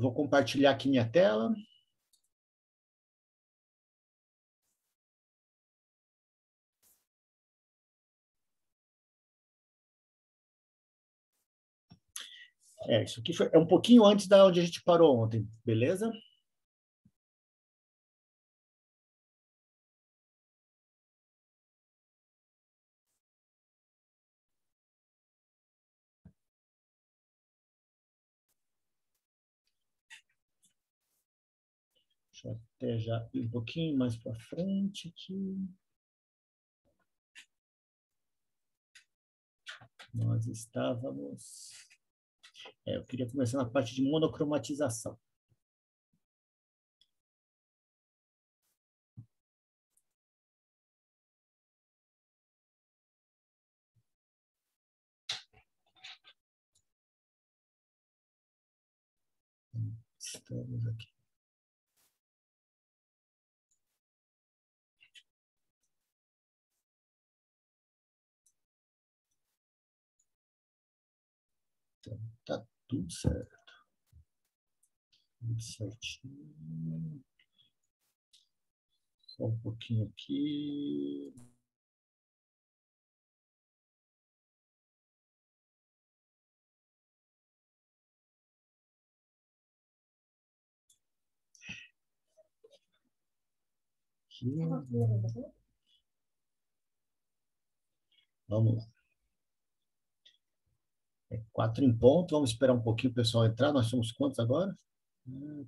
Vou compartilhar aqui minha tela. É, isso aqui foi, é um pouquinho antes da onde a gente parou ontem, beleza? Deixa eu até já ir um pouquinho mais para frente aqui. Nós estávamos. É, eu queria começar na parte de monocromatização. Estamos aqui. Tudo certo. Tudo certinho. Só um pouquinho aqui. aqui. Vamos lá. É quatro em ponto. Vamos esperar um pouquinho o pessoal entrar. Nós somos quantos agora? Ah,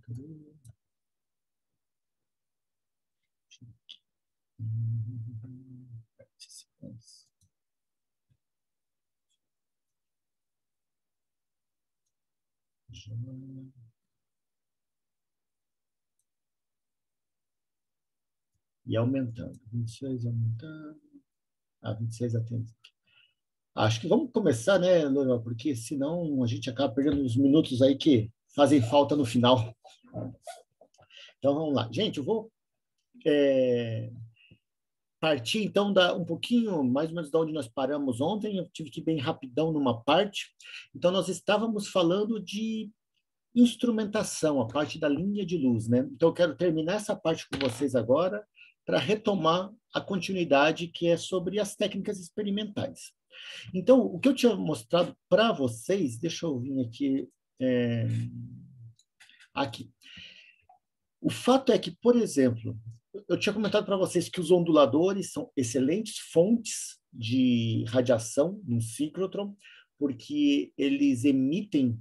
e aumentando. 26 aumentando. Ah, 26 atendendo. Acho que vamos começar, né, Leonel? Porque senão a gente acaba perdendo uns minutos aí que fazem falta no final. Então vamos lá. Gente, eu vou é, partir então da, um pouquinho mais ou menos de onde nós paramos ontem. Eu tive que ir bem rapidão numa parte. Então nós estávamos falando de instrumentação, a parte da linha de luz, né? Então eu quero terminar essa parte com vocês agora para retomar a continuidade que é sobre as técnicas experimentais. Então, o que eu tinha mostrado para vocês, deixa eu vir aqui. É, aqui. O fato é que, por exemplo, eu tinha comentado para vocês que os onduladores são excelentes fontes de radiação num ciclotron, porque eles emitem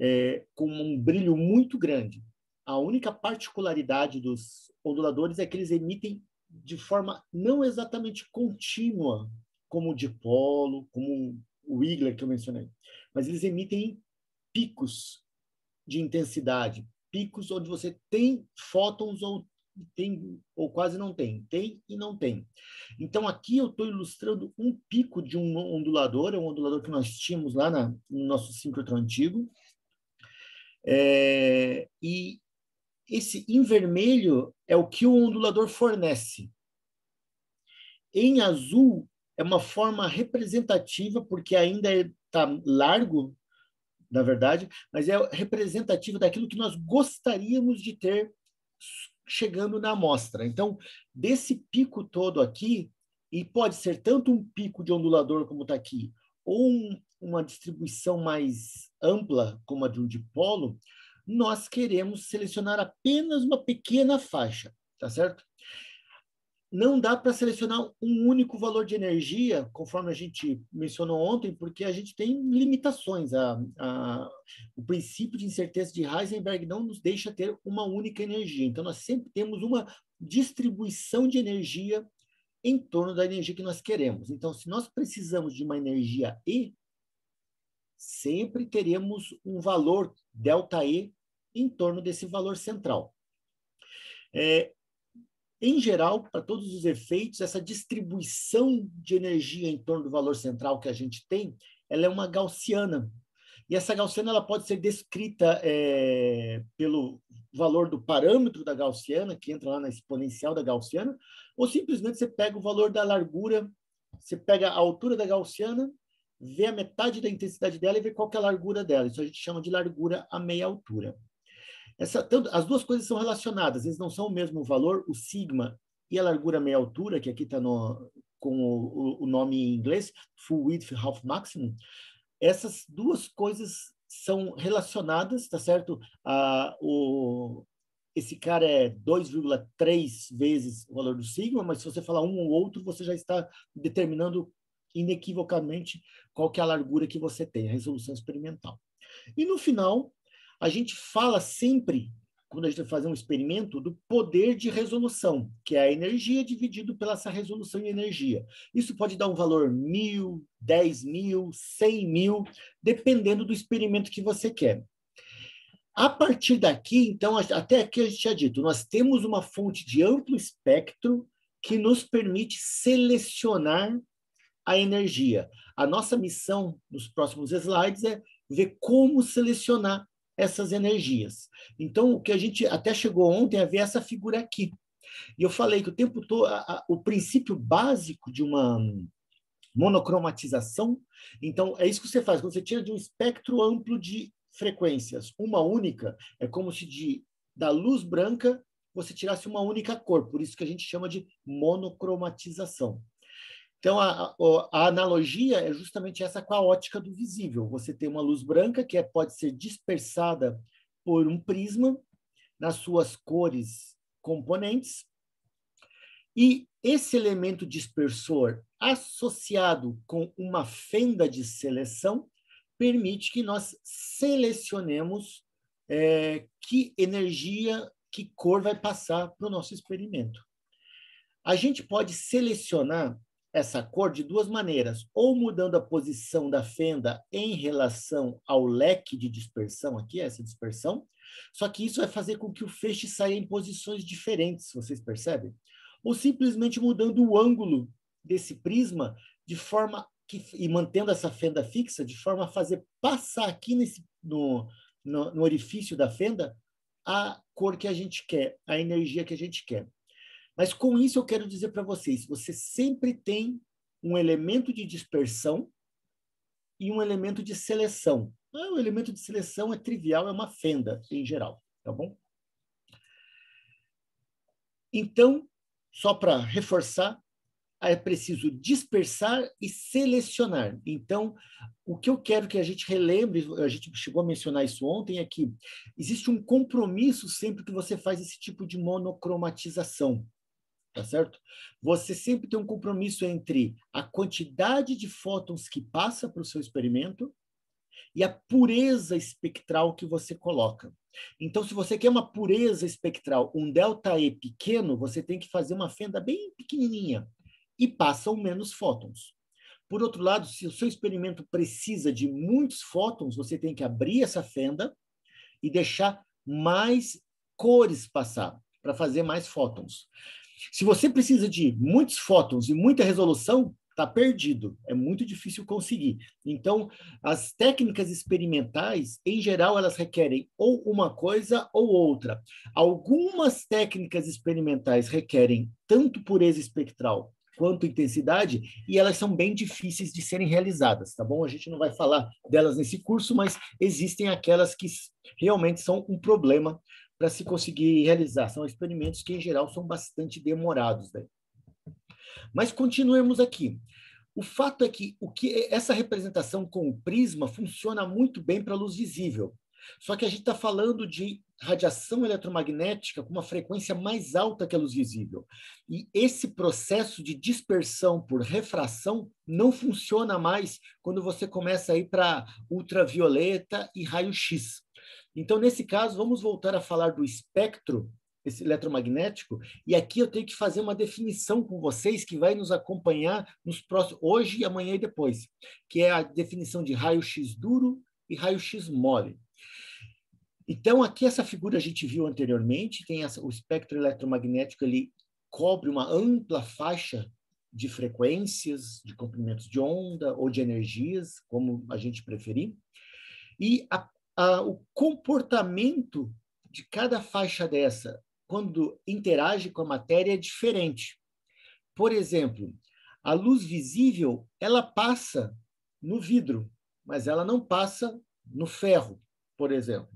é, com um brilho muito grande. A única particularidade dos onduladores é que eles emitem de forma não exatamente contínua como o dipolo, como o wigler que eu mencionei. Mas eles emitem picos de intensidade, picos onde você tem fótons ou tem ou quase não tem, tem e não tem. Então aqui eu estou ilustrando um pico de um ondulador, é um ondulador que nós tínhamos lá na, no nosso síncrotron antigo. É, e esse em vermelho é o que o ondulador fornece. Em azul é uma forma representativa, porque ainda está é, largo, na verdade, mas é representativa daquilo que nós gostaríamos de ter chegando na amostra. Então, desse pico todo aqui, e pode ser tanto um pico de ondulador como está aqui, ou um, uma distribuição mais ampla, como a de um dipolo, nós queremos selecionar apenas uma pequena faixa, tá certo? não dá para selecionar um único valor de energia, conforme a gente mencionou ontem, porque a gente tem limitações. A, a, o princípio de incerteza de Heisenberg não nos deixa ter uma única energia. Então, nós sempre temos uma distribuição de energia em torno da energia que nós queremos. Então, se nós precisamos de uma energia E, sempre teremos um valor delta E em torno desse valor central. É, em geral, para todos os efeitos, essa distribuição de energia em torno do valor central que a gente tem, ela é uma gaussiana. E essa gaussiana ela pode ser descrita é, pelo valor do parâmetro da gaussiana, que entra lá na exponencial da gaussiana, ou simplesmente você pega o valor da largura, você pega a altura da gaussiana, vê a metade da intensidade dela e vê qual é a largura dela. Isso a gente chama de largura a meia altura. Essa, as duas coisas são relacionadas, eles não são o mesmo valor, o sigma e a largura meia altura, que aqui está com o, o, nome em inglês, full width half maximum, essas duas coisas são relacionadas, tá certo? Ah, o, esse cara é 2,3 vezes o valor do sigma, mas se você falar um ou outro, você já está determinando inequivocamente qual que é a largura que você tem, a resolução experimental. E no final, a gente fala sempre, quando a gente vai fazer um experimento, do poder de resolução, que é a energia dividido pela essa resolução em energia. Isso pode dar um valor mil, dez mil, cem mil, dependendo do experimento que você quer. A partir daqui, então, até aqui a gente tinha dito, nós temos uma fonte de amplo espectro que nos permite selecionar a energia. A nossa missão nos próximos slides é ver como selecionar essas energias. Então, o que a gente até chegou ontem a ver essa figura aqui. E eu falei que o tempo todo, a, a, o princípio básico de uma monocromatização, então é isso que você faz, quando você tira de um espectro amplo de frequências, uma única, é como se de, da luz branca você tirasse uma única cor, por isso que a gente chama de monocromatização. Então, a, a, analogia é justamente essa com a ótica do visível. Você tem uma luz branca que é, pode ser dispersada por um prisma nas suas cores componentes. E esse elemento dispersor associado com uma fenda de seleção permite que nós selecionemos é, que energia, que cor vai passar para o nosso experimento. A gente pode selecionar essa cor de duas maneiras, ou mudando a posição da fenda em relação ao leque de dispersão, aqui, essa dispersão, só que isso vai fazer com que o feixe saia em posições diferentes, vocês percebem? Ou simplesmente mudando o ângulo desse prisma de forma que, e mantendo essa fenda fixa, de forma a fazer passar aqui nesse, no, no, no orifício da fenda a cor que a gente quer, a energia que a gente quer. Mas com isso eu quero dizer para vocês, você sempre tem um elemento de dispersão e um elemento de seleção. Ah, o elemento de seleção é trivial, é uma fenda em geral, tá bom? Então, só para reforçar, é preciso dispersar e selecionar. Então, o que eu quero que a gente relembre, a gente chegou a mencionar isso ontem, é que existe um compromisso sempre que você faz esse tipo de monocromatização tá certo? Você sempre tem um compromisso entre a quantidade de fótons que passa para o seu experimento e a pureza espectral que você coloca. Então, se você quer uma pureza espectral, um delta E pequeno, você tem que fazer uma fenda bem pequenininha e passam menos fótons. Por outro lado, se o seu experimento precisa de muitos fótons, você tem que abrir essa fenda e deixar mais cores passar para fazer mais fótons. Se você precisa de muitos fótons e muita resolução, está perdido, é muito difícil conseguir. Então, as técnicas experimentais, em geral, elas requerem ou uma coisa ou outra. Algumas técnicas experimentais requerem tanto pureza espectral quanto intensidade, e elas são bem difíceis de serem realizadas, tá bom? A gente não vai falar delas nesse curso, mas existem aquelas que realmente são um problema para se conseguir realizar. São experimentos que, em geral, são bastante demorados. Né? Mas continuemos aqui. O fato é que, o que essa representação com o prisma funciona muito bem para a luz visível. Só que a gente está falando de radiação eletromagnética com uma frequência mais alta que a luz visível. E esse processo de dispersão por refração não funciona mais quando você começa a ir para ultravioleta e raio-x. Então, nesse caso, vamos voltar a falar do espectro esse eletromagnético, e aqui eu tenho que fazer uma definição com vocês que vai nos acompanhar nos próximos hoje, amanhã e depois, que é a definição de raio-x duro e raio-x mole. Então, aqui essa figura a gente viu anteriormente, tem essa, o espectro eletromagnético, ele cobre uma ampla faixa de frequências, de comprimentos de onda ou de energias, como a gente preferir. E a ah, o comportamento de cada faixa dessa, quando interage com a matéria, é diferente. Por exemplo, a luz visível ela passa no vidro, mas ela não passa no ferro, por exemplo.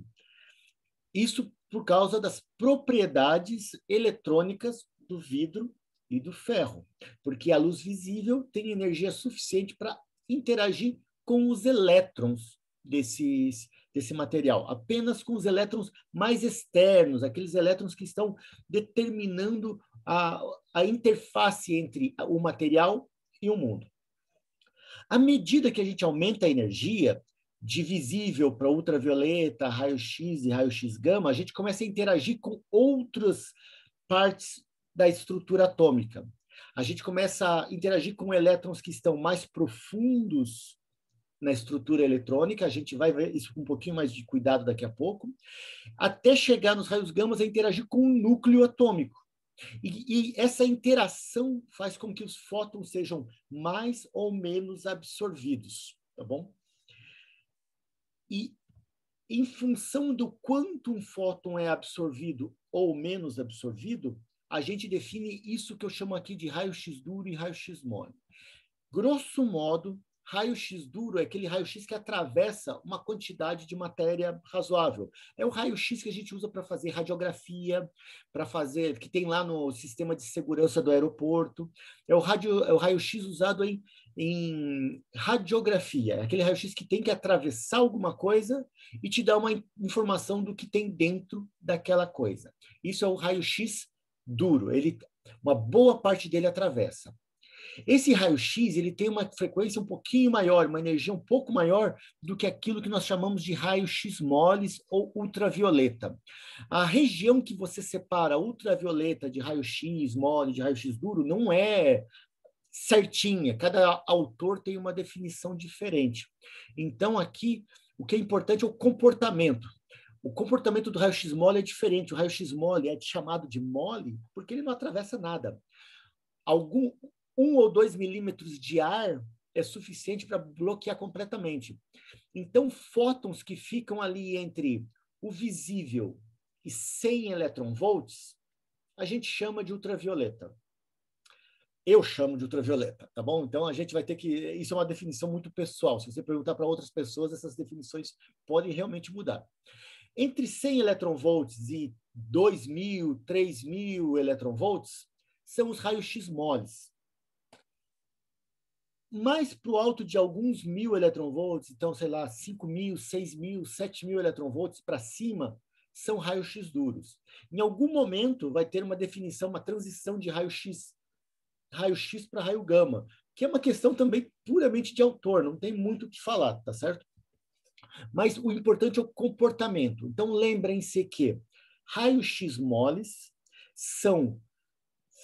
Isso por causa das propriedades eletrônicas do vidro e do ferro, porque a luz visível tem energia suficiente para interagir com os elétrons desses desse material, apenas com os elétrons mais externos, aqueles elétrons que estão determinando a, a interface entre o material e o mundo. À medida que a gente aumenta a energia, de visível para ultravioleta, raio-x e raio-x gama, a gente começa a interagir com outras partes da estrutura atômica. A gente começa a interagir com elétrons que estão mais profundos na estrutura eletrônica, a gente vai ver isso com um pouquinho mais de cuidado daqui a pouco, até chegar nos raios gamas a interagir com o um núcleo atômico. E, e, essa interação faz com que os fótons sejam mais ou menos absorvidos, tá bom? E em função do quanto um fóton é absorvido ou menos absorvido, a gente define isso que eu chamo aqui de raio-x duro e raio-x mole. Grosso modo, raio-x duro é aquele raio-x que atravessa uma quantidade de matéria razoável. É o raio-x que a gente usa para fazer radiografia, para fazer que tem lá no sistema de segurança do aeroporto. É o é o raio-x usado em em radiografia, é aquele raio-x que tem que atravessar alguma coisa e te dá uma informação do que tem dentro daquela coisa. Isso é o raio-x duro, ele uma boa parte dele atravessa. Esse raio-x ele tem uma frequência um pouquinho maior, uma energia um pouco maior do que aquilo que nós chamamos de raio-x moles ou ultravioleta. A região que você separa ultravioleta de raio-x mole, de raio-x duro, não é certinha. Cada autor tem uma definição diferente. Então, aqui, o que é importante é o comportamento. O comportamento do raio-x mole é diferente. O raio-x mole é chamado de mole porque ele não atravessa nada. Algum, um ou dois milímetros de ar é suficiente para bloquear completamente. Então, fótons que ficam ali entre o visível e 100 eletronvolts, a gente chama de ultravioleta. Eu chamo de ultravioleta, tá bom? Então a gente vai ter que. Isso é uma definição muito pessoal. Se você perguntar para outras pessoas, essas definições podem realmente mudar. Entre 100 eletronvolts e 2.000, 3.000 eletronvolts são os raios-x moles mais para o alto de alguns mil eletronvolts, então, sei lá, 5 mil, 6 mil, 7 mil eletronvolts para cima, são raios-x duros. Em algum momento vai ter uma definição, uma transição de raio-x, raio-x para raio-gama, que é uma questão também puramente de autor, não tem muito o que falar, tá certo? Mas o importante é o comportamento. Então, lembrem-se que raios x moles são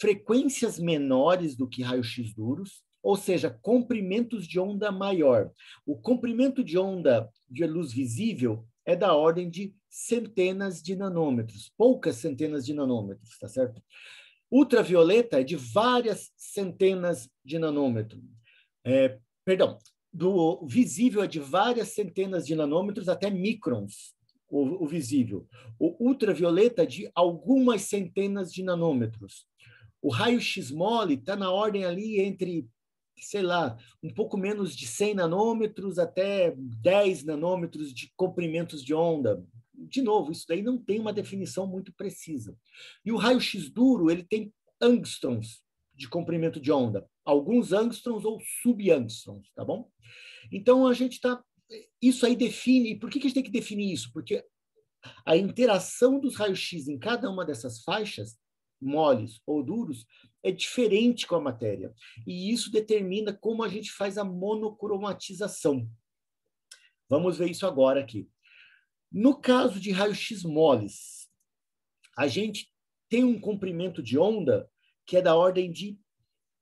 frequências menores do que raios x duros, ou seja, comprimentos de onda maior. O comprimento de onda de luz visível é da ordem de centenas de nanômetros, poucas centenas de nanômetros, tá certo? Ultravioleta é de várias centenas de nanômetros. É, perdão, do visível é de várias centenas de nanômetros até microns, o, o visível. O ultravioleta é de algumas centenas de nanômetros. O raio-x mole está na ordem ali entre sei lá, um pouco menos de 100 nanômetros até 10 nanômetros de comprimentos de onda. De novo, isso daí não tem uma definição muito precisa. E o raio-x duro, ele tem angstroms de comprimento de onda, alguns angstroms ou subangstroms, tá bom? Então a gente está isso aí define, por que, que a gente tem que definir isso? Porque a interação dos raios-x em cada uma dessas faixas moles ou duros é diferente com a matéria. E isso determina como a gente faz a monocromatização. Vamos ver isso agora aqui. No caso de raio-x moles, a gente tem um comprimento de onda que é da ordem de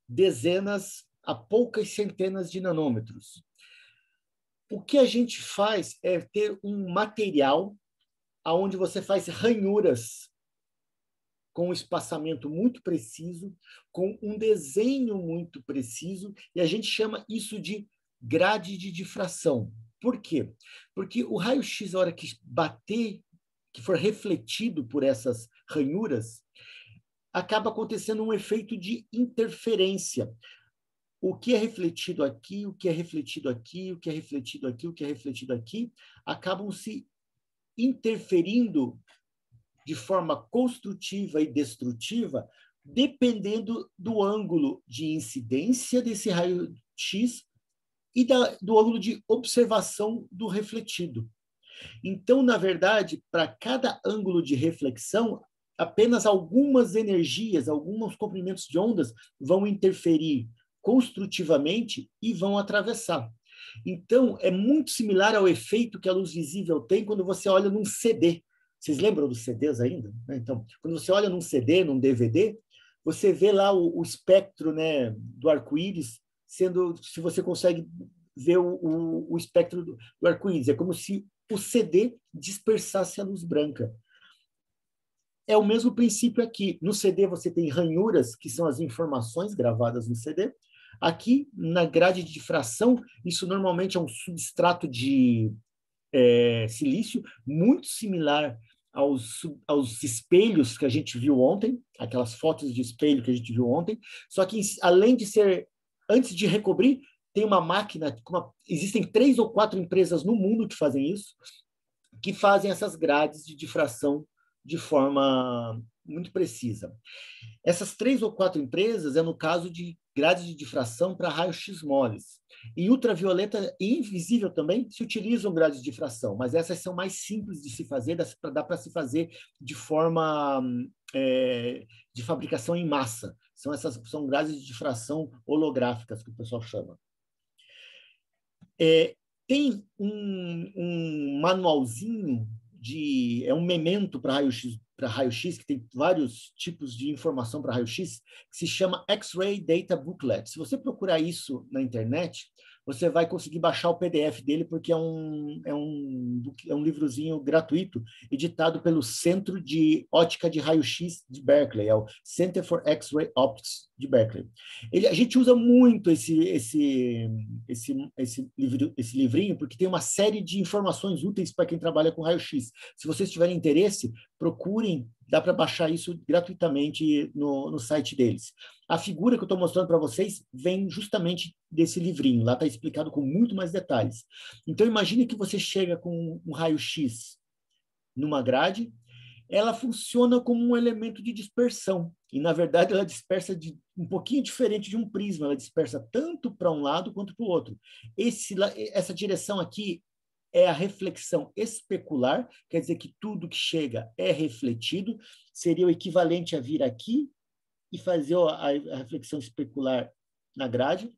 dezenas a poucas centenas de nanômetros. O que a gente faz é ter um material aonde você faz ranhuras com um espaçamento muito preciso, com um desenho muito preciso, e a gente chama isso de grade de difração. Por quê? Porque o raio-x, a hora que bater, que for refletido por essas ranhuras, acaba acontecendo um efeito de interferência. O que é refletido aqui, o que é refletido aqui, o que é refletido aqui, o que é refletido aqui, acabam se interferindo de forma construtiva e destrutiva, dependendo do ângulo de incidência desse raio-x e da, do ângulo de observação do refletido. Então, na verdade, para cada ângulo de reflexão, apenas algumas energias, alguns comprimentos de ondas vão interferir construtivamente e vão atravessar. Então, é muito similar ao efeito que a luz visível tem quando você olha num CD. Vocês lembram dos CDs ainda? Né? Então, quando você olha num CD, num DVD, você vê lá o, o espectro né, do arco-íris, sendo se você consegue ver o, o, o espectro do, do arco-íris. É como se o CD dispersasse a luz branca. É o mesmo princípio aqui. No CD você tem ranhuras, que são as informações gravadas no CD. Aqui, na grade de difração, isso normalmente é um substrato de é, silício, muito similar aos, aos espelhos que a gente viu ontem, aquelas fotos de espelho que a gente viu ontem, só que além de ser, antes de recobrir, tem uma máquina, uma, existem três ou quatro empresas no mundo que fazem isso, que fazem essas grades de difração de forma muito precisa. Essas três ou quatro empresas é no caso de Grades de difração para raios-x moles. Em ultravioleta e invisível também se utilizam grades de difração, mas essas são mais simples de se fazer, dá para se fazer de forma é, de fabricação em massa. São essas são grades de difração holográficas que o pessoal chama. É, tem um, um manualzinho de é um memento para raio-x para raio-x, que tem vários tipos de informação para raio-x, que se chama X-Ray Data Booklet. Se você procurar isso na internet, você vai conseguir baixar o PDF dele, porque é um, é um, é um livrozinho gratuito, editado pelo Centro de Ótica de Raio-X de Berkeley, é o Center for X-Ray Optics de Berkeley. Ele, a gente usa muito esse, esse, esse, esse, livro, esse livrinho, porque tem uma série de informações úteis para quem trabalha com raio-x. Se vocês tiverem interesse, procurem dá para baixar isso gratuitamente no, no site deles. A figura que eu estou mostrando para vocês vem justamente desse livrinho, lá está explicado com muito mais detalhes. Então, imagine que você chega com um raio-x numa grade, ela funciona como um elemento de dispersão. E, na verdade, ela dispersa de, um pouquinho diferente de um prisma, ela dispersa tanto para um lado quanto para o outro. Esse, essa direção aqui é a reflexão especular, quer dizer que tudo que chega é refletido, seria o equivalente a vir aqui e fazer a, reflexão especular na grade.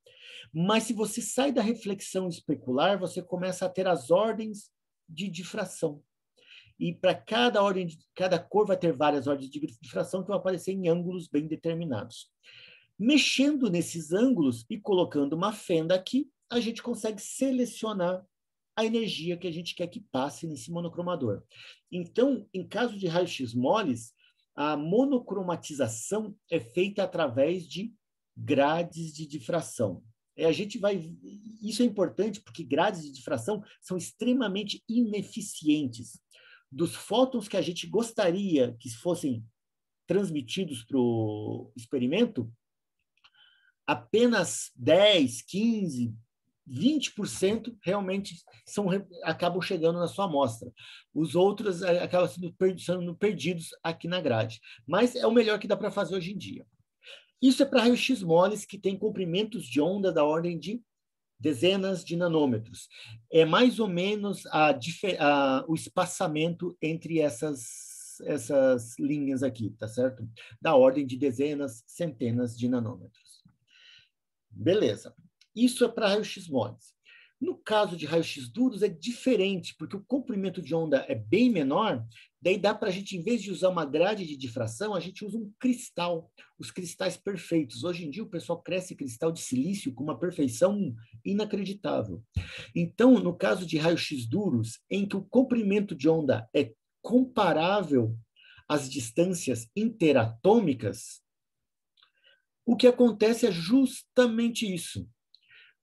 Mas se você sai da reflexão especular, você começa a ter as ordens de difração. E para cada ordem, cada cor vai ter várias ordens de difração que vão aparecer em ângulos bem determinados. Mexendo nesses ângulos e colocando uma fenda aqui, a gente consegue selecionar a energia que a gente quer que passe nesse monocromador. Então, em caso de raios-x moles, a monocromatização é feita através de grades de difração. É, a gente vai, isso é importante porque grades de difração são extremamente ineficientes. Dos fótons que a gente gostaria que fossem transmitidos para o experimento, apenas 10, 15, 20% realmente são, acabam chegando na sua amostra. Os outros é, acabam sendo, sendo perdidos aqui na grade. Mas é o melhor que dá para fazer hoje em dia. Isso é para raios x moles que tem comprimentos de onda da ordem de dezenas de nanômetros. É mais ou menos a, a, o espaçamento entre essas essas linhas aqui, tá certo? Da ordem de dezenas, centenas de nanômetros. Beleza. Isso é para raios x moles. No caso de raios-x duros é diferente, porque o comprimento de onda é bem menor, daí dá para a gente, em vez de usar uma grade de difração, a gente usa um cristal, os cristais perfeitos. Hoje em dia o pessoal cresce cristal de silício com uma perfeição inacreditável. Então, no caso de raios-x duros, em que o comprimento de onda é comparável às distâncias interatômicas, o que acontece é justamente isso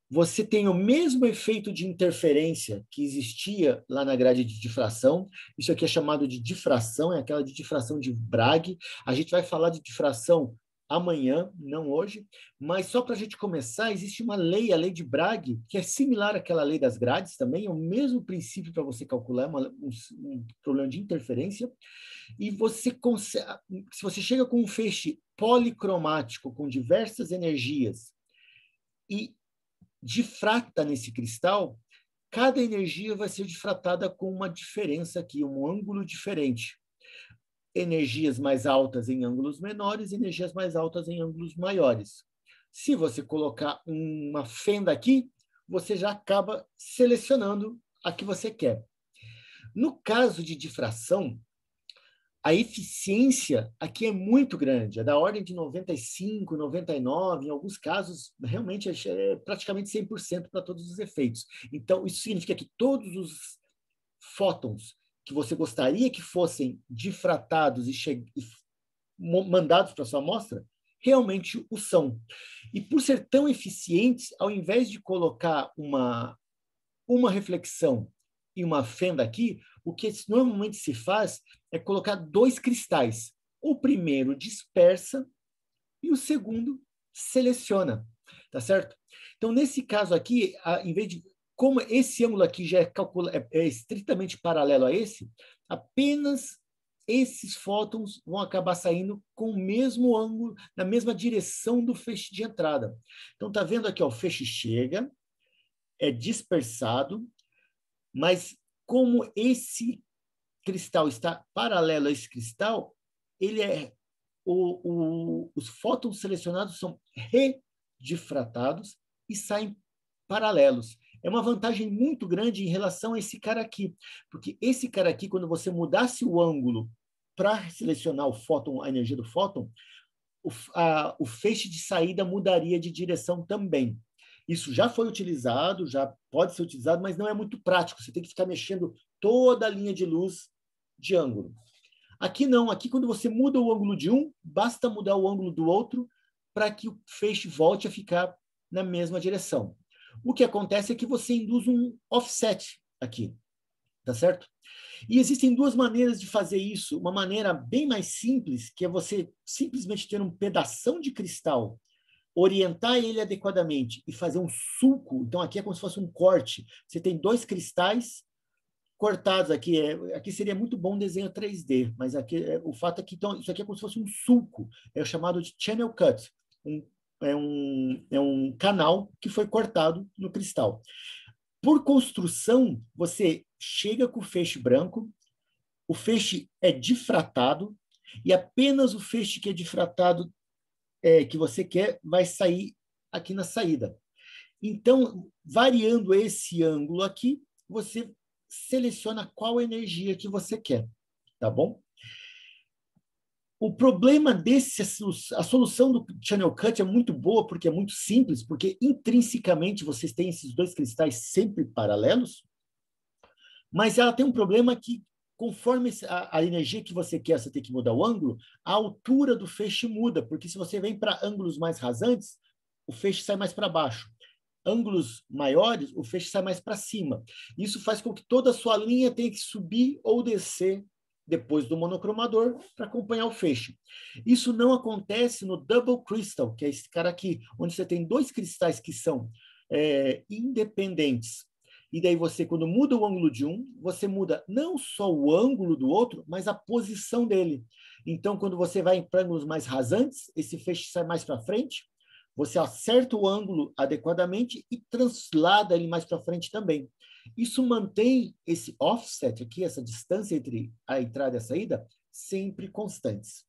você tem o mesmo efeito de interferência que existia lá na grade de difração. Isso aqui é chamado de difração, é aquela de difração de Bragg. A gente vai falar de difração amanhã, não hoje, mas só para a gente começar, existe uma lei, a lei de Bragg, que é similar àquela lei das grades também, é o mesmo princípio para você calcular é uma, um, um, problema de interferência, e você consegue, se você chega com um feixe policromático com diversas energias e difrata nesse cristal, cada energia vai ser difratada com uma diferença aqui, um ângulo diferente. Energias mais altas em ângulos menores, energias mais altas em ângulos maiores. Se você colocar uma fenda aqui, você já acaba selecionando a que você quer. No caso de difração, a eficiência aqui é muito grande, é da ordem de 95, 99, em alguns casos, realmente é praticamente 100% para todos os efeitos. Então, isso significa que todos os fótons que você gostaria que fossem difratados e, e mandados para sua amostra, realmente o são. E por ser tão eficientes, ao invés de colocar uma, uma reflexão e uma fenda aqui, o que normalmente se faz é colocar dois cristais. O primeiro dispersa e o segundo seleciona, tá certo? Então, nesse caso aqui, a, em vez de. Como esse ângulo aqui já é, calcula, é, é estritamente paralelo a esse, apenas esses fótons vão acabar saindo com o mesmo ângulo, na mesma direção do feixe de entrada. Então, tá vendo aqui, ó, o feixe chega, é dispersado, mas como esse cristal está paralelo a esse cristal, ele é o, o, os fótons selecionados são redifratados e saem paralelos. É uma vantagem muito grande em relação a esse cara aqui, porque esse cara aqui, quando você mudasse o ângulo para selecionar o fóton, a energia do fóton, o, a, o feixe de saída mudaria de direção também. Isso já foi utilizado, já pode ser utilizado, mas não é muito prático. Você tem que ficar mexendo toda a linha de luz de ângulo. Aqui não, aqui quando você muda o ângulo de um, basta mudar o ângulo do outro para que o feixe volte a ficar na mesma direção. O que acontece é que você induz um offset aqui, tá certo? E existem duas maneiras de fazer isso. Uma maneira bem mais simples, que é você simplesmente ter um pedaço de cristal orientar ele adequadamente e fazer um sulco, então aqui é como se fosse um corte. Você tem dois cristais cortados aqui. É, aqui seria muito bom um desenho 3D, mas aqui é, o fato é que então, isso aqui é como se fosse um sulco. É chamado de channel cut. Um, é, um, é um canal que foi cortado no cristal. Por construção, você chega com o feixe branco, o feixe é difratado, e apenas o feixe que é difratado é, que você quer vai sair aqui na saída. Então, variando esse ângulo aqui, você seleciona qual energia que você quer, tá bom? O problema desse, a solução do channel cut é muito boa porque é muito simples, porque intrinsecamente vocês têm esses dois cristais sempre paralelos, mas ela tem um problema que conforme a, a, energia que você quer, você tem que mudar o ângulo, a altura do feixe muda, porque se você vem para ângulos mais rasantes, o feixe sai mais para baixo. Ângulos maiores, o feixe sai mais para cima. Isso faz com que toda a sua linha tenha que subir ou descer depois do monocromador para acompanhar o feixe. Isso não acontece no double crystal, que é esse cara aqui, onde você tem dois cristais que são é, independentes e daí você, quando muda o ângulo de um, você muda não só o ângulo do outro, mas a posição dele. Então, quando você vai para ângulos mais rasantes, esse feixe sai mais para frente, você acerta o ângulo adequadamente e translada ele mais para frente também. Isso mantém esse offset aqui, essa distância entre a entrada e a saída, sempre constantes.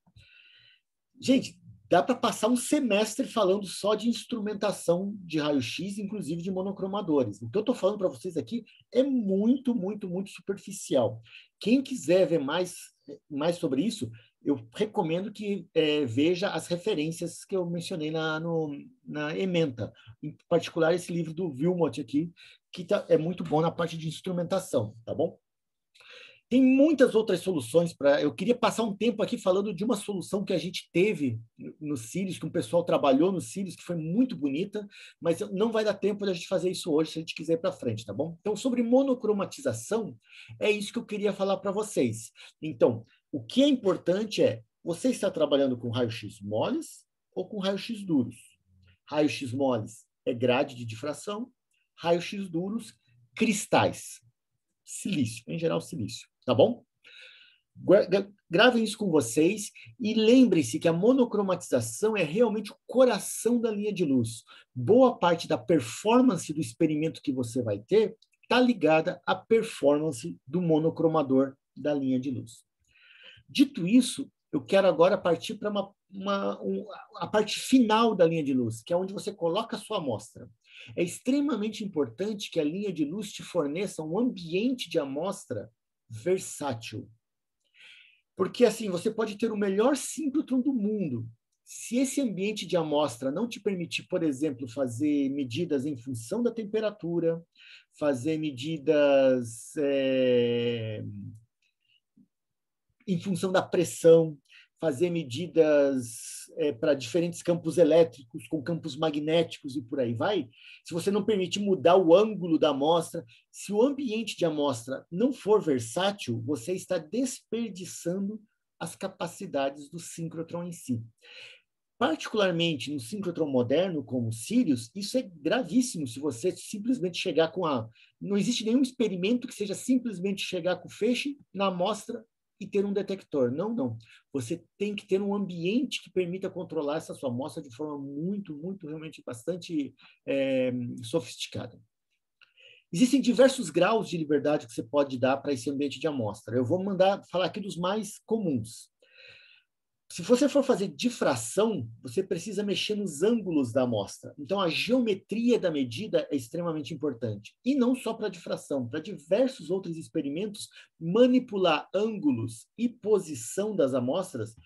Gente, dá para passar um semestre falando só de instrumentação de raio-x, inclusive de monocromadores. O que eu estou falando para vocês aqui é muito, muito, muito superficial. Quem quiser ver mais, mais sobre isso, eu recomendo que é, veja as referências que eu mencionei na, no, na ementa, em particular esse livro do Wilmot aqui, que tá, é muito bom na parte de instrumentação, tá bom? Tem muitas outras soluções para. Eu queria passar um tempo aqui falando de uma solução que a gente teve no Sirius, que um pessoal trabalhou no Sirius, que foi muito bonita, mas não vai dar tempo da gente fazer isso hoje, se a gente quiser ir para frente, tá bom? Então, sobre monocromatização, é isso que eu queria falar para vocês. Então, o que é importante é você está trabalhando com raio-x moles ou com raio-x duros. Raio-x moles é grade de difração, raio-x duros, cristais, silício, em geral silício tá bom? Gravem isso com vocês e lembrem-se que a monocromatização é realmente o coração da linha de luz. Boa parte da performance do experimento que você vai ter está ligada à performance do monocromador da linha de luz. Dito isso, eu quero agora partir para uma, uma um, a parte final da linha de luz, que é onde você coloca a sua amostra. É extremamente importante que a linha de luz te forneça um ambiente de amostra versátil. Porque assim, você pode ter o melhor síncrotron do mundo. Se esse ambiente de amostra não te permitir, por exemplo, fazer medidas em função da temperatura, fazer medidas é, em função da pressão, fazer medidas é, para diferentes campos elétricos, com campos magnéticos e por aí vai, se você não permite mudar o ângulo da amostra, se o ambiente de amostra não for versátil, você está desperdiçando as capacidades do síncrotron em si. Particularmente no síncrotron moderno, como o Sirius, isso é gravíssimo se você simplesmente chegar com a. Não existe nenhum experimento que seja simplesmente chegar com o feixe na amostra e ter um detector. Não, não. Você tem que ter um ambiente que permita controlar essa sua amostra de forma muito, muito, realmente bastante é, sofisticada. Existem diversos graus de liberdade que você pode dar para esse ambiente de amostra. Eu vou mandar falar aqui dos mais comuns. Se você for fazer difração, você precisa mexer nos ângulos da amostra. Então, a geometria da medida é extremamente importante. E não só para difração, para diversos outros experimentos, manipular ângulos e posição das amostras,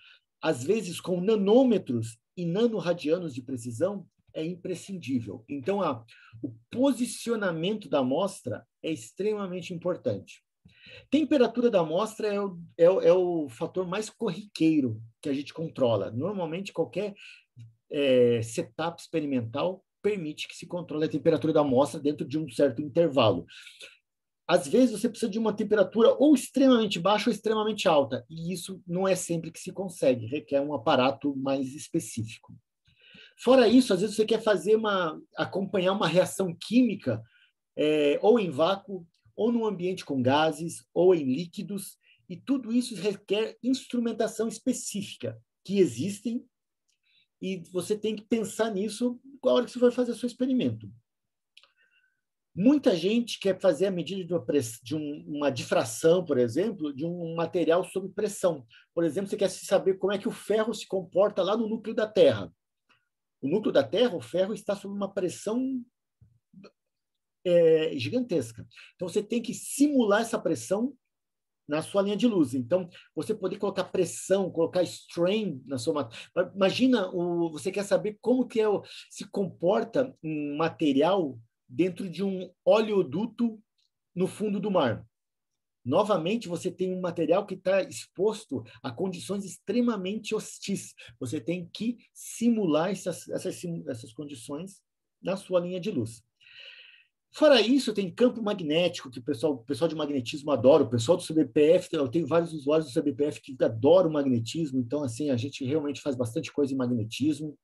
às vezes com nanômetros e nanoradianos de precisão, é imprescindível. Então, a, o posicionamento da amostra é extremamente importante. Temperatura da amostra é o, é, é o fator mais corriqueiro que a gente controla. Normalmente, qualquer é, setup experimental permite que se controle a temperatura da amostra dentro de um certo intervalo. Às vezes você precisa de uma temperatura ou extremamente baixa ou extremamente alta, e isso não é sempre que se consegue, requer um aparato mais específico. Fora isso, às vezes você quer fazer uma acompanhar uma reação química é, ou em vácuo ou num ambiente com gases, ou em líquidos, e tudo isso requer instrumentação específica, que existem, e você tem que pensar nisso na hora que você vai fazer seu experimento. Muita gente quer fazer a medida de uma, de uma difração, por exemplo, de um material sob pressão. Por exemplo, você quer saber como é que o ferro se comporta lá no núcleo da Terra. O núcleo da Terra, o ferro, está sob uma pressão é, gigantesca. Então, você tem que simular essa pressão na sua linha de luz. Então, você poder colocar pressão, colocar strain na sua Imagina, o, você quer saber como que é, se comporta um material dentro de um oleoduto no fundo do mar. Novamente, você tem um material que está exposto a condições extremamente hostis. Você tem que simular essas, essas, essas condições na sua linha de luz. Fora isso, tem campo magnético, que o pessoal, o pessoal de magnetismo adora, o pessoal do CBPF, eu tenho vários usuários do CBPF que adoram magnetismo, então, assim, a gente realmente faz bastante coisa em magnetismo.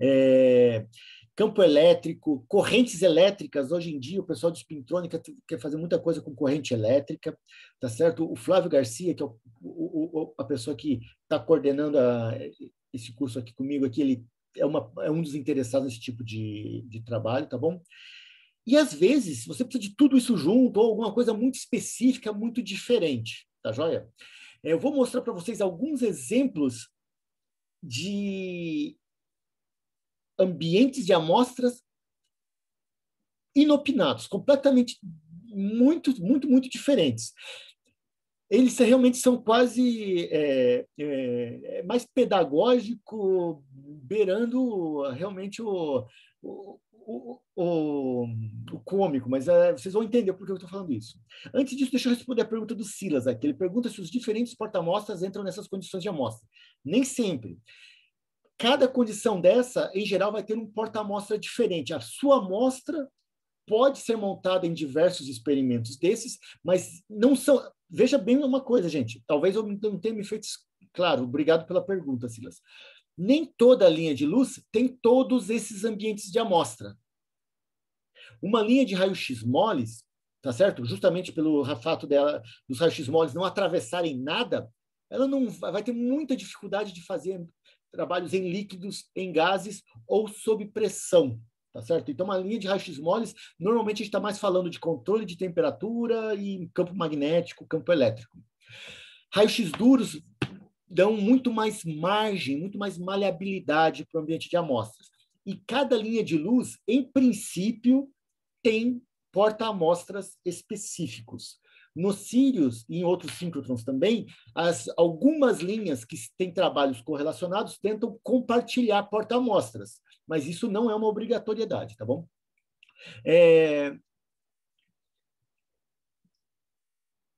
É, campo elétrico, correntes elétricas. Hoje em dia, o pessoal de espintrônica quer fazer muita coisa com corrente elétrica, tá certo? O Flávio Garcia, que é o, o, o, a pessoa que está coordenando a, esse curso aqui comigo, aqui, ele é, uma, é um dos interessados nesse tipo de, de trabalho, tá bom? E às vezes você precisa de tudo isso junto ou alguma coisa muito específica, muito diferente, tá joia? É, eu vou mostrar para vocês alguns exemplos de ambientes de amostras inopinados, completamente muito, muito, muito diferentes. Eles realmente são quase é, é, é mais pedagógico, beirando realmente o, o o, o, cômico, mas é, vocês vão entender por que eu estou falando isso. Antes disso, deixa eu responder a pergunta do Silas aqui. Ele pergunta se os diferentes porta-amostras entram nessas condições de amostra. Nem sempre. Cada condição dessa, em geral, vai ter um porta-amostra diferente. A sua amostra pode ser montada em diversos experimentos desses, mas não são. Veja bem uma coisa, gente. Talvez eu não tenha me feito claro. Obrigado pela pergunta, Silas nem toda linha de luz tem todos esses ambientes de amostra. Uma linha de raio-x moles, tá certo? Justamente pelo fato dela, dos raios-x moles não atravessarem nada, ela não vai ter muita dificuldade de fazer trabalhos em líquidos, em gases ou sob pressão, tá certo? Então, uma linha de raios-x moles, normalmente a gente está mais falando de controle de temperatura e campo magnético, campo elétrico. Raios-x duros dão muito mais margem, muito mais maleabilidade para o ambiente de amostras. E cada linha de luz, em princípio, tem porta-amostras específicos. Nos sírios e em outros síncrotrons também, as, algumas linhas que têm trabalhos correlacionados tentam compartilhar porta-amostras, mas isso não é uma obrigatoriedade, tá bom? É,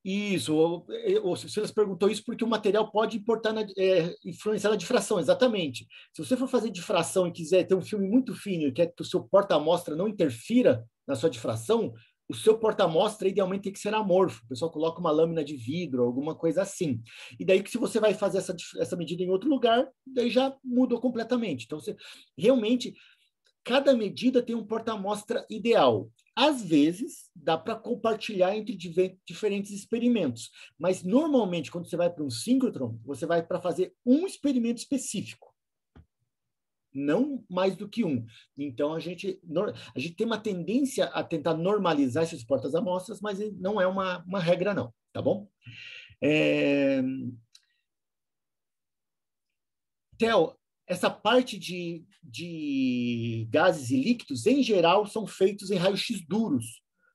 Isso, ou, é, se perguntou isso porque o material pode importar na, é, influenciar na difração, exatamente. Se você for fazer difração e quiser ter um filme muito fino e quer é que o seu porta-amostra não interfira na sua difração, o seu porta-amostra idealmente tem que ser amorfo. O pessoal coloca uma lâmina de vidro, alguma coisa assim. E daí que se você vai fazer essa, essa medida em outro lugar, daí já mudou completamente. Então, você, realmente, Cada medida tem um porta-amostra ideal. Às vezes, dá para compartilhar entre diferentes experimentos, mas normalmente, quando você vai para um síncrotron, você vai para fazer um experimento específico, não mais do que um. Então, a gente, a gente tem uma tendência a tentar normalizar esses portas-amostras, mas não é uma, uma regra, não, tá bom? É... Theo, essa parte de, de gases e líquidos, em geral, são feitos em raios-x duros.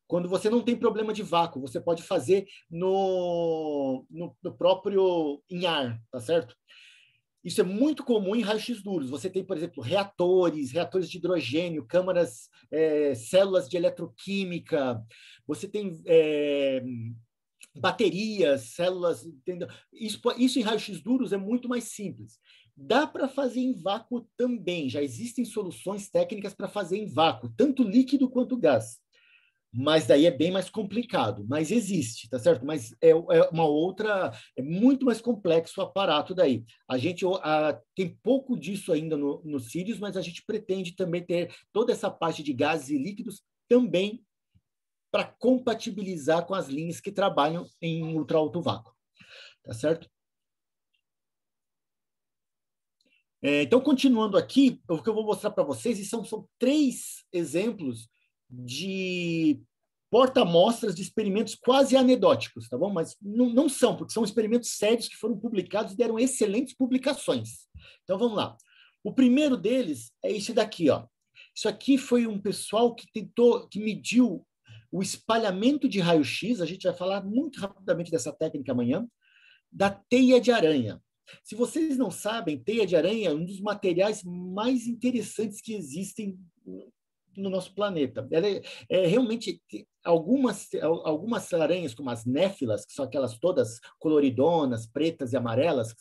Quando você não tem problema de vácuo, você pode fazer no, no, no próprio em ar, tá certo? Isso é muito comum em raios-x duros. Você tem, por exemplo, reatores, reatores de hidrogênio, câmaras, é, células de eletroquímica. Você tem é, baterias, células. Isso, isso em raios-x duros é muito mais simples. Dá para fazer em vácuo também, já existem soluções técnicas para fazer em vácuo, tanto líquido quanto gás. Mas daí é bem mais complicado, mas existe, tá certo? Mas é, é uma outra, é muito mais complexo o aparato daí. A gente a, tem pouco disso ainda no, no Sirius, mas a gente pretende também ter toda essa parte de gases e líquidos também para compatibilizar com as linhas que trabalham em ultra alto vácuo. Tá certo? É, então, continuando aqui, o que eu vou mostrar para vocês e são, são três exemplos de porta-amostras de experimentos quase anedóticos, tá bom? Mas não, não são, porque são experimentos sérios que foram publicados e deram excelentes publicações. Então, vamos lá. O primeiro deles é esse daqui, ó. Isso aqui foi um pessoal que tentou, que mediu o espalhamento de raio-x, a gente vai falar muito rapidamente dessa técnica amanhã, da teia de aranha. Se vocês não sabem, teia de aranha é um dos materiais mais interessantes que existem no nosso planeta. Ela é, é, realmente algumas algumas aranhas como as néfilas, que são aquelas todas coloridonas, pretas e amarelas,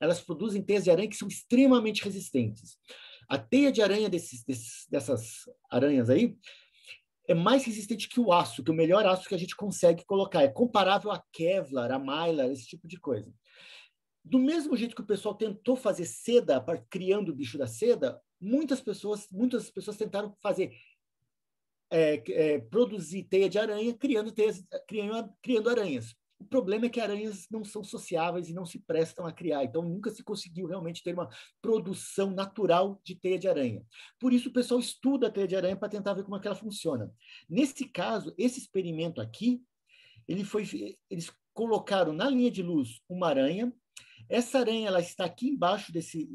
elas produzem teias de aranha que são extremamente resistentes. A teia de aranha desses, desses, dessas aranhas aí é mais resistente que o aço, que é o melhor aço que a gente consegue colocar. É comparável a Kevlar, a Mylar, esse tipo de coisa. Do mesmo jeito que o pessoal tentou fazer seda, criando o bicho da seda, muitas pessoas, muitas pessoas tentaram fazer é, é, produzir teia de aranha criando, teias, criando, criando aranhas. O problema é que aranhas não são sociáveis e não se prestam a criar, então nunca se conseguiu realmente ter uma produção natural de teia de aranha. Por isso o pessoal estuda a teia de aranha para tentar ver como é que ela funciona. Nesse caso, esse experimento aqui, ele foi, eles colocaram na linha de luz uma aranha, essa aranha ela está aqui embaixo desse,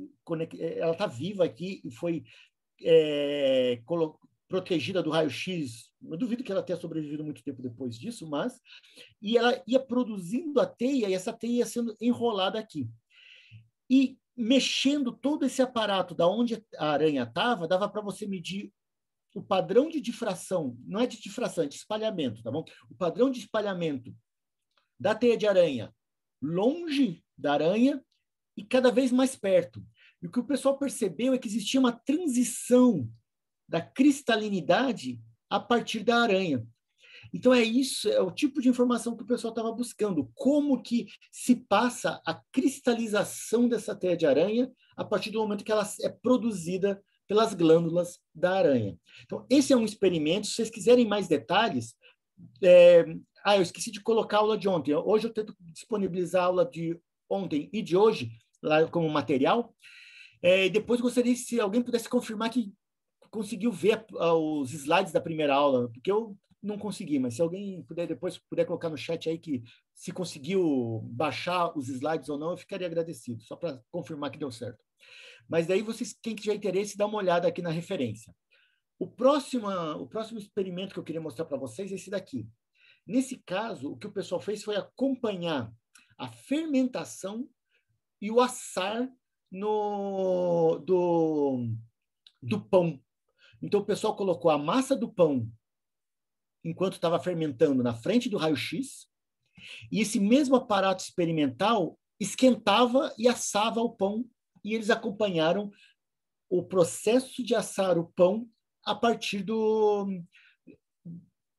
eh, ela está viva aqui e foi é, protegida do raio-x. Eu duvido que ela tenha sobrevivido muito tempo depois disso, mas e ela ia produzindo a teia e essa teia ia sendo enrolada aqui. E mexendo todo esse aparato da onde a aranha estava, dava para você medir o padrão de difração, não é de difração, é de espalhamento, tá bom? O padrão de espalhamento da teia de aranha longe da aranha e cada vez mais perto. E o que o pessoal percebeu é que existia uma transição da cristalinidade a partir da aranha. Então é isso, é o tipo de informação que o pessoal estava buscando, como que se passa a cristalização dessa teia de aranha a partir do momento que ela é produzida pelas glândulas da aranha. Então esse é um experimento. Se vocês quiserem mais detalhes, é... ah, eu esqueci de colocar a aula de ontem. Hoje eu tento disponibilizar a aula de ontem e de hoje, lá como material. É, depois gostaria se alguém pudesse confirmar que conseguiu ver os slides da primeira aula, porque eu não consegui, mas se alguém puder depois puder colocar no chat aí que se conseguiu baixar os slides ou não, eu ficaria agradecido, só para confirmar que deu certo. Mas daí vocês, quem tiver interesse, dá uma olhada aqui na referência. O próximo, o próximo experimento que eu queria mostrar para vocês é esse daqui. Nesse caso, o que o pessoal fez foi acompanhar a fermentação e o assar no, do, do pão. Então o pessoal colocou a massa do pão enquanto estava fermentando na frente do raio-x, e esse mesmo aparato experimental esquentava e assava o pão, e eles acompanharam o processo de assar o pão a partir do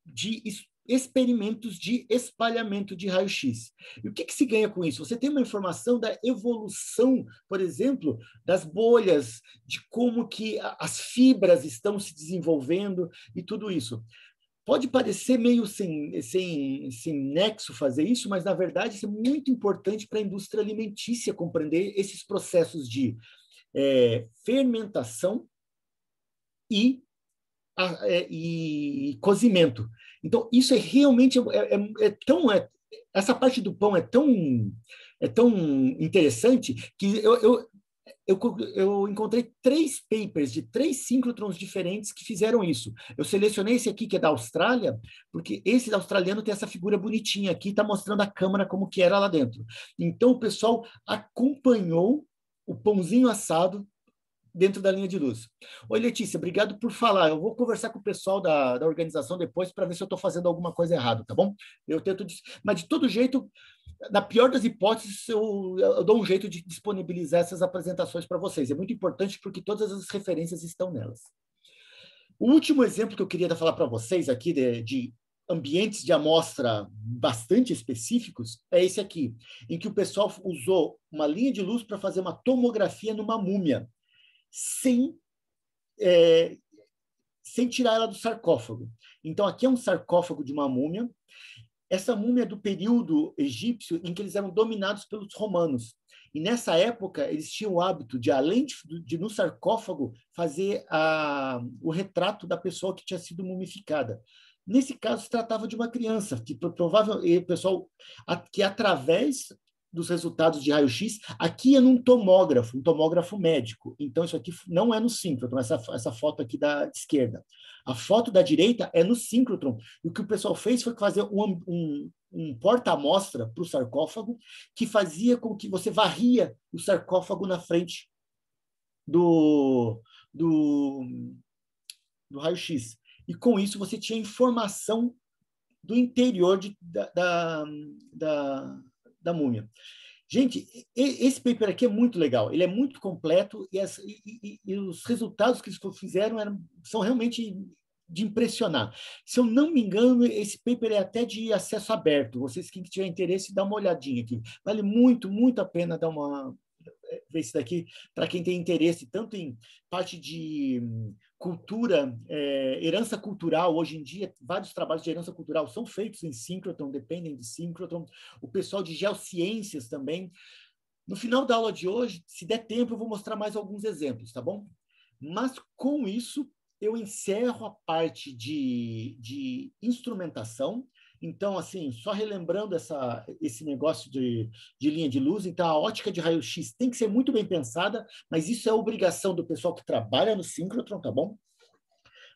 de experimentos de espalhamento de raio-x. E o que, que, se ganha com isso? Você tem uma informação da evolução, por exemplo, das bolhas, de como que as fibras estão se desenvolvendo e tudo isso. Pode parecer meio sem, sem, sem nexo fazer isso, mas na verdade isso é muito importante para a indústria alimentícia compreender esses processos de é, fermentação e, a, é, e cozimento. Então, isso é realmente é, é, é tão. É, essa parte do pão é tão, é tão interessante que eu, eu, eu, eu encontrei três papers de três síncrotrons diferentes que fizeram isso. Eu selecionei esse aqui, que é da Austrália, porque esse australiano tem essa figura bonitinha aqui, está mostrando a câmera como que era lá dentro. Então, o pessoal acompanhou o pãozinho assado dentro da linha de luz. Oi, Letícia, obrigado por falar. Eu vou conversar com o pessoal da, da organização depois para ver se eu estou fazendo alguma coisa errada, tá bom? Eu tento, mas de todo jeito, na pior das hipóteses, eu, eu dou um jeito de disponibilizar essas apresentações para vocês. É muito importante porque todas as referências estão nelas. O último exemplo que eu queria falar para vocês aqui de, de ambientes de amostra bastante específicos é esse aqui, em que o pessoal usou uma linha de luz para fazer uma tomografia numa múmia sem, é, sem tirar ela do sarcófago. Então, aqui é um sarcófago de uma múmia. Essa múmia é do período egípcio em que eles eram dominados pelos romanos. E nessa época, eles tinham o hábito de, além de, de no sarcófago, fazer a, o retrato da pessoa que tinha sido mumificada. Nesse caso, se tratava de uma criança, que provavelmente o pessoal que através dos resultados de raio-x. Aqui é num tomógrafo, um tomógrafo médico. Então, isso aqui não é no síncrotron, então, essa, essa foto aqui da esquerda. A foto da direita é no síncrotron. E o que o pessoal fez foi fazer um, um, um porta-amostra para o sarcófago que fazia com que você varria o sarcófago na frente do, do, do raio-x. E com isso você tinha informação do interior de, da, da, da da múmia. Gente, esse paper aqui é muito legal, ele é muito completo e, as, e, e os resultados que eles fizeram eram, são realmente de impressionar. Se eu não me engano, esse paper é até de acesso aberto. Vocês que tiverem interesse, dá uma olhadinha aqui. Vale muito, muito a pena dar uma eh, ver isso daqui para quem tem interesse tanto em parte de cultura, é, herança cultural. Hoje em dia, vários trabalhos de herança cultural são feitos em síncrotron, dependem de síncrotron. O pessoal de geociências também. No final da aula de hoje, se der tempo, eu vou mostrar mais alguns exemplos, tá bom? Mas com isso, eu encerro a parte de, de instrumentação então, assim, só relembrando essa, esse negócio de, de linha de luz, então a ótica de raio-x tem que ser muito bem pensada, mas isso é obrigação do pessoal que trabalha no síncrotron, tá bom?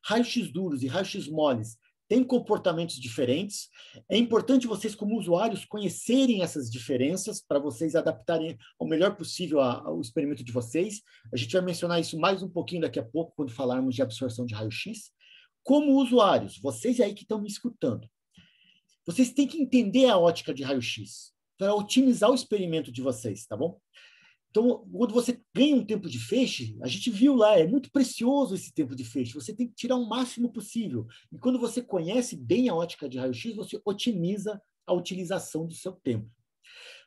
Raio-x duros e raio-x moles têm comportamentos diferentes. É importante vocês, como usuários, conhecerem essas diferenças para vocês adaptarem o melhor possível ao experimento de vocês. A gente vai mencionar isso mais um pouquinho daqui a pouco, quando falarmos de absorção de raio-x. Como usuários, vocês aí que estão me escutando, vocês têm que entender a ótica de raio-x para então, é otimizar o experimento de vocês, tá bom? Então, quando você ganha um tempo de feixe, a gente viu lá, é muito precioso esse tempo de feixe. Você tem que tirar o máximo possível. E quando você conhece bem a ótica de raio-x, você otimiza a utilização do seu tempo.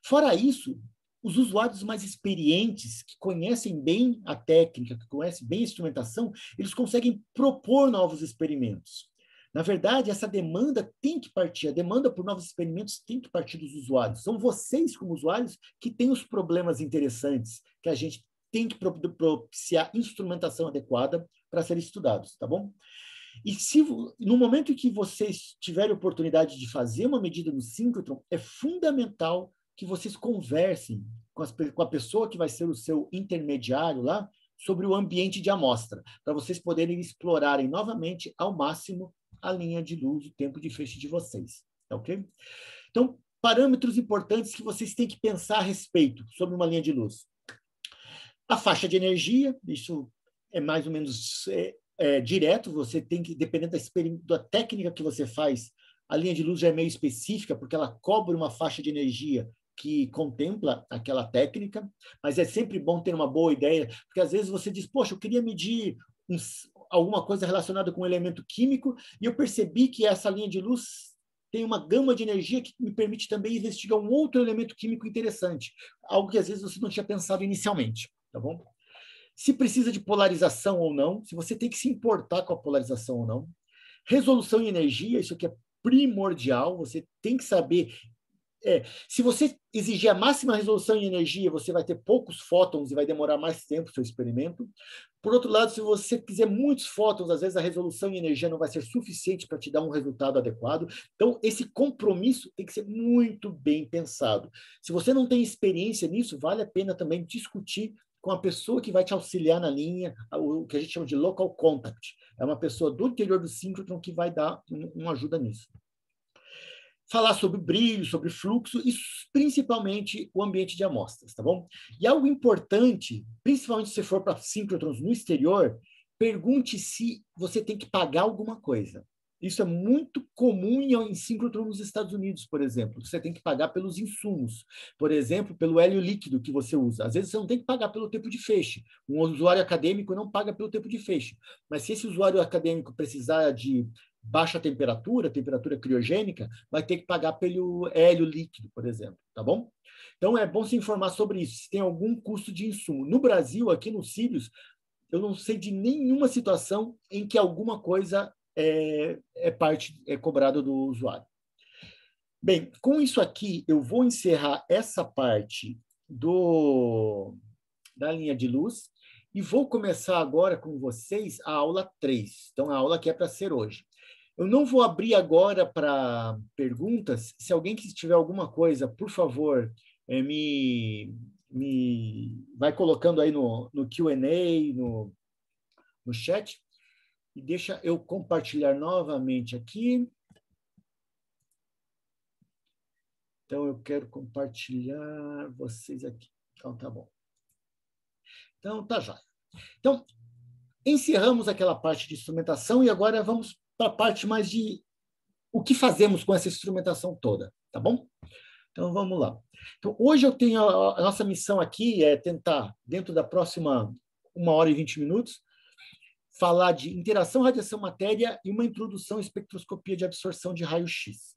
Fora isso, os usuários mais experientes, que conhecem bem a técnica, que conhecem bem a instrumentação, eles conseguem propor novos experimentos. Na verdade, essa demanda tem que partir, a demanda por novos experimentos tem que partir dos usuários. São vocês, como usuários, que têm os problemas interessantes que a gente tem que propiciar instrumentação adequada para serem estudados, tá bom? E se no momento em que vocês tiverem oportunidade de fazer uma medida no síncrotron, é fundamental que vocês conversem com, as, com, a pessoa que vai ser o seu intermediário lá sobre o ambiente de amostra, para vocês poderem explorarem novamente ao máximo a linha de luz, o tempo de fecho de vocês. Tá ok? Então, parâmetros importantes que vocês têm que pensar a respeito sobre uma linha de luz. A faixa de energia, isso é mais ou menos é, é, direto, você tem que, dependendo da, da técnica que você faz, a linha de luz já é meio específica, porque ela cobre uma faixa de energia que contempla aquela técnica, mas é sempre bom ter uma boa ideia, porque às vezes você diz, poxa, eu queria medir um, alguma coisa relacionada com um elemento químico, e eu percebi que essa linha de luz tem uma gama de energia que me permite também investigar um outro elemento químico interessante, algo que às vezes você não tinha pensado inicialmente, tá bom? Se precisa de polarização ou não, se você tem que se importar com a polarização ou não. Resolução e energia, isso aqui é primordial, você tem que saber é, se você exigir a máxima resolução em energia, você vai ter poucos fótons e vai demorar mais tempo o seu experimento. Por outro lado, se você quiser muitos fótons, às vezes a resolução em energia não vai ser suficiente para te dar um resultado adequado. Então, esse compromisso tem que ser muito bem pensado. Se você não tem experiência nisso, vale a pena também discutir com a pessoa que vai te auxiliar na linha, o que a gente chama de local contact. É uma pessoa do interior do síncrono que vai dar uma ajuda nisso falar sobre brilho, sobre fluxo e principalmente o ambiente de amostras, tá bom? E algo importante, principalmente se for para síncrotrons no exterior, pergunte se você tem que pagar alguma coisa. Isso é muito comum em síncrotron nos Estados Unidos, por exemplo. Você tem que pagar pelos insumos, por exemplo, pelo hélio líquido que você usa. Às vezes você não tem que pagar pelo tempo de feixe. Um usuário acadêmico não paga pelo tempo de feixe. Mas se esse usuário acadêmico precisar de baixa temperatura, temperatura criogênica, vai ter que pagar pelo hélio líquido, por exemplo, tá bom? Então é bom se informar sobre isso, se tem algum custo de insumo. No Brasil, aqui no Sirius, eu não sei de nenhuma situação em que alguma coisa é, é parte é cobrada do usuário. Bem, com isso aqui eu vou encerrar essa parte do da linha de luz e vou começar agora com vocês a aula 3. Então a aula que é para ser hoje. Eu não vou abrir agora para perguntas. Se alguém que tiver alguma coisa, por favor, é, me, me vai colocando aí no, no QA, no, no chat. E deixa eu compartilhar novamente aqui. Então, eu quero compartilhar vocês aqui. Então, tá bom. Então, tá já. Então, encerramos aquela parte de instrumentação e agora vamos para a parte mais de o que fazemos com essa instrumentação toda, tá bom? Então vamos lá. Então hoje eu tenho a, a nossa missão aqui é tentar dentro da próxima uma hora e vinte minutos falar de interação radiação-matéria e uma introdução à espectroscopia de absorção de raio-x.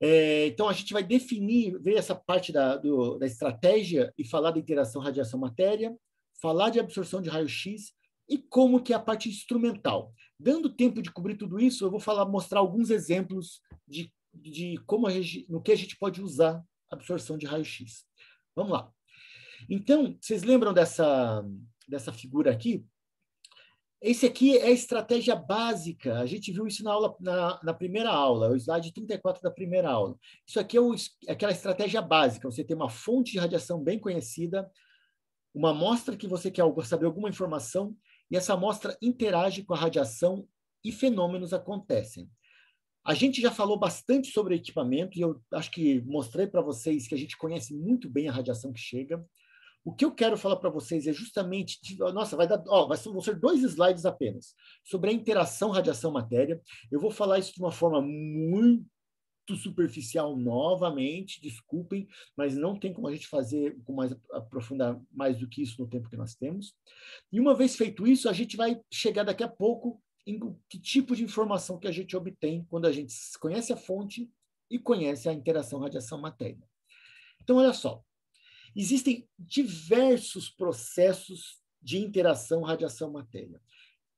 É, então, a gente vai definir, ver essa parte da, do, da estratégia e falar da interação radiação-matéria, falar de absorção de raio-x e como que é a parte instrumental. Dando tempo de cobrir tudo isso, eu vou falar, mostrar alguns exemplos de, de como gente, no que a gente pode usar a absorção de raio-x. Vamos lá. Então, vocês lembram dessa, dessa figura aqui? Esse aqui é a estratégia básica. A gente viu isso na, aula, na, na primeira aula, o slide 34 da primeira aula. Isso aqui é o, é aquela estratégia básica. Você tem uma fonte de radiação bem conhecida, uma amostra que você quer saber alguma informação, e essa amostra interage com a radiação e fenômenos acontecem. A gente já falou bastante sobre equipamento e eu acho que mostrei para vocês que a gente conhece muito bem a radiação que chega. O que eu quero falar para vocês é justamente, nossa, vai dar, ó, vai, vão ser dois slides apenas sobre a interação radiação-matéria. Eu vou falar isso de uma forma muito superficial novamente, desculpem, mas não tem como a gente fazer com mais aprofundar mais do que isso no tempo que nós temos. E uma vez feito isso, a gente vai chegar daqui a pouco em que tipo de informação que a gente obtém quando a gente conhece a fonte e conhece a interação radiação-matéria. Então, olha só, existem diversos processos de interação radiação-matéria.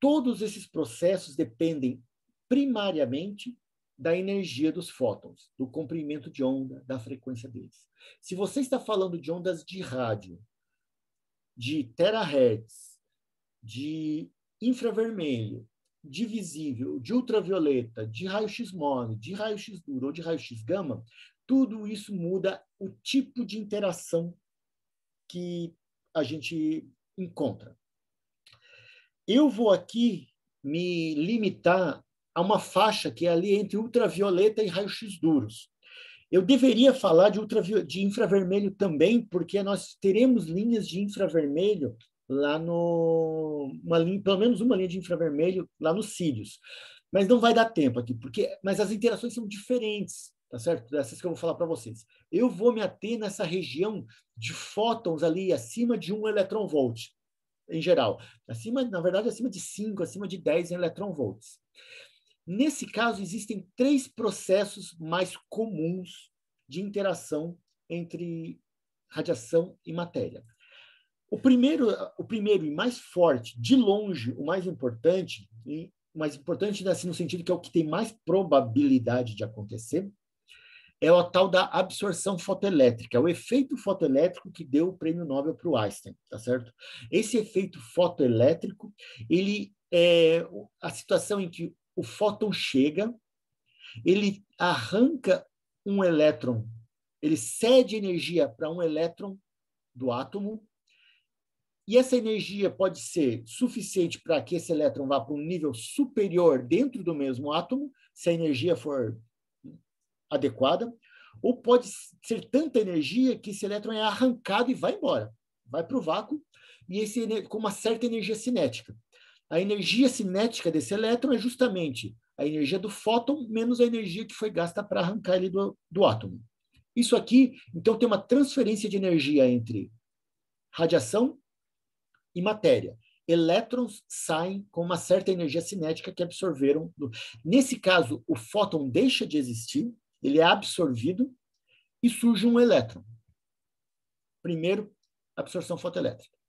Todos esses processos dependem primariamente da energia dos fótons, do comprimento de onda, da frequência deles. Se você está falando de ondas de rádio, de terahertz, de infravermelho, de visível, de ultravioleta, de raio-x mono, de raio-x duro ou de raio-x gama, tudo isso muda o tipo de interação que a gente encontra. Eu vou aqui me limitar a uma faixa que é ali entre ultravioleta e raios-x duros. Eu deveria falar de, de infravermelho também, porque nós teremos linhas de infravermelho lá no. Uma linha, pelo menos uma linha de infravermelho lá nos cílios. Mas não vai dar tempo aqui, porque. Mas as interações são diferentes, tá certo? Dessas que eu vou falar para vocês. Eu vou me ater nessa região de fótons ali acima de um elétron em geral. Acima, na verdade, acima de 5, acima de 10 elétron volts. Nesse caso, existem três processos mais comuns de interação entre radiação e matéria. O primeiro, o primeiro e mais forte, de longe, o mais importante, e mais importante né, assim, no sentido que é o que tem mais probabilidade de acontecer, é o tal da absorção fotoelétrica, é o efeito fotoelétrico que deu o prêmio Nobel para o Einstein, tá certo? Esse efeito fotoelétrico, ele é a situação em que o fóton chega, ele arranca um elétron, ele cede energia para um elétron do átomo, e essa energia pode ser suficiente para que esse elétron vá para um nível superior dentro do mesmo átomo, se a energia for adequada, ou pode ser tanta energia que esse elétron é arrancado e vai embora, vai para o vácuo, e esse, com uma certa energia cinética. A energia cinética desse elétron é justamente a energia do fóton menos a energia que foi gasta para arrancar ele do, do átomo. Isso aqui, então, tem uma transferência de energia entre radiação e matéria. Elétrons saem com uma certa energia cinética que absorveram. Do... Nesse caso, o fóton deixa de existir, ele é absorvido e surge um elétron. Primeiro, absorção fotoelétrica.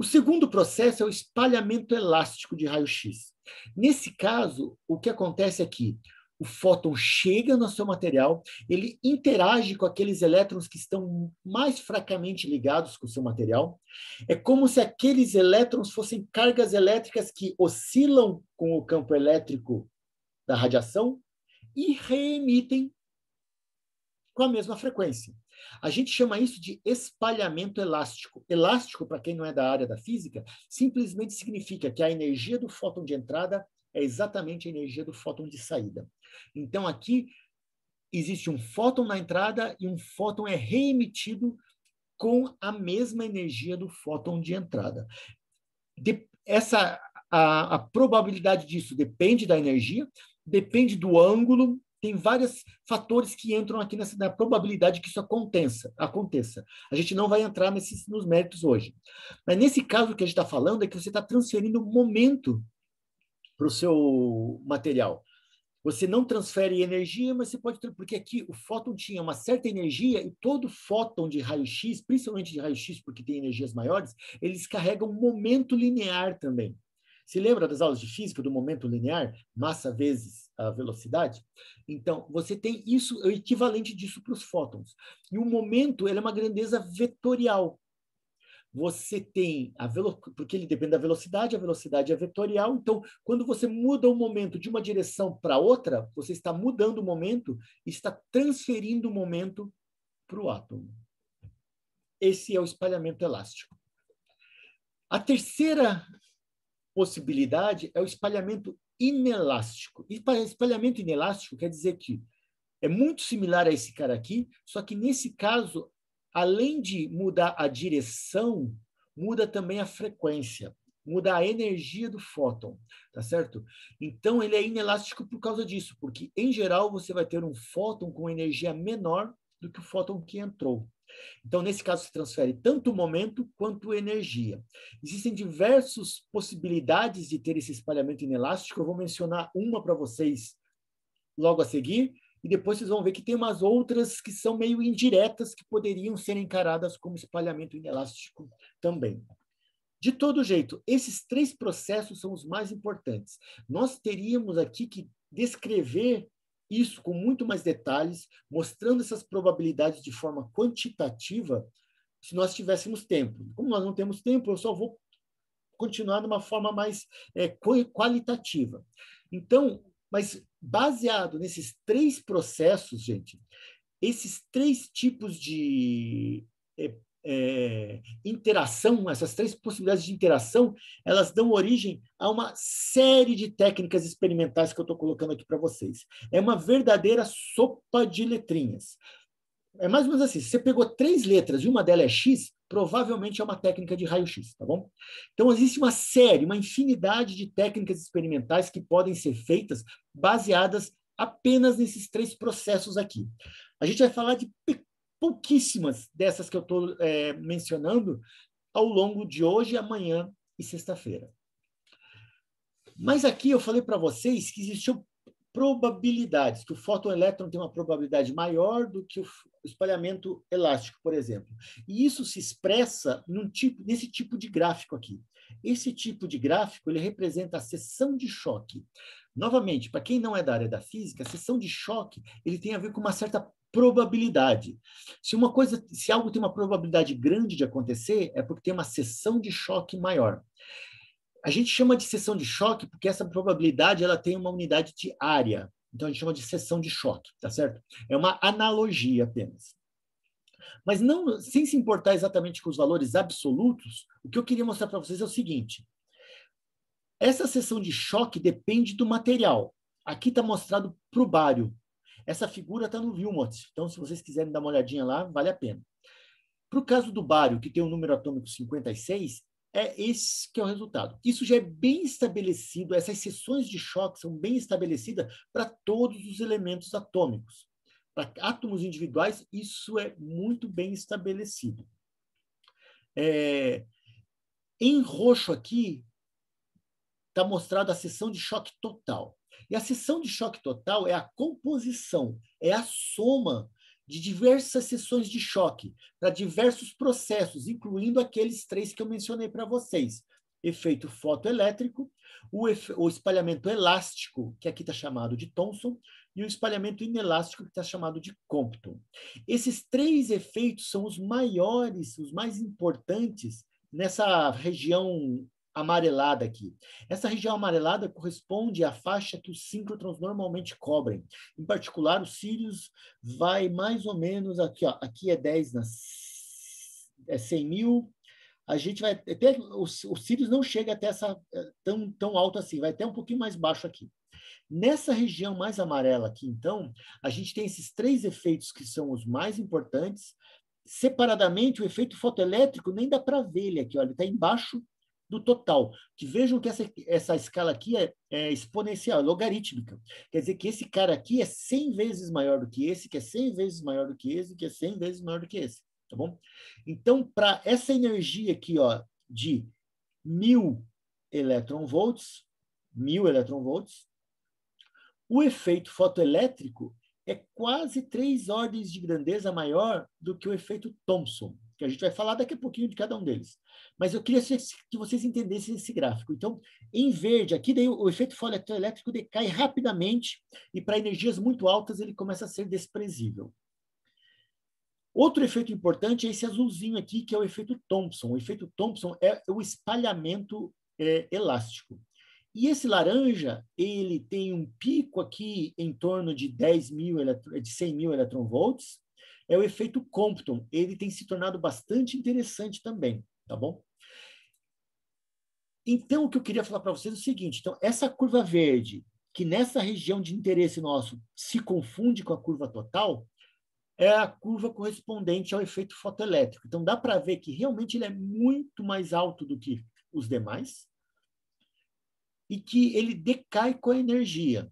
O segundo processo é o espalhamento elástico de raio-x. Nesse caso, o que acontece é que o fóton chega no seu material, ele interage com aqueles elétrons que estão mais fracamente ligados com o seu material. É como se aqueles elétrons fossem cargas elétricas que oscilam com o campo elétrico da radiação e reemitem com a mesma frequência. A gente chama isso de espalhamento elástico. Elástico, para quem não é da área da física, simplesmente significa que a energia do fóton de entrada é exatamente a energia do fóton de saída. Então, aqui existe um fóton na entrada e um fóton é reemitido com a mesma energia do fóton de entrada. De, essa a, a probabilidade disso depende da energia, depende do ângulo tem vários fatores que entram aqui nessa na probabilidade que isso aconteça, aconteça. A gente não vai entrar nesses, nos méritos hoje. Mas nesse caso que a gente está falando é que você está transferindo momento para o seu material. Você não transfere energia, mas você pode. Porque aqui o fóton tinha uma certa energia e todo fóton de raio-x, principalmente de raio-x, porque tem energias maiores, eles carregam momento linear também. Se lembra das aulas de física do momento linear, massa vezes a velocidade? Então, você tem isso, é o equivalente disso para os fótons. E o momento ele é uma grandeza vetorial. Você tem a velocidade, porque ele depende da velocidade, a velocidade é vetorial. Então, quando você muda o momento de uma direção para outra, você está mudando o momento, está transferindo o momento para o átomo. Esse é o espalhamento elástico. A terceira possibilidade é o espalhamento inelástico. espalhamento inelástico quer dizer que é muito similar a esse cara aqui, só que nesse caso, além de mudar a direção, muda também a frequência, muda a energia do fóton, tá certo? Então ele é inelástico por causa disso, porque em geral você vai ter um fóton com energia menor do que o fóton que entrou. Então, nesse caso, se transfere tanto momento quanto energia. Existem diversas possibilidades de ter esse espalhamento inelástico. Eu vou mencionar uma para vocês logo a seguir, e depois vocês vão ver que tem umas outras que são meio indiretas, que poderiam ser encaradas como espalhamento inelástico também. De todo jeito, esses três processos são os mais importantes. Nós teríamos aqui que descrever isso com muito mais detalhes, mostrando essas probabilidades de forma quantitativa, se nós tivéssemos tempo. Como nós não temos tempo, eu só vou continuar de uma forma mais é, qualitativa. Então, mas baseado nesses três processos, gente, esses três tipos de é, é, interação, essas três possibilidades de interação, elas dão origem a uma série de técnicas experimentais que eu estou colocando aqui para vocês. É uma verdadeira sopa de letrinhas. É mais ou menos assim: se você pegou três letras e uma delas é X, provavelmente é uma técnica de raio-x, tá bom? Então, existe uma série, uma infinidade de técnicas experimentais que podem ser feitas baseadas apenas nesses três processos aqui. A gente vai falar de pouquíssimas dessas que eu estou é, mencionando ao longo de hoje, amanhã e sexta-feira. Mas aqui eu falei para vocês que existiam probabilidades, que o fóton-elétron tem uma probabilidade maior do que o espalhamento elástico, por exemplo. E isso se expressa tipo, nesse tipo de gráfico aqui. Esse tipo de gráfico ele representa a seção de choque. Novamente, para quem não é da área da física, a seção de choque ele tem a ver com uma certa probabilidade. Se uma coisa, se algo tem uma probabilidade grande de acontecer, é porque tem uma seção de choque maior. A gente chama de seção de choque porque essa probabilidade ela tem uma unidade de área. Então a gente chama de seção de choque, tá certo? É uma analogia apenas. Mas não, sem se importar exatamente com os valores absolutos, o que eu queria mostrar para vocês é o seguinte: essa seção de choque depende do material. Aqui está mostrado para o bário, essa figura está no Wilmot, então se vocês quiserem dar uma olhadinha lá, vale a pena. Para o caso do bário, que tem o um número atômico 56, é esse que é o resultado. Isso já é bem estabelecido, essas seções de choque são bem estabelecidas para todos os elementos atômicos. Para átomos individuais, isso é muito bem estabelecido. É, em roxo aqui, está mostrada a seção de choque total. E a sessão de choque total é a composição, é a soma de diversas sessões de choque para diversos processos, incluindo aqueles três que eu mencionei para vocês: efeito fotoelétrico, o, efe... o, espalhamento elástico, que aqui está chamado de Thomson, e o espalhamento inelástico, que está chamado de Compton. Esses três efeitos são os maiores, os mais importantes nessa região amarelada aqui. Essa região amarelada corresponde à faixa que os síncrotrons normalmente cobrem. Em particular, o Sirius vai mais ou menos aqui, ó, aqui é 10 é 100 mil. A gente vai até o, o Sirius não chega até essa eh, tão tão alto assim, vai até um pouquinho mais baixo aqui. Nessa região mais amarela aqui, então, a gente tem esses três efeitos que são os mais importantes. Separadamente, o efeito fotoelétrico nem dá para ver ele aqui, olha, ele está embaixo do total. Que vejam que essa, essa escala aqui é, é exponencial, é logarítmica. Quer dizer que esse cara aqui é 100 vezes maior do que esse, que é 100 vezes maior do que esse, que é 100 vezes maior do que esse. Tá bom? Então, para essa energia aqui ó, de 1.000 eletronvolts, 1.000 eletronvolts, o efeito fotoelétrico é quase três ordens de grandeza maior do que o efeito Thomson que a gente vai falar daqui a pouquinho de cada um deles. Mas eu queria que vocês entendessem esse gráfico. Então, em verde aqui, daí o efeito fotoelétrico decai rapidamente e para energias muito altas ele começa a ser desprezível. Outro efeito importante é esse azulzinho aqui, que é o efeito Thomson. O efeito Thomson é o espalhamento é, elástico. E esse laranja, ele tem um pico aqui em torno de 10 mil, de 100 mil eletronvolts, é o efeito Compton. Ele tem se tornado bastante interessante também, tá bom? Então, o que eu queria falar para vocês é o seguinte: então, essa curva verde, que nessa região de interesse nosso se confunde com a curva total, é a curva correspondente ao efeito fotoelétrico. Então, dá para ver que realmente ele é muito mais alto do que os demais e que ele decai com a energia.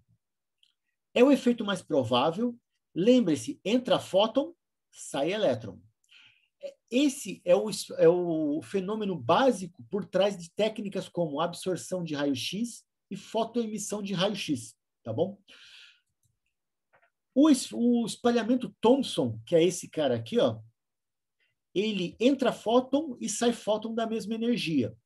É o efeito mais provável. Lembre-se, entra fóton, sai elétron. É, esse é o, é o fenômeno básico por trás de técnicas como absorção de raio-x e fotoemissão de raio-x, tá bom? O, o espalhamento Thomson, que é esse cara aqui, ó, ele entra fóton e sai fóton da mesma energia.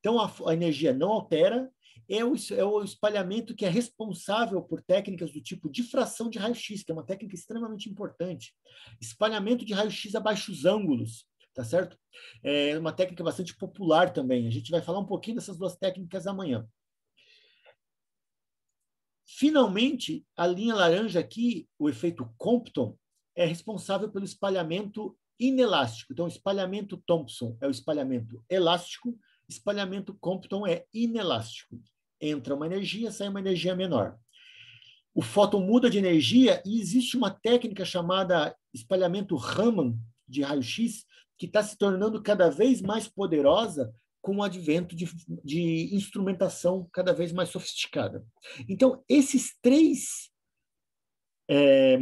Então, a, a energia não altera, é o, é o espalhamento que é responsável por técnicas do tipo difração de raio-x, que é uma técnica extremamente importante. Espalhamento de raio-x a baixos ângulos, tá certo? É uma técnica bastante popular também. A gente vai falar um pouquinho dessas duas técnicas amanhã. Finalmente, a linha laranja aqui, o efeito Compton, é responsável pelo espalhamento inelástico. Então, o espalhamento Thompson é o espalhamento elástico, Espalhamento Compton é inelástico. Entra uma energia, sai uma energia menor. O fóton muda de energia e existe uma técnica chamada espalhamento Raman de raio-x que está se tornando cada vez mais poderosa com o advento de, de instrumentação cada vez mais sofisticada. Então, esses três é,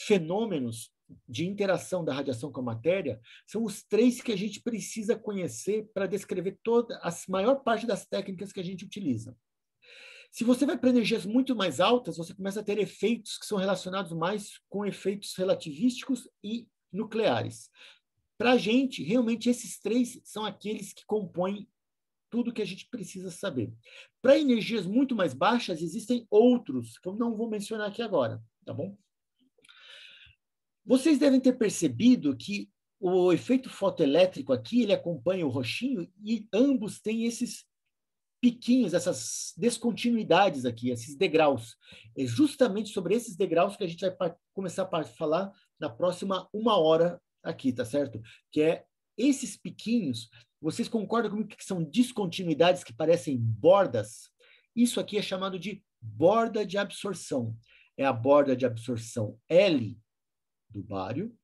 fenômenos de interação da radiação com a matéria são os três que a gente precisa conhecer para descrever toda a maior parte das técnicas que a gente utiliza. Se você vai para energias muito mais altas, você começa a ter efeitos que são relacionados mais com efeitos relativísticos e nucleares. Para a gente, realmente, esses três são aqueles que compõem tudo que a gente precisa saber. Para energias muito mais baixas, existem outros que eu não vou mencionar aqui agora, tá bom? Vocês devem ter percebido que o efeito fotoelétrico aqui, ele acompanha o roxinho e ambos têm esses piquinhos, essas descontinuidades aqui, esses degraus. É justamente sobre esses degraus que a gente vai começar a falar na próxima uma hora aqui, tá certo? Que é esses piquinhos, vocês concordam comigo que são descontinuidades que parecem bordas? Isso aqui é chamado de borda de absorção. É a borda de absorção L do bário,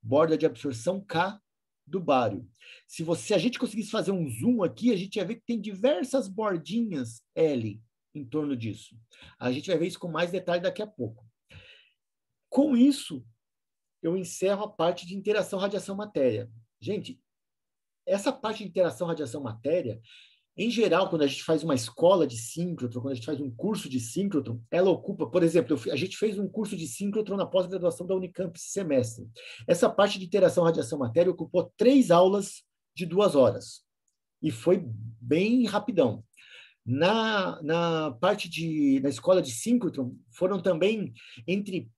borda de absorção K do bário. Se, você, a gente conseguisse fazer um zoom aqui, a gente ia ver que tem diversas bordinhas L em torno disso. A gente vai ver isso com mais detalhe daqui a pouco. Com isso, eu encerro a parte de interação radiação-matéria. Gente, essa parte de interação radiação-matéria em geral, quando a gente faz uma escola de síncrotron, quando a gente faz um curso de síncrotron, ela ocupa, por exemplo, a gente fez um curso de síncrotron na pós-graduação da Unicamp esse semestre. Essa parte de interação radiação-matéria ocupou três aulas de duas horas. E foi bem rapidão. Na, na parte de, na escola de síncrotron, foram também entre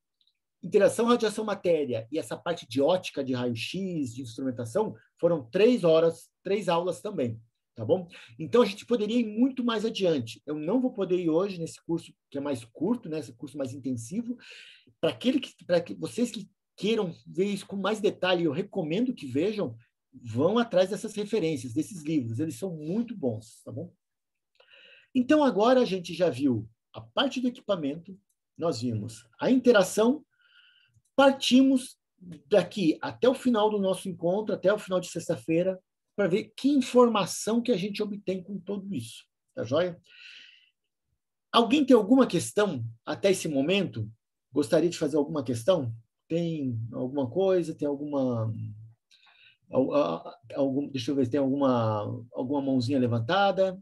interação radiação-matéria e essa parte de ótica, de raio-x, de instrumentação, foram três horas, três aulas também tá bom? Então a gente poderia ir muito mais adiante. Eu não vou poder ir hoje nesse curso que é mais curto, né? curso mais intensivo. Para aquele que, para que vocês que queiram ver isso com mais detalhe, eu recomendo que vejam, vão atrás dessas referências, desses livros. Eles são muito bons, tá bom? Então agora a gente já viu a parte do equipamento, nós vimos a interação, partimos daqui até o final do nosso encontro, até o final de sexta-feira, para ver que informação que a gente obtém com tudo isso. Tá joia? Alguém tem alguma questão até esse momento? Gostaria de fazer alguma questão? Tem alguma coisa? Tem alguma. Algum, deixa eu ver se tem alguma, alguma mãozinha levantada.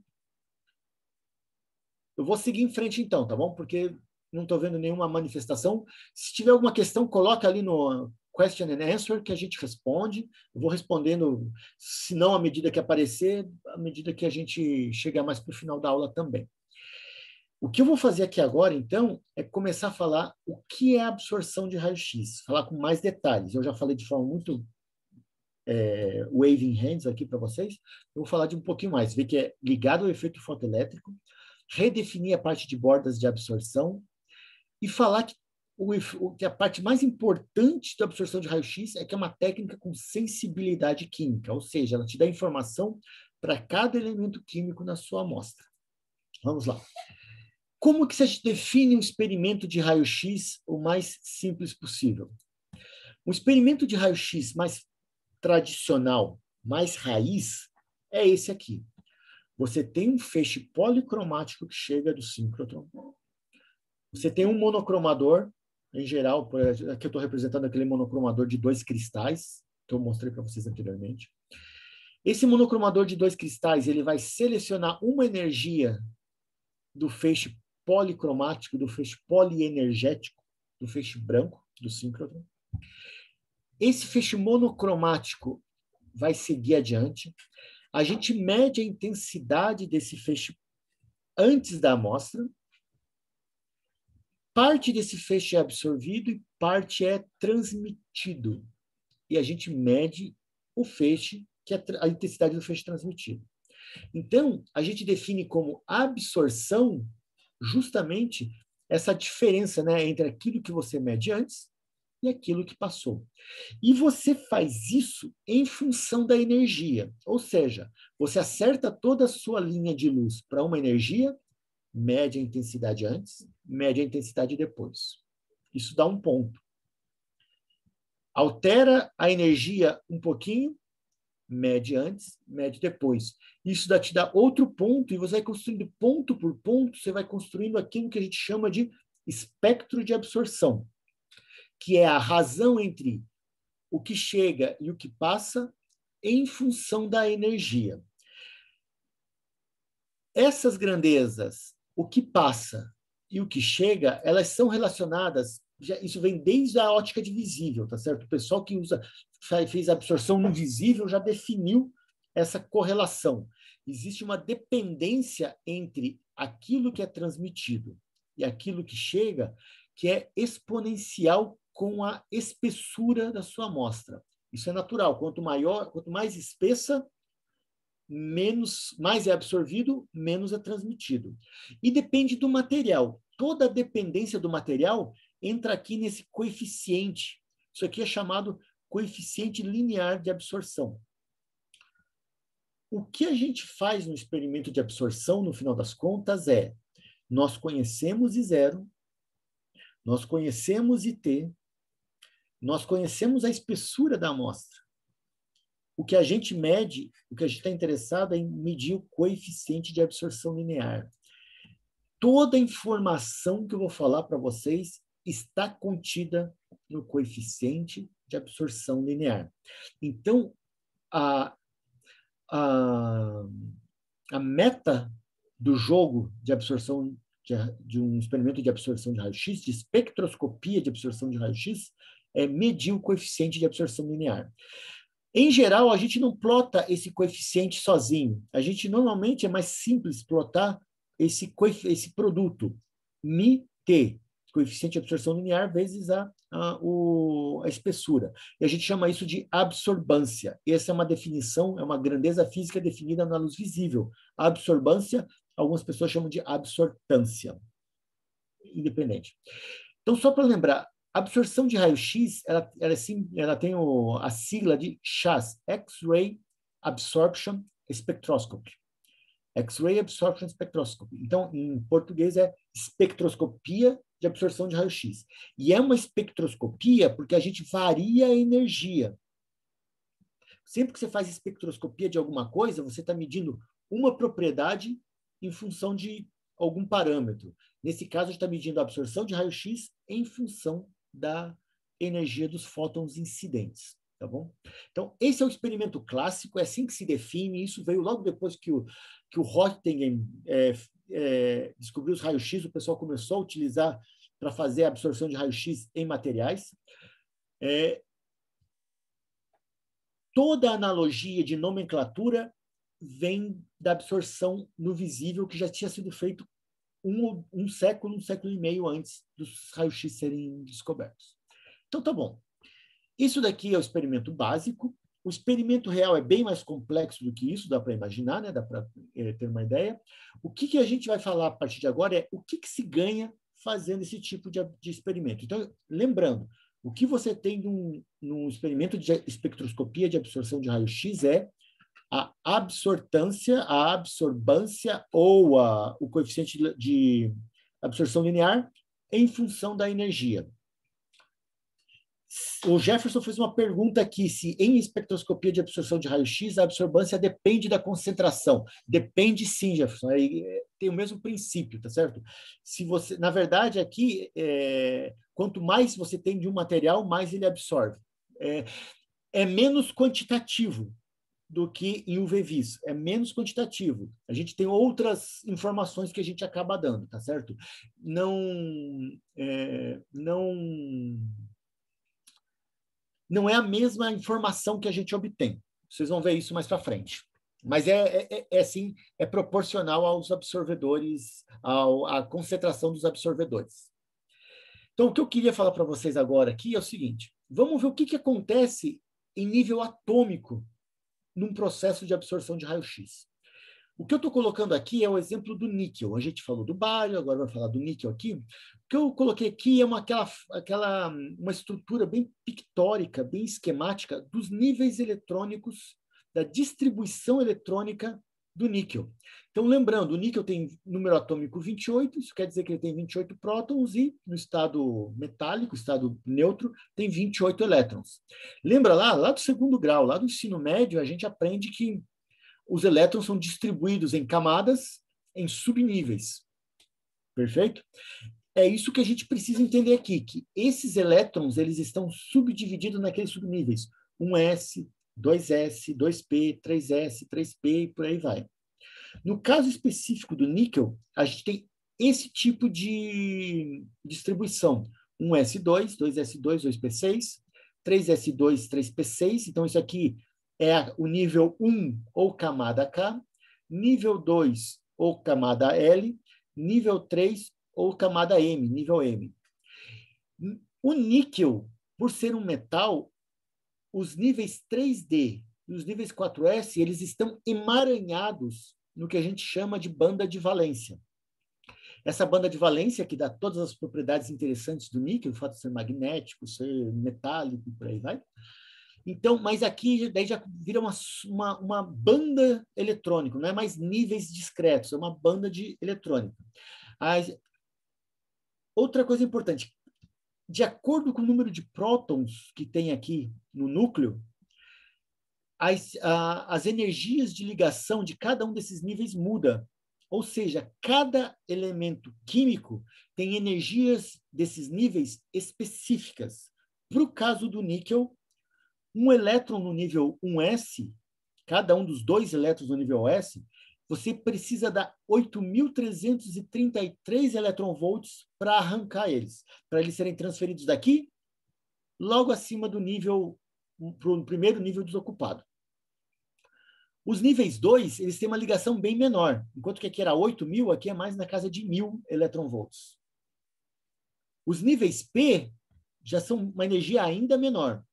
Eu vou seguir em frente então, tá bom? Porque não estou vendo nenhuma manifestação. Se tiver alguma questão, coloca ali no question and answer, que a gente responde. Eu vou respondendo, se não à medida que aparecer, à medida que a gente chegar mais para o final da aula também. O que eu vou fazer aqui agora, então, é começar a falar o que é absorção de raio-x, falar com mais detalhes. Eu já falei de forma muito é, waving hands aqui para vocês. Eu vou falar de um pouquinho mais, ver que é ligado ao efeito fotoelétrico, redefinir a parte de bordas de absorção e falar que o, que é a parte mais importante da absorção de raio-x é que é uma técnica com sensibilidade química, ou seja, ela te dá informação para cada elemento químico na sua amostra. Vamos lá. Como que se define um experimento de raio-x o mais simples possível? Um experimento de raio-x mais tradicional, mais raiz, é esse aqui. Você tem um feixe policromático que chega do síncrotron. Você tem um monocromador em geral, aqui eu estou representando aquele monocromador de dois cristais, que eu mostrei para vocês anteriormente. Esse monocromador de dois cristais, ele vai selecionar uma energia do feixe policromático, do feixe polienergético, do feixe branco, do síncrotron. Esse feixe monocromático vai seguir adiante. A gente mede a intensidade desse feixe antes da amostra, Parte desse feixe é absorvido e parte é transmitido. E a gente mede o feixe, que é a intensidade do feixe transmitido. Então, a gente define como absorção justamente essa diferença né, entre aquilo que você mede antes e aquilo que passou. E você faz isso em função da energia. Ou seja, você acerta toda a sua linha de luz para uma energia média intensidade antes, média intensidade depois. Isso dá um ponto. Altera a energia um pouquinho, mede antes, mede depois. Isso dá, te dá outro ponto e você vai construindo ponto por ponto, você vai construindo aquilo que a gente chama de espectro de absorção, que é a razão entre o que chega e o que passa em função da energia. Essas grandezas o que passa e o que chega, elas são relacionadas. Já, isso vem desde a ótica de visível, tá certo? O pessoal que usa, fez absorção no visível já definiu essa correlação. Existe uma dependência entre aquilo que é transmitido e aquilo que chega, que é exponencial com a espessura da sua amostra. Isso é natural. Quanto maior, quanto mais espessa, menos, mais é absorvido, menos é transmitido. E depende do material. Toda a dependência do material entra aqui nesse coeficiente. Isso aqui é chamado coeficiente linear de absorção. O que a gente faz no experimento de absorção, no final das contas, é nós conhecemos I0, nós conhecemos IT, nós conhecemos a espessura da amostra. O que a gente mede, o que a gente está interessado é em medir o coeficiente de absorção linear. Toda a informação que eu vou falar para vocês está contida no coeficiente de absorção linear. Então, a, a, a meta do jogo de absorção de, de um experimento de absorção de raio-x, de espectroscopia de absorção de raio-x, é medir o coeficiente de absorção linear. Em geral, a gente não plota esse coeficiente sozinho. A gente normalmente é mais simples plotar esse, esse produto, t, coeficiente de absorção linear, vezes a, a, o, a espessura. E a gente chama isso de absorbância. Essa é uma definição, é uma grandeza física definida na luz visível. absorbância, algumas pessoas chamam de absortância. Independente. Então, só para lembrar, absorção de raio-x, ela, ela, é ela, tem o, a sigla de CHAS, X-Ray Absorption Spectroscopy. X-Ray Absorption Spectroscopy. Então, em português é espectroscopia de absorção de raio-x. E é uma espectroscopia porque a gente varia a energia. Sempre que você faz espectroscopia de alguma coisa, você está medindo uma propriedade em função de algum parâmetro. Nesse caso, a gente está medindo a absorção de raio-x em função da energia dos fótons incidentes. Tá bom? Então, esse é o experimento clássico, é assim que se define. Isso veio logo depois que o, que o Röntgen é, é, descobriu os raios-x, o pessoal começou a utilizar para fazer a absorção de raios x em materiais. É, toda a analogia de nomenclatura vem da absorção no visível que já tinha sido feito um, um século, um século e meio antes dos raios-x serem descobertos. Então, tá bom. Isso daqui é o experimento básico. O experimento real é bem mais complexo do que isso, dá para imaginar, né? dá para eh, ter uma ideia. O que, que a gente vai falar a partir de agora é o que, que se ganha fazendo esse tipo de, de experimento. Então, lembrando, o que você tem num, num experimento de espectroscopia de absorção de raio-x é a absortância, a absorbância ou a, o coeficiente de absorção linear em função da energia. O Jefferson fez uma pergunta aqui se em espectroscopia de absorção de raio-x a absorbância depende da concentração. Depende sim, Jefferson. É, é tem o mesmo princípio, tá certo? Se você, na verdade, aqui é, quanto mais você tem de um material, mais ele absorve. É, é menos quantitativo, do que em uv é menos quantitativo. A gente tem outras informações que a gente acaba dando, tá certo? Não, é, não, não é a mesma informação que a gente obtém. Vocês vão ver isso mais para frente. Mas é, é, é, é sim, é proporcional aos absorvedores, ao, à concentração dos absorvedores. Então, o que eu queria falar para vocês agora aqui é o seguinte: vamos ver o que, que acontece em nível atômico num processo de absorção de raio-x. O que eu estou colocando aqui é o exemplo do níquel. A gente falou do bário, agora vai falar do níquel aqui. O que eu coloquei aqui é uma, aquela, aquela, uma estrutura bem pictórica, bem esquemática dos níveis eletrônicos, da distribuição eletrônica do níquel. Então, lembrando, o níquel tem número atômico 28, isso quer dizer que ele tem 28 prótons e, no estado metálico, estado neutro, tem 28 elétrons. Lembra lá, lá do segundo grau, lá do ensino médio, a gente aprende que os elétrons são distribuídos em camadas, em subníveis. Perfeito? É isso que a gente precisa entender aqui, que esses elétrons, eles estão subdivididos naqueles subníveis. Um S, 2S, 2P, 3S, 3P e por aí vai. No caso específico do níquel, a gente tem esse tipo de distribuição: 1S2, 2S2, 2P6, 3S2, 3P6. Então, isso aqui é o nível 1 ou camada K, nível 2 ou camada L, nível 3 ou camada M, nível M. O níquel, por ser um metal, os níveis 3D e os níveis 4S, eles estão emaranhados no que a gente chama de banda de valência. Essa banda de valência, que dá todas as propriedades interessantes do níquel, o fato de ser magnético, ser metálico e por aí vai. Então, mas aqui daí já vira uma, uma, uma banda eletrônica, não é mais níveis discretos, é uma banda de eletrônica. As, outra coisa importante, de acordo com o número de prótons que tem aqui no núcleo, as, a, as energias de ligação de cada um desses níveis muda. Ou seja, cada elemento químico tem energias desses níveis específicas. Para o caso do níquel, um elétron no nível 1s, cada um dos dois elétrons no nível s, você precisa dar 8.333 eletronvolts para arrancar eles, para eles serem transferidos daqui logo acima do nível, para o primeiro nível desocupado. Os níveis 2, eles têm uma ligação bem menor. Enquanto que aqui era 8.000, aqui é mais na casa de 1.000 eletronvolts. Os níveis P já são uma energia ainda menor.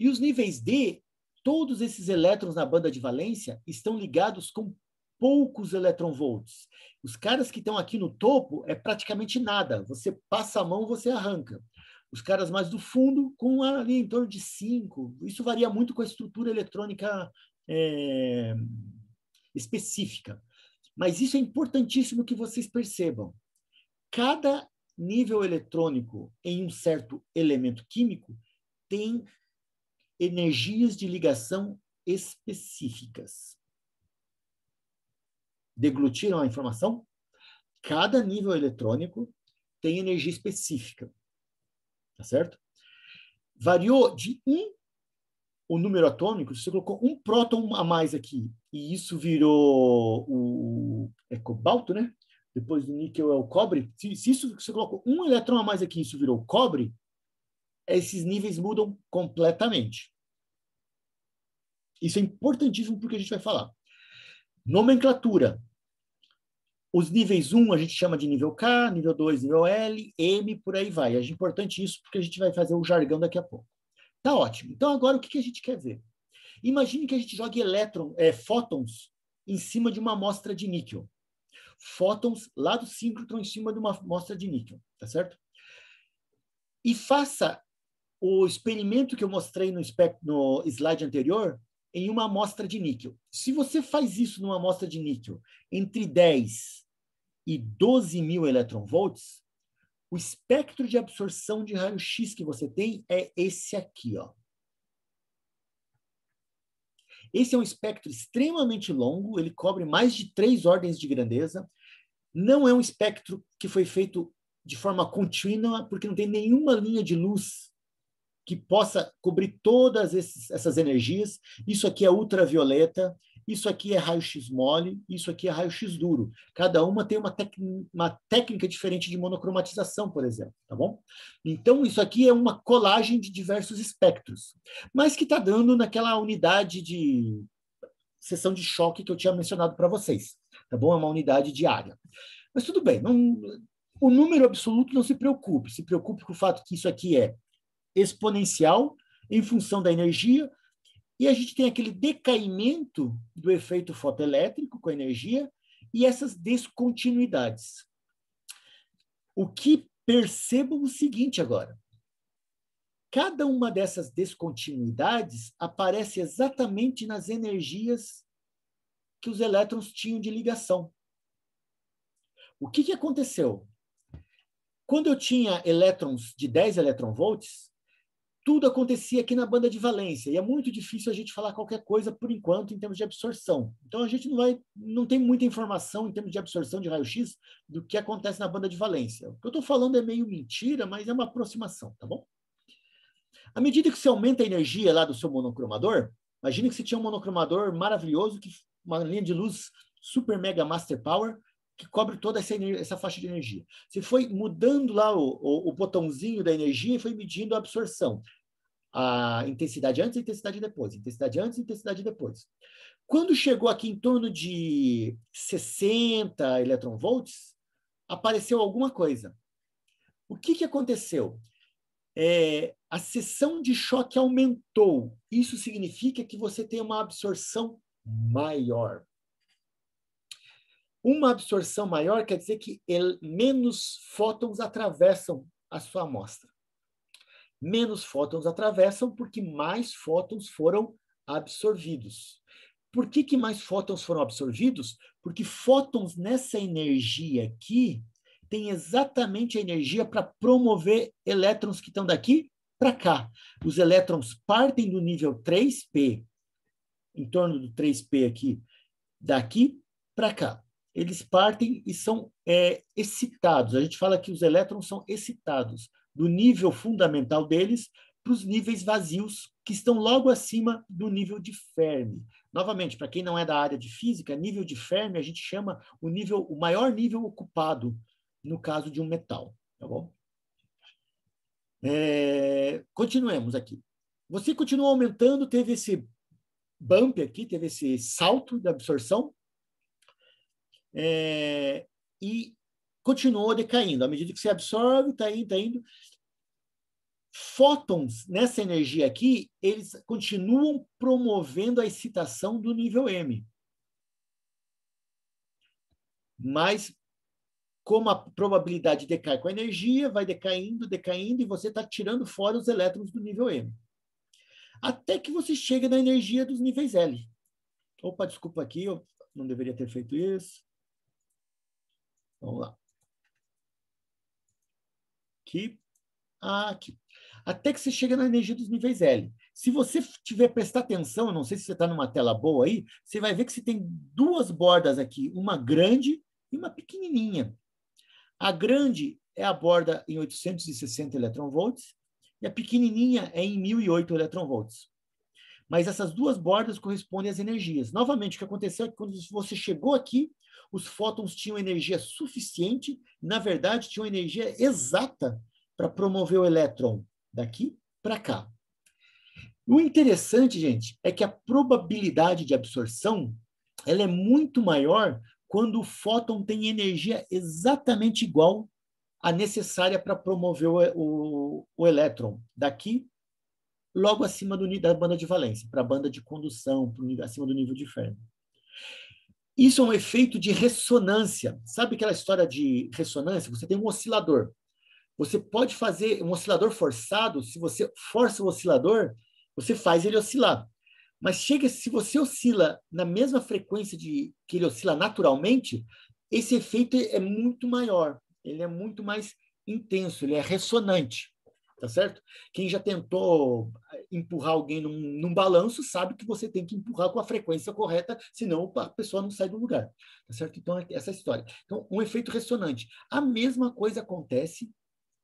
E os níveis D todos esses elétrons na banda de valência estão ligados com poucos eletronvolts. Os caras que estão aqui no topo é praticamente nada. Você passa a mão, você arranca. Os caras mais do fundo, com ali em torno de 5. Isso varia muito com a estrutura eletrônica é, específica. Mas isso é importantíssimo que vocês percebam. Cada nível eletrônico em um certo elemento químico tem energias de ligação específicas. Deglutiram a informação? Cada nível eletrônico tem energia específica. Tá certo? Variou de um, o número atômico, você colocou um próton a mais aqui, e isso virou o é cobalto, né? Depois do níquel é o cobre. Se, se isso você colocou um elétron a mais aqui, isso virou cobre, esses níveis mudam completamente. Isso é importantíssimo porque a gente vai falar. Nomenclatura. Os níveis 1 a gente chama de nível K, nível 2, nível L, M, por aí vai. É importante isso porque a gente vai fazer o jargão daqui a pouco. Tá ótimo. Então, agora o que, a gente quer ver? Imagine que a gente jogue elétron, é, fótons em cima de uma amostra de níquel. Fótons lá do síncrotron em cima de uma amostra de níquel, tá certo? E faça o experimento que eu mostrei no, no slide anterior em uma amostra de níquel. Se você faz isso numa amostra de níquel entre 10 e 12 mil eletronvolts, o espectro de absorção de raio-x que você tem é esse aqui, ó. Esse é um espectro extremamente longo, ele cobre mais de três ordens de grandeza. Não é um espectro que foi feito de forma contínua, porque não tem nenhuma linha de luz que possa cobrir todas esses, essas energias. Isso aqui é ultravioleta, isso aqui é raio-x mole, isso aqui é raio-x duro. Cada uma tem uma, uma, técnica diferente de monocromatização, por exemplo, tá bom? Então, isso aqui é uma colagem de diversos espectros, mas que está dando naquela unidade de sessão de choque que eu tinha mencionado para vocês, tá bom? É uma unidade diária. Mas tudo bem, não, o número absoluto não se preocupe, se preocupe com o fato que isso aqui é exponencial em função da energia, e a gente tem aquele decaimento do efeito fotoelétrico com a energia e essas descontinuidades. O que percebam o seguinte agora. Cada uma dessas descontinuidades aparece exatamente nas energias que os elétrons tinham de ligação. O que, que aconteceu? Quando eu tinha elétrons de 10 eletronvolts, tudo acontecia aqui na banda de Valência e é muito difícil a gente falar qualquer coisa por enquanto em termos de absorção. Então a gente não vai, não tem muita informação em termos de absorção de raio-x do que acontece na banda de Valência. O que eu estou falando é meio mentira, mas é uma aproximação, tá bom? À medida que você aumenta a energia lá do seu monocromador, imagine que você tinha um monocromador maravilhoso que uma linha de luz super mega master power que cobre toda essa, essa faixa de energia. Você foi mudando lá o, o, o botãozinho da energia e foi medindo a absorção. A intensidade antes, a intensidade depois, intensidade antes, intensidade depois. Quando chegou aqui em torno de 60 eletronvolts, apareceu alguma coisa. O que, que aconteceu? É, a seção de choque aumentou. Isso significa que você tem uma absorção maior. Uma absorção maior quer dizer que ele, menos fótons atravessam a sua amostra. Menos fótons atravessam porque mais fótons foram absorvidos. Por que, que mais fótons foram absorvidos? Porque fótons nessa energia aqui tem exatamente a energia para promover elétrons que estão daqui para cá. Os elétrons partem do nível 3p, em torno do 3p aqui, daqui para cá eles partem e são é, excitados. A gente fala que os elétrons são excitados do nível fundamental deles para os níveis vazios que estão logo acima do nível de Fermi. Novamente, para quem não é da área de física, nível de Fermi a gente chama o nível, o maior nível ocupado no caso de um metal, tá bom? É, continuemos aqui. Você continua aumentando, teve esse bump aqui, teve esse salto de absorção, é, e continuou decaindo. À medida que se absorve, está indo, está indo. Fótons nessa energia aqui, eles continuam promovendo a excitação do nível M. Mas, como a probabilidade decai com a energia, vai decaindo, decaindo, e você está tirando fora os elétrons do nível M. Até que você chega na energia dos níveis L. Opa, desculpa aqui, eu não deveria ter feito isso. Vamos lá. Aqui. Ah, aqui. Até que você chega na energia dos níveis L. Se você tiver prestar atenção, eu não sei se você está numa tela boa aí, você vai ver que você tem duas bordas aqui, uma grande e uma pequenininha. A grande é a borda em 860 eletronvolts e a pequenininha é em 1008 eletronvolts. Mas essas duas bordas correspondem às energias. Novamente, o que aconteceu é que quando você chegou aqui, os fótons tinham energia suficiente, na verdade, tinham energia exata para promover o elétron daqui para cá. O interessante, gente, é que a probabilidade de absorção ela é muito maior quando o fóton tem energia exatamente igual à necessária para promover o, o, o elétron daqui logo acima do, da banda de valência, para a banda de condução, acima do nível de Fermi. Isso é um efeito de ressonância. Sabe aquela história de ressonância? Você tem um oscilador. Você pode fazer um oscilador forçado, se você força o oscilador, você faz ele oscilar. Mas chega, se você oscila na mesma frequência de que ele oscila naturalmente, esse efeito é muito maior, ele é muito mais intenso, ele é ressonante tá certo? Quem já tentou empurrar alguém num, num, balanço sabe que você tem que empurrar com a frequência correta, senão a pessoa não sai do lugar, tá certo? Então, é essa é a história. Então, um efeito ressonante. A mesma coisa acontece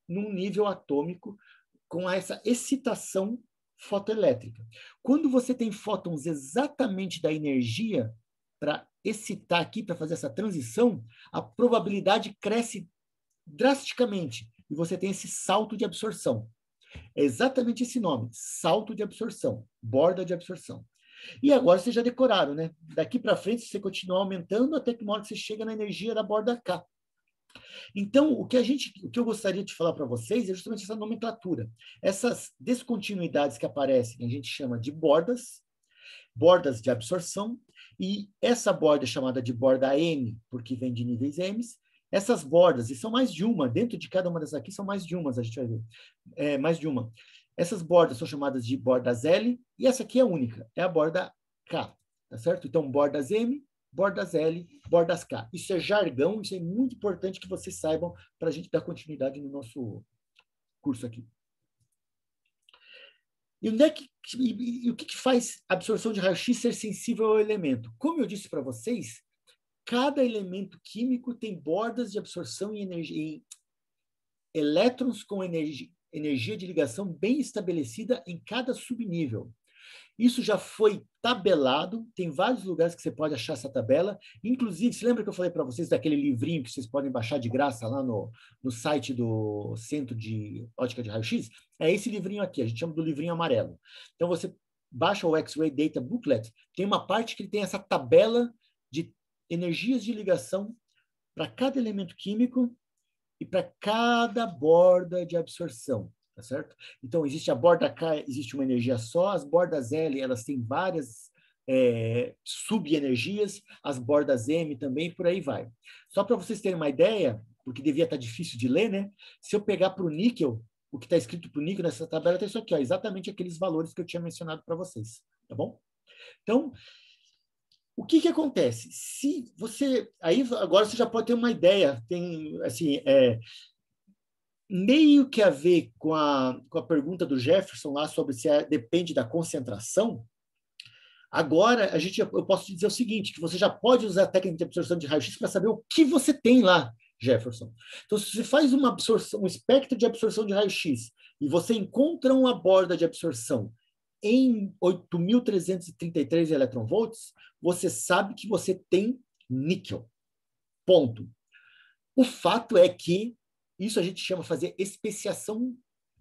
num nível atômico com essa excitação fotoelétrica. Quando você tem fótons exatamente da energia para excitar aqui, para fazer essa transição, a probabilidade cresce drasticamente e você tem esse salto de absorção. É exatamente esse nome, salto de absorção, borda de absorção. E agora vocês já decoraram, né? Daqui para frente, você continua aumentando até que uma hora que você chega na energia da borda K. Então, o que a gente, o que eu gostaria de falar para vocês é justamente essa nomenclatura. Essas descontinuidades que aparecem, a gente chama de bordas, bordas de absorção, e essa borda é chamada de borda M, porque vem de níveis M's, essas bordas, e são mais de uma, dentro de cada uma dessas aqui são mais de umas, a gente vai ver. É, mais de uma. Essas bordas são chamadas de bordas L, e essa aqui é única, é a borda K, tá certo? Então, bordas M, bordas L, bordas K. Isso é jargão, isso é muito importante que vocês saibam para a gente dar continuidade no nosso curso aqui. E, onde é que, e, e o que, que faz a absorção de raio-x ser sensível ao elemento? Como eu disse para vocês, Cada elemento químico tem bordas de absorção e energia, em elétrons com energia, energia de ligação bem estabelecida em cada subnível. Isso já foi tabelado, tem vários lugares que você pode achar essa tabela. Inclusive, se lembra que eu falei para vocês daquele livrinho que vocês podem baixar de graça lá no, no site do Centro de Ótica de Raio-X? É esse livrinho aqui, a gente chama do livrinho amarelo. Então, você baixa o X-Ray Data Booklet, tem uma parte que tem essa tabela de energias de ligação para cada elemento químico e para cada borda de absorção, tá certo? Então, existe a borda K, existe uma energia só, as bordas L, elas têm várias é, subenergias, as bordas M também, por aí vai. Só para vocês terem uma ideia, porque devia estar difícil de ler, né? Se eu pegar para o níquel, o que está escrito para o níquel nessa tabela está isso aqui, ó, exatamente aqueles valores que eu tinha mencionado para vocês, tá bom? Então, o que, que acontece? Se você aí agora você já pode ter uma ideia, tem assim é, meio que a ver com a, com a pergunta do Jefferson lá sobre se é, depende da concentração. Agora a gente eu posso te dizer o seguinte, que você já pode usar a técnica de absorção de raio-x para saber o que você tem lá, Jefferson. Então se você faz uma absorção, um espectro de absorção de raio-x e você encontra uma borda de absorção em 8.333 eletronvolts, você sabe que você tem níquel. Ponto. O fato é que isso a gente chama fazer especiação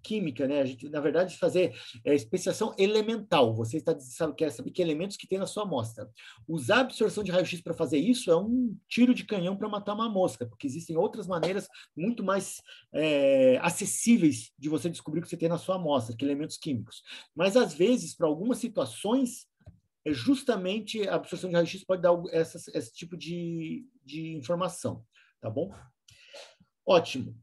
química, né? A gente, na verdade, fazer é, especiação elemental. Você está sabe, quer saber que elementos que tem na sua amostra. Usar absorção de raio-x para fazer isso é um tiro de canhão para matar uma mosca, porque existem outras maneiras muito mais é, acessíveis de você descobrir o que você tem na sua amostra, que é elementos químicos. Mas, às vezes, para algumas situações, é justamente a absorção de raio-x pode dar esse tipo de, de informação, tá bom? Ótimo.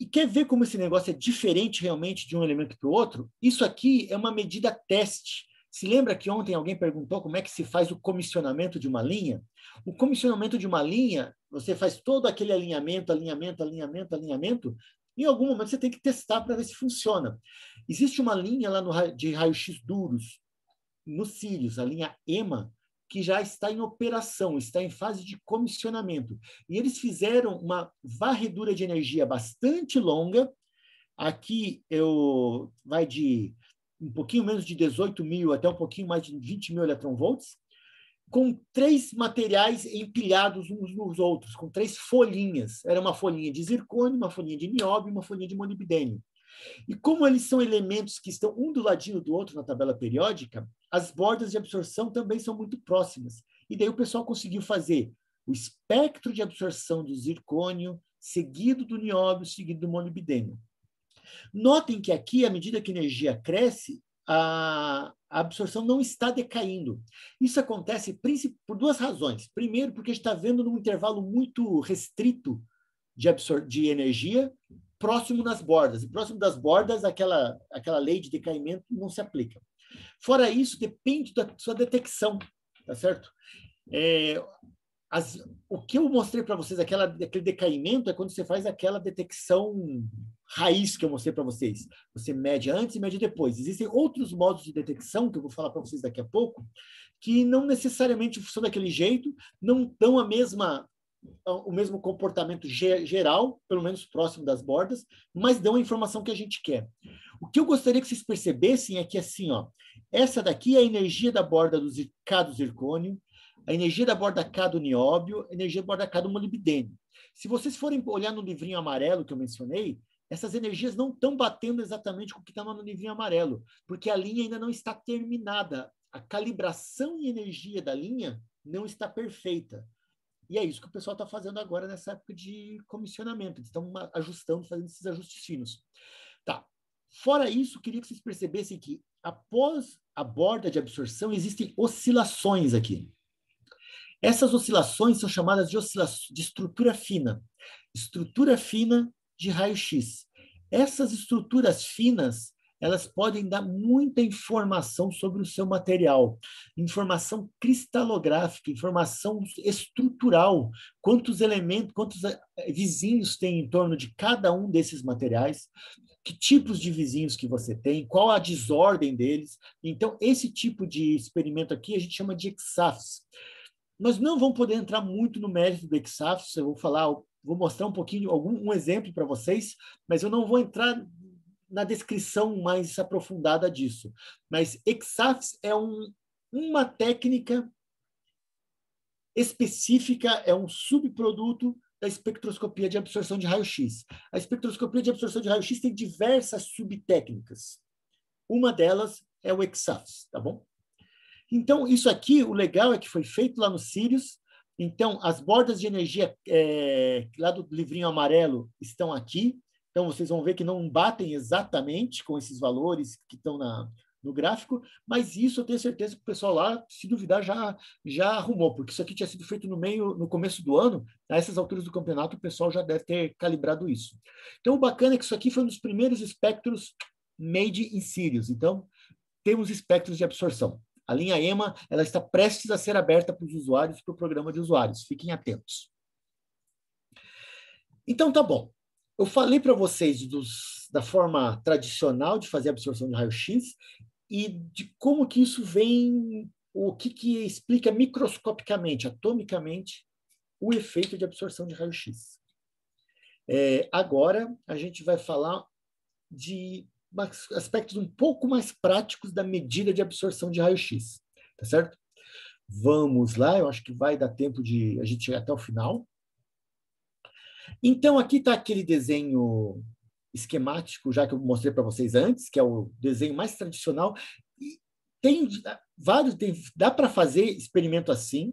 E quer ver como esse negócio é diferente realmente de um elemento para o outro? Isso aqui é uma medida teste. Se lembra que ontem alguém perguntou como é que se faz o comissionamento de uma linha? O comissionamento de uma linha, você faz todo aquele alinhamento, alinhamento, alinhamento, alinhamento. Em algum momento você tem que testar para ver se funciona. Existe uma linha lá no, de raio-x duros, no cílios, a linha EMA, que já está em operação, está em fase de comissionamento. E eles fizeram uma varredura de energia bastante longa. Aqui eu vai de um pouquinho menos de 18 mil até um pouquinho mais de 20 mil eletronvolts, com três materiais empilhados uns nos outros, com três folhinhas. Era uma folhinha de zircônio, uma folhinha de nióbio e uma folhinha de molibdênio. E como eles são elementos que estão um do ladinho do outro na tabela periódica, as bordas de absorção também são muito próximas. E daí o pessoal conseguiu fazer o espectro de absorção do zircônio seguido do nióbio, seguido do molibdênio. Notem que aqui, à medida que a energia cresce, a absorção não está decaindo. Isso acontece por duas razões. Primeiro, porque a gente está vendo num intervalo muito restrito de, de energia, próximo nas bordas. E próximo das bordas, aquela, aquela lei de decaimento não se aplica. Fora isso, depende da sua detecção, tá certo? É, as, o que eu mostrei para vocês, aquela, aquele decaimento, é quando você faz aquela detecção raiz que eu mostrei para vocês. Você mede antes e mede depois. Existem outros modos de detecção, que eu vou falar para vocês daqui a pouco, que não necessariamente são daquele jeito, não dão a mesma então, o mesmo comportamento ge geral, pelo menos próximo das bordas, mas dão a informação que a gente quer. O que eu gostaria que vocês percebessem é que assim, ó, essa daqui é a energia da borda do K do zircônio, a energia da borda K do nióbio, a energia da borda K do molibdênio. Se vocês forem olhar no livrinho amarelo que eu mencionei, essas energias não estão batendo exatamente com o que está no livrinho amarelo, porque a linha ainda não está terminada. A calibração e energia da linha não está perfeita. E é isso que o pessoal está fazendo agora nessa época de comissionamento. estão ajustando, fazendo esses finos, Tá. Fora isso, queria que vocês percebessem que após a borda de absorção existem oscilações aqui. Essas oscilações são chamadas de, de estrutura fina. Estrutura fina de raio-x. Essas estruturas finas, elas podem dar muita informação sobre o seu material, informação cristalográfica, informação estrutural, quantos elementos, quantos eh, vizinhos tem em torno de cada um desses materiais, que tipos de vizinhos que você tem, qual a desordem deles. Então, esse tipo de experimento aqui a gente chama de exafs. Nós não vamos poder entrar muito no mérito do exafs. eu vou falar, vou mostrar um pouquinho, algum, um exemplo para vocês, mas eu não vou entrar na descrição mais aprofundada disso. Mas Exafs é um, uma técnica específica, é um subproduto da espectroscopia de absorção de raio-x. A espectroscopia de absorção de raio-x tem diversas subtécnicas. Uma delas é o Exafs, tá bom? Então, isso aqui, o legal é que foi feito lá no Sirius. Então, as bordas de energia é, lá do livrinho amarelo estão aqui. Então, vocês vão ver que não batem exatamente com esses valores que estão na, no gráfico, mas isso eu tenho certeza que o pessoal lá, se duvidar, já, já arrumou, porque isso aqui tinha sido feito no meio, no começo do ano, a essas alturas do campeonato, o pessoal já deve ter calibrado isso. Então, o bacana é que isso aqui foi um dos primeiros espectros made in Sirius. Então, temos espectros de absorção. A linha EMA ela está prestes a ser aberta para os usuários, para o programa de usuários. Fiquem atentos. Então, tá bom. Eu falei para vocês dos, da forma tradicional de fazer a absorção de raio-x e de como que isso vem, o que, que explica microscopicamente, atomicamente, o efeito de absorção de raio-x. É, agora, a gente vai falar de aspectos um pouco mais práticos da medida de absorção de raio-x, tá certo? Vamos lá, eu acho que vai dar tempo de a gente chegar até o final. Então, aqui está aquele desenho esquemático, já que eu mostrei para vocês antes, que é o desenho mais tradicional. E tem ah, vários, tem, dá para fazer experimento assim,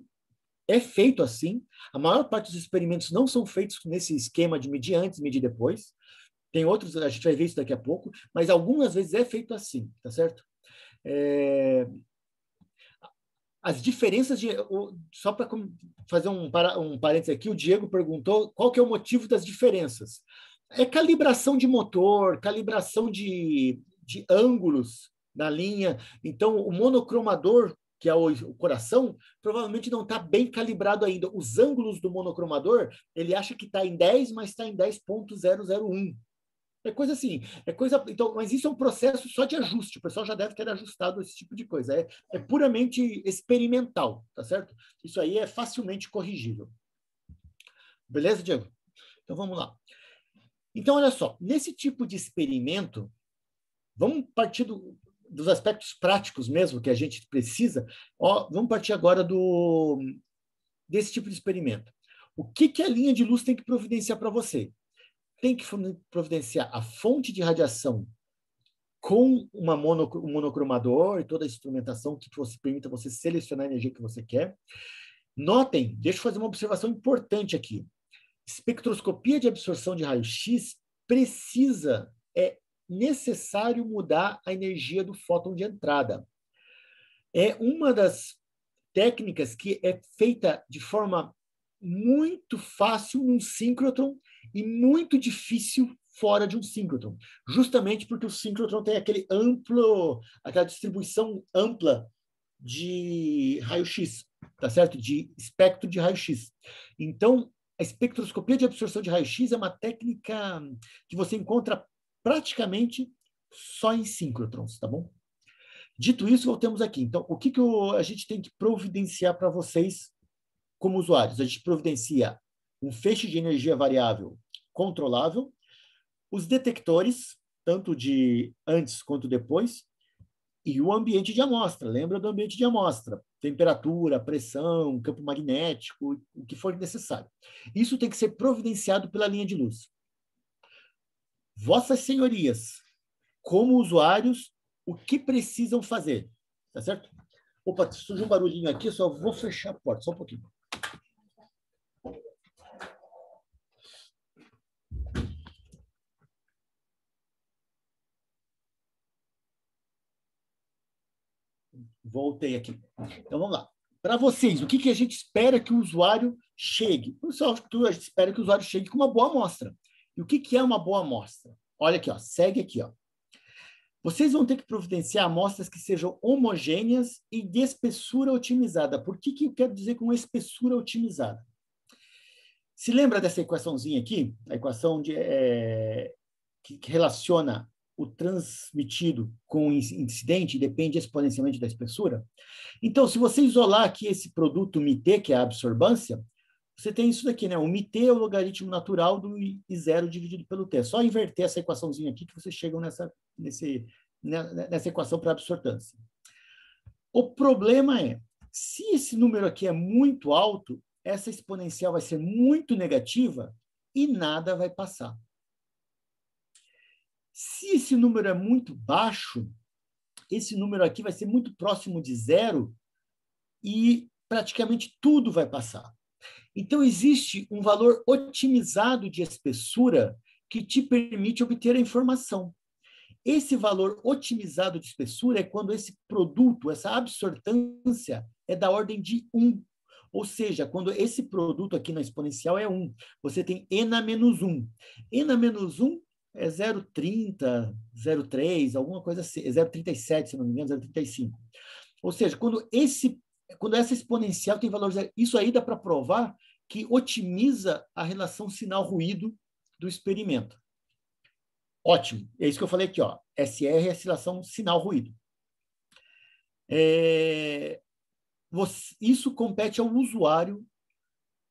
é feito assim. A maior parte dos experimentos não são feitos nesse esquema de medir antes, medir depois. Tem outros, a gente vai ver isso daqui a pouco, mas algumas vezes é feito assim, tá certo? É, as diferenças de. O, só para fazer um, para, um parênteses aqui, o Diego perguntou qual que é o motivo das diferenças. É calibração de motor, calibração de, de ângulos na linha. Então, o monocromador, que é o, o coração, provavelmente não está bem calibrado ainda. Os ângulos do monocromador, ele acha que está em 10, mas está em 10.001. É coisa assim, é coisa. Então, mas isso é um processo só de ajuste. O pessoal já deve ter ajustado esse tipo de coisa. É, é puramente experimental, tá certo? Isso aí é facilmente corrigível. Beleza, Diego? Então vamos lá. Então, olha só, nesse tipo de experimento, vamos partir do, dos aspectos práticos mesmo que a gente precisa. Ó, vamos partir agora do desse tipo de experimento. O que, que a linha de luz tem que providenciar para você? tem que providenciar a fonte de radiação com uma mono, um monocromador e toda a instrumentação que você, permita você selecionar a energia que você quer. Notem, deixa eu fazer uma observação importante aqui. Espectroscopia de absorção de raio-x precisa, é necessário mudar a energia do fóton de entrada. É uma das técnicas que é feita de forma muito fácil num síncrotron e muito difícil fora de um síncrotron, justamente porque o síncrotron tem aquele amplo, aquela distribuição ampla de raio-x, tá certo? De espectro de raio-x. Então, a espectroscopia de absorção de raio-x é uma técnica que você encontra praticamente só em síncrotrons, tá bom? Dito isso, voltamos aqui. Então, o que, que a gente tem que providenciar para vocês como usuários, a gente providencia um feixe de energia variável controlável, os detectores, tanto de antes quanto depois, e o ambiente de amostra. Lembra do ambiente de amostra? Temperatura, pressão, campo magnético, o que for necessário. Isso tem que ser providenciado pela linha de luz. Vossas senhorias, como usuários, o que precisam fazer? Tá certo? Opa, surgiu um barulhinho aqui, só vou fechar a porta, só um pouquinho. Voltei aqui. Então vamos lá. Para vocês, o que, que a gente espera que o usuário chegue? No software, a gente espera que o usuário chegue com uma boa amostra. E o que, que é uma boa amostra? Olha aqui, ó, segue aqui. Ó. Vocês vão ter que providenciar amostras que sejam homogêneas e de espessura otimizada. Por que, que eu quero dizer com espessura otimizada? Se lembra dessa equaçãozinha aqui? A equação de, é, que, que relaciona o transmitido com incidente depende exponencialmente da espessura. Então, se você isolar aqui esse produto M_t que é a absorbância, você tem isso daqui, né? O M_t é o logaritmo natural do I0 dividido pelo T. É só inverter essa equaçãozinha aqui que vocês chegam nessa, nesse, né, né, nessa equação para absortância. O problema é, se esse número aqui é muito alto, essa exponencial vai ser muito negativa e nada vai passar. Se esse número é muito baixo, esse número aqui vai ser muito próximo de zero e praticamente tudo vai passar. Então, existe um valor otimizado de espessura que te permite obter a informação. Esse valor otimizado de espessura é quando esse produto, essa absortância, é da ordem de 1. Ou seja, quando esse produto aqui na exponencial é 1, você tem n menos 1. n menos 1 é 0,30, 0,3, alguma coisa assim, 0,37, é se não me engano, 0,35. Ou seja, quando, esse, quando essa exponencial tem valor zero, isso aí dá para provar que otimiza a relação sinal-ruído do experimento. Ótimo, é isso que eu falei aqui, ó. SR é relação sinal-ruído. É, isso compete ao usuário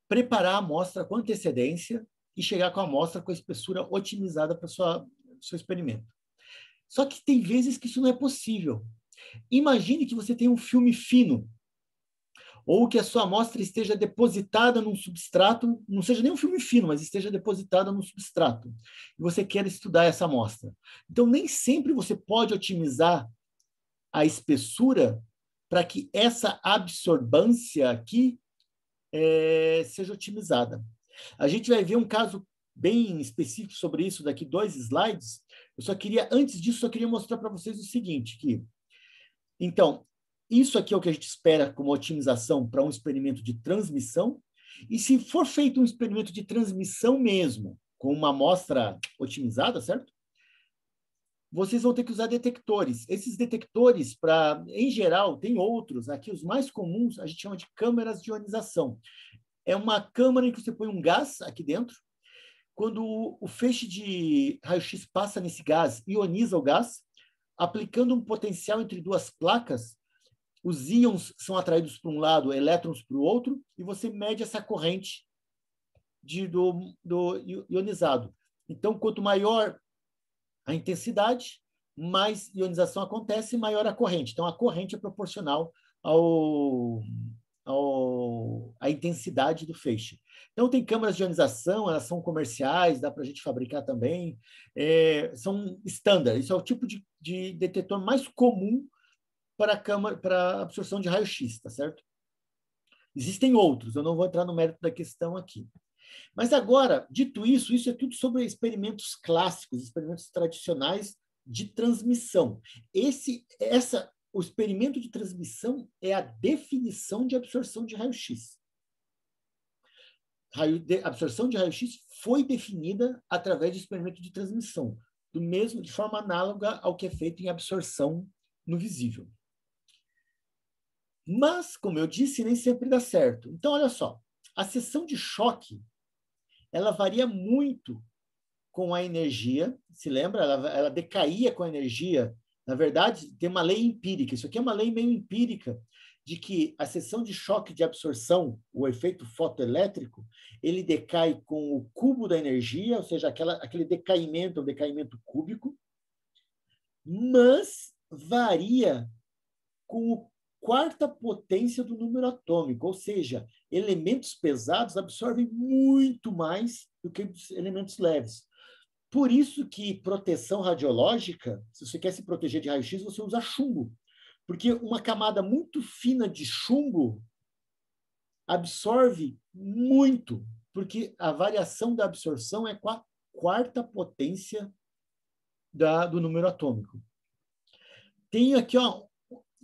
preparar a amostra com antecedência e chegar com a amostra com a espessura otimizada para sua seu experimento. Só que tem vezes que isso não é possível. Imagine que você tem um filme fino ou que a sua amostra esteja depositada num substrato, não seja nem um filme fino, mas esteja depositada num substrato, e você quer estudar essa amostra. Então, nem sempre você pode otimizar a espessura para que essa absorbância aqui é, seja otimizada. A gente vai ver um caso bem específico sobre isso daqui dois slides. Eu só queria, antes disso, só queria mostrar para vocês o seguinte, que então, isso aqui é o que a gente espera como otimização para um experimento de transmissão. E se for feito um experimento de transmissão mesmo, com uma amostra otimizada, certo? Vocês vão ter que usar detectores. Esses detectores, para, em geral, tem outros. Aqui os mais comuns a gente chama de câmeras de ionização. É uma câmara em que você põe um gás aqui dentro. Quando o feixe de raio-x passa nesse gás, ioniza o gás, aplicando um potencial entre duas placas, os íons são atraídos para um lado, elétrons para o outro, e você mede essa corrente de, do, do ionizado. Então, quanto maior a intensidade, mais ionização acontece, maior a corrente. Então, a corrente é proporcional ao, a intensidade do feixe. Então, tem câmaras de ionização, elas são comerciais, dá para a gente fabricar também, é, são standard, isso é o tipo de, de detetor mais comum para, câmara, para absorção de raio-x, tá certo? Existem outros, eu não vou entrar no mérito da questão aqui. Mas agora, dito isso, isso é tudo sobre experimentos clássicos, experimentos tradicionais de transmissão. Esse, essa o experimento de transmissão é a definição de absorção de raio-x. Raio, de, absorção de raio-x foi definida através do experimento de transmissão, do mesmo de forma análoga ao que é feito em absorção no visível. Mas, como eu disse, nem sempre dá certo. Então, olha só, a sessão de choque ela varia muito com a energia. Se lembra? Ela, ela decaía com a energia na verdade, tem uma lei empírica, isso aqui é uma lei meio empírica, de que a seção de choque de absorção, o efeito fotoelétrico, ele decai com o cubo da energia, ou seja, aquela, aquele decaimento, o decaimento cúbico, mas varia com o quarta potência do número atômico, ou seja, elementos pesados absorvem muito mais do que elementos leves. Por isso que proteção radiológica, se você quer se proteger de raio-x, você usa chumbo. Porque uma camada muito fina de chumbo absorve muito, porque a variação da absorção é com a quarta potência da, do número atômico. Tem aqui, ó,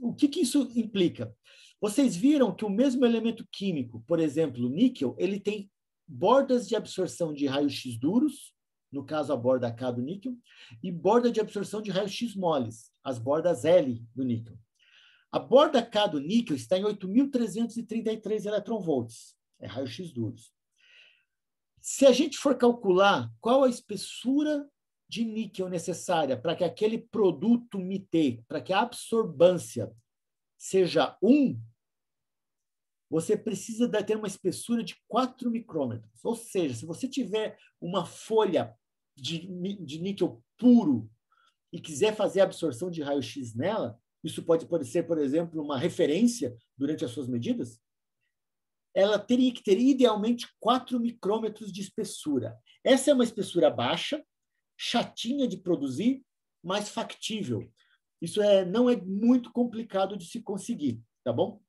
o que, que isso implica? Vocês viram que o mesmo elemento químico, por exemplo, o níquel, ele tem bordas de absorção de raios-x duros no caso a borda K do níquel, e borda de absorção de raios-x moles, as bordas L do níquel. A borda K do níquel está em 8.333 eletronvolts, é raio-x duros. Se a gente for calcular qual a espessura de níquel necessária para que aquele produto mite para que a absorbância seja 1, você precisa ter uma espessura de 4 micrômetros. Ou seja, se você tiver uma folha de, de níquel puro e quiser fazer a absorção de raio-x nela, isso pode, pode ser, por exemplo, uma referência durante as suas medidas, ela teria que ter idealmente 4 micrômetros de espessura. Essa é uma espessura baixa, chatinha de produzir, mas factível. Isso é, não é muito complicado de se conseguir, tá bom?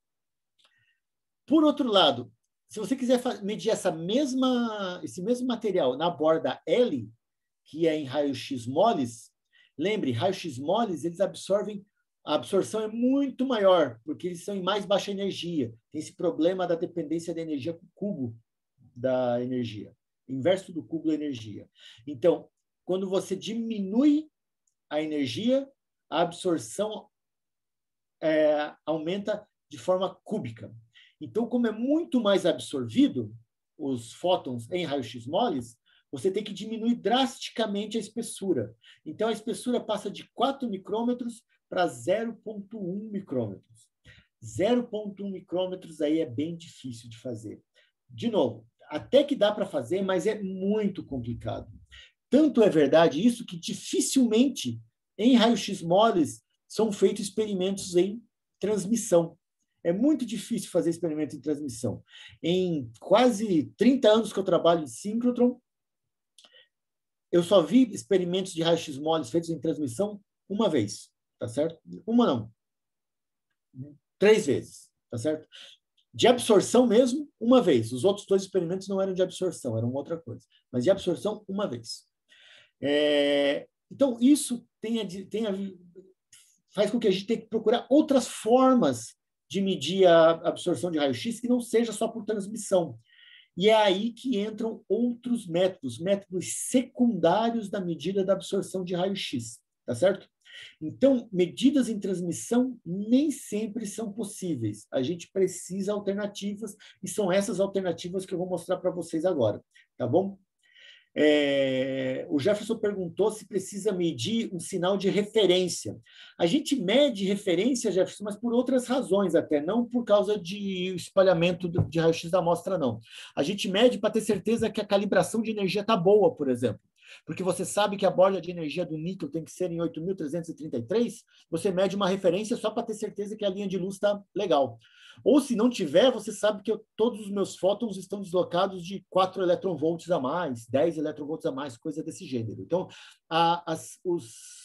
Por outro lado, se você quiser medir essa mesma, esse mesmo material na borda L, que é em raio-x moles, lembre, raio-x moles, eles absorvem, a absorção é muito maior, porque eles são em mais baixa energia. Tem esse problema da dependência da energia com o cubo da energia, inverso do cubo da energia. Então, quando você diminui a energia, a absorção é, aumenta de forma cúbica. Então, como é muito mais absorvido os fótons em raio-x moles, você tem que diminuir drasticamente a espessura. Então, a espessura passa de 4 micrômetros para 0,1 micrômetros. 0,1 micrômetros aí é bem difícil de fazer. De novo, até que dá para fazer, mas é muito complicado. Tanto é verdade isso que dificilmente em raio-x moles são feitos experimentos em transmissão. É muito difícil fazer experimento em transmissão. Em quase 30 anos que eu trabalho em síncrotron, eu só vi experimentos de raios-x moles feitos em transmissão uma vez, tá certo? Uma não. Três vezes, tá certo? De absorção mesmo, uma vez. Os outros dois experimentos não eram de absorção, eram outra coisa. Mas de absorção, uma vez. É, então, isso tem a, tem a, faz com que a gente tenha que procurar outras formas de medir a absorção de raio-x que não seja só por transmissão. E é aí que entram outros métodos, métodos secundários da medida da absorção de raio-x, tá certo? Então, medidas em transmissão nem sempre são possíveis. A gente precisa alternativas e são essas alternativas que eu vou mostrar para vocês agora, tá bom? É, o Jefferson perguntou se precisa medir um sinal de referência. A gente mede referência, Jefferson, mas por outras razões até, não por causa de espalhamento de raio-x da amostra, não. A gente mede para ter certeza que a calibração de energia está boa, por exemplo porque você sabe que a borda de energia do níquel tem que ser em 8.333, você mede uma referência só para ter certeza que a linha de luz está legal. Ou se não tiver, você sabe que eu, todos os meus fótons estão deslocados de 4 eletronvolts a mais, 10 eletronvolts a mais, coisa desse gênero. Então, a, as, os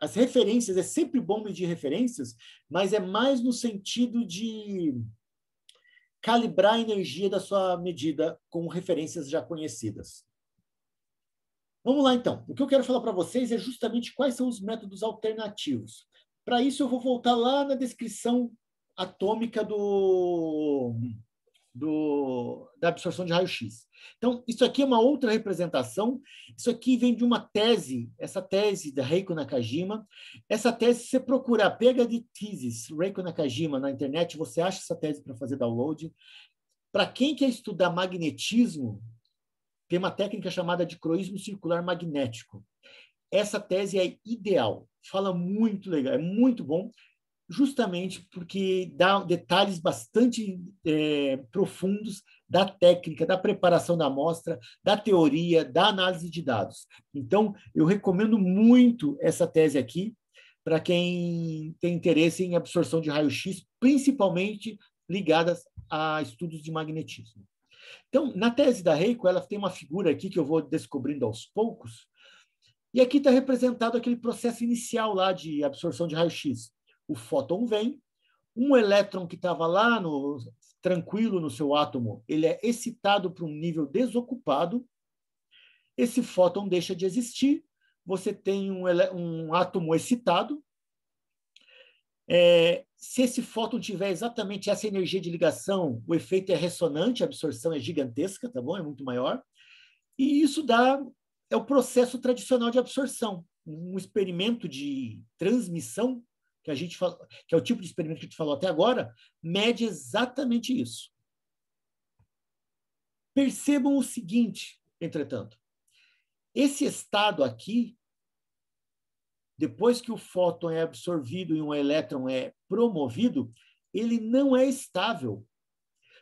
as referências, é sempre bom medir referências, mas é mais no sentido de calibrar a energia da sua medida com referências já conhecidas. Vamos lá, então. O que eu quero falar para vocês é justamente quais são os métodos alternativos. Para isso, eu vou voltar lá na descrição atômica do, do, da absorção de raio-x. Então, isso aqui é uma outra representação. Isso aqui vem de uma tese, essa tese da Reiko Nakajima. Essa tese, se você procurar pega de thesis Reiko Nakajima na internet, você acha essa tese para fazer download. Para quem quer estudar magnetismo, tem uma técnica chamada de croísmo circular magnético. Essa tese é ideal, fala muito legal, é muito bom, justamente porque dá detalhes bastante é, profundos da técnica, da preparação da amostra, da teoria, da análise de dados. Então, eu recomendo muito essa tese aqui para quem tem interesse em absorção de raio-x, principalmente ligadas a estudos de magnetismo. Então, na tese da Reiko, ela tem uma figura aqui que eu vou descobrindo aos poucos, e aqui está representado aquele processo inicial lá de absorção de raio-x. O fóton vem, um elétron que estava lá no, tranquilo no seu átomo, ele é excitado para um nível desocupado, esse fóton deixa de existir, você tem um, um átomo excitado, é, se esse fóton tiver exatamente essa energia de ligação, o efeito é ressonante, a absorção é gigantesca, tá bom? É muito maior. E isso dá é o processo tradicional de absorção, um experimento de transmissão que a gente fala, que é o tipo de experimento que a gente falou até agora, mede exatamente isso. Percebam o seguinte, entretanto, esse estado aqui depois que o fóton é absorvido e um elétron é promovido, ele não é estável.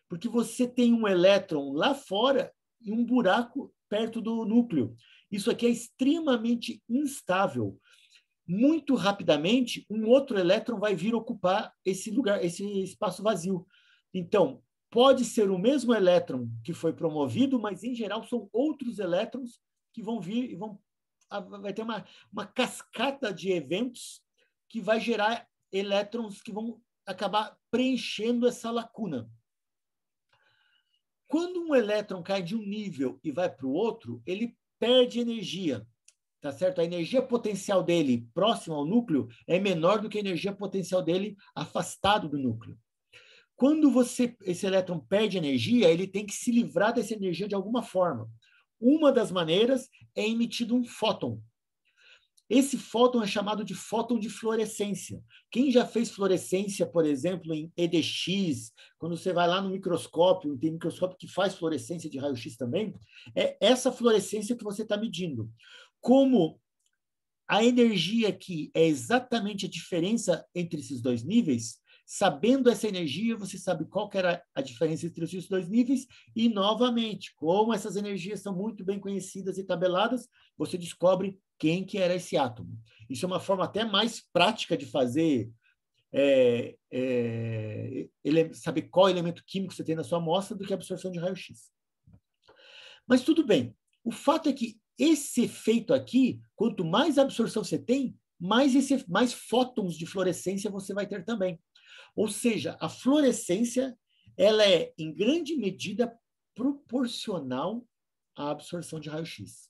Porque você tem um elétron lá fora e um buraco perto do núcleo. Isso aqui é extremamente instável. Muito rapidamente, um outro elétron vai vir ocupar esse lugar, esse espaço vazio. Então, pode ser o mesmo elétron que foi promovido, mas em geral são outros elétrons que vão vir e vão vai ter uma, uma cascata de eventos que vai gerar elétrons que vão acabar preenchendo essa lacuna. Quando um elétron cai de um nível e vai para o outro, ele perde energia, tá certo? A energia potencial dele próximo ao núcleo é menor do que a energia potencial dele afastado do núcleo. Quando você esse elétron perde energia, ele tem que se livrar dessa energia de alguma forma. Uma das maneiras é emitido um fóton. Esse fóton é chamado de fóton de fluorescência. Quem já fez fluorescência, por exemplo, em EDX, quando você vai lá no microscópio, tem microscópio que faz fluorescência de raio-x também, é essa fluorescência que você está medindo. Como a energia que é exatamente a diferença entre esses dois níveis, Sabendo essa energia, você sabe qual era a diferença entre os dois níveis e, novamente, como essas energias são muito bem conhecidas e tabeladas, você descobre quem que era esse átomo. Isso é uma forma até mais prática de fazer, é, é, ele, saber qual elemento químico você tem na sua amostra do que a absorção de raio-x. Mas tudo bem. O fato é que esse efeito aqui, quanto mais absorção você tem, mais, esse, mais fótons de fluorescência você vai ter também. Ou seja, a fluorescência ela é, em grande medida, proporcional à absorção de raio-x.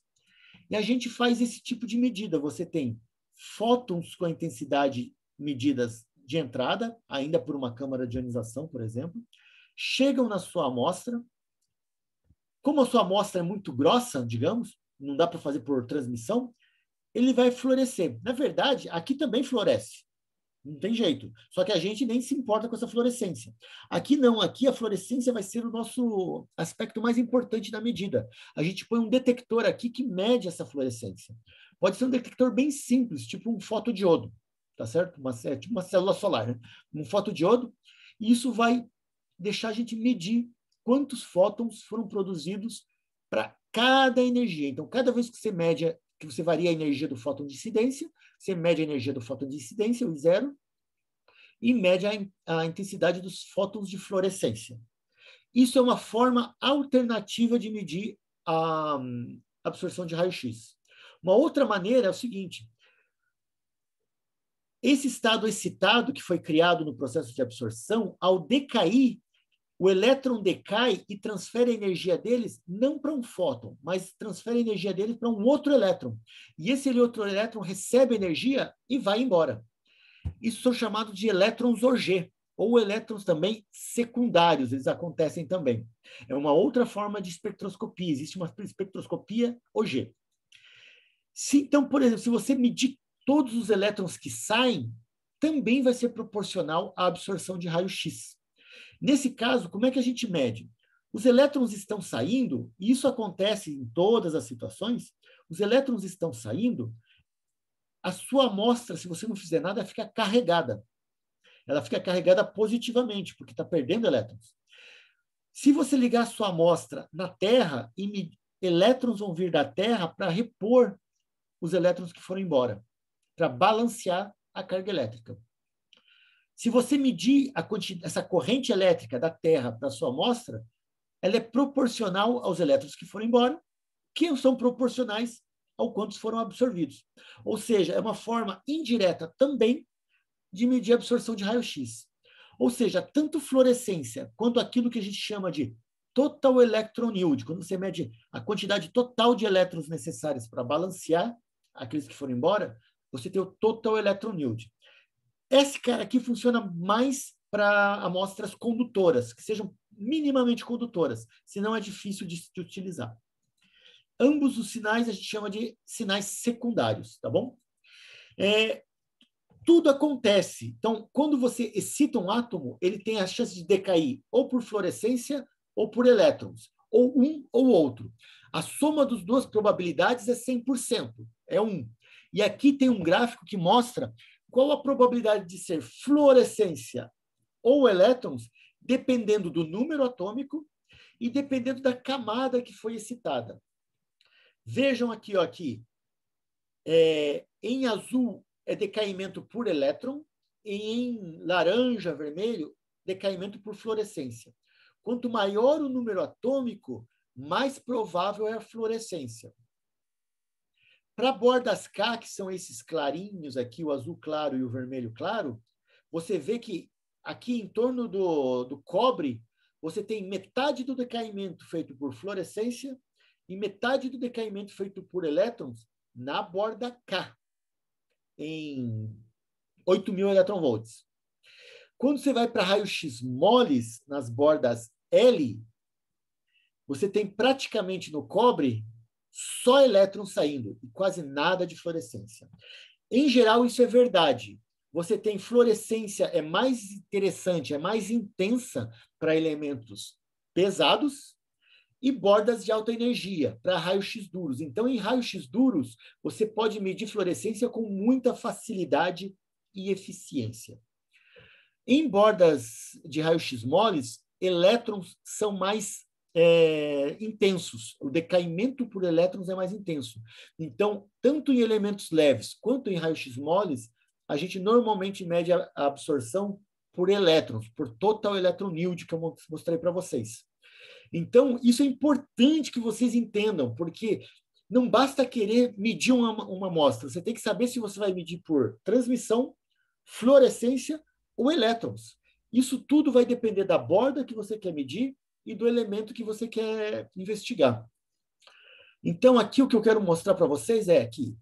E a gente faz esse tipo de medida. Você tem fótons com a intensidade medidas de entrada, ainda por uma câmara de ionização, por exemplo, chegam na sua amostra. Como a sua amostra é muito grossa, digamos, não dá para fazer por transmissão, ele vai florescer. Na verdade, aqui também floresce. Não tem jeito. Só que a gente nem se importa com essa fluorescência. Aqui não, aqui a fluorescência vai ser o nosso aspecto mais importante da medida. A gente põe um detector aqui que mede essa fluorescência. Pode ser um detector bem simples, tipo um fotodiodo, tá certo? Uma, é tipo uma célula solar, né? Um fotodiodo. E isso vai deixar a gente medir quantos fótons foram produzidos para cada energia. Então, cada vez que você mede, que você varia a energia do fóton de incidência, você mede a energia do fóton de incidência, o I0, e mede a, a intensidade dos fótons de fluorescência. Isso é uma forma alternativa de medir a um, absorção de raio-x. Uma outra maneira é o seguinte: esse estado excitado que foi criado no processo de absorção, ao decair, o elétron decai e transfere a energia deles não para um fóton, mas transfere a energia deles para um outro elétron. E esse outro elétron recebe energia e vai embora. Isso são chamados de elétrons OG, ou elétrons também secundários, eles acontecem também. É uma outra forma de espectroscopia, existe uma espectroscopia OG. Se, então, por exemplo, se você medir todos os elétrons que saem, também vai ser proporcional à absorção de raio-x. Nesse caso, como é que a gente mede? Os elétrons estão saindo, e isso acontece em todas as situações, os elétrons estão saindo, a sua amostra, se você não fizer nada, fica carregada. Ela fica carregada positivamente, porque está perdendo elétrons. Se você ligar a sua amostra na Terra, elétrons vão vir da Terra para repor os elétrons que foram embora, para balancear a carga elétrica. Se você medir essa corrente elétrica da Terra para sua amostra, ela é proporcional aos elétrons que foram embora, que são proporcionais ao quantos foram absorvidos. Ou seja, é uma forma indireta também de medir a absorção de raio-x. Ou seja, tanto fluorescência quanto aquilo que a gente chama de total electron yield, quando você mede a quantidade total de elétrons necessários para balancear aqueles que foram embora, você tem o total electron yield. Esse cara aqui funciona mais para amostras condutoras, que sejam minimamente condutoras, senão é difícil de, de utilizar. Ambos os sinais a gente chama de sinais secundários, tá bom? É, tudo acontece. Então, quando você excita um átomo, ele tem a chance de decair ou por fluorescência ou por elétrons, ou um ou outro. A soma das duas probabilidades é 100%, é um. E aqui tem um gráfico que mostra qual a probabilidade de ser fluorescência ou elétrons, dependendo do número atômico e dependendo da camada que foi excitada. Vejam aqui, ó, aqui. É, em azul é decaimento por elétron, em laranja, vermelho, decaimento por fluorescência. Quanto maior o número atômico, mais provável é a fluorescência. Para bordas K, que são esses clarinhos aqui, o azul claro e o vermelho claro, você vê que aqui em torno do, do cobre, você tem metade do decaimento feito por fluorescência e metade do decaimento feito por elétrons na borda K, em 8.000 eletronvolts. Quando você vai para raios x moles, nas bordas L, você tem praticamente no cobre só elétrons saindo e quase nada de fluorescência. Em geral, isso é verdade. Você tem fluorescência, é mais interessante, é mais intensa para elementos pesados e bordas de alta energia para raios-x duros. Então, em raios-x duros, você pode medir fluorescência com muita facilidade e eficiência. Em bordas de raios-x moles, elétrons são mais é, intensos. O decaimento por elétrons é mais intenso. Então, tanto em elementos leves quanto em raios-x moles, a gente normalmente mede a, absorção por elétrons, por total electron que eu mostrei para vocês. Então, isso é importante que vocês entendam, porque não basta querer medir uma, uma amostra, você tem que saber se você vai medir por transmissão, fluorescência ou elétrons. Isso tudo vai depender da borda que você quer medir e do elemento que você quer investigar. Então, aqui o que eu quero mostrar para vocês é que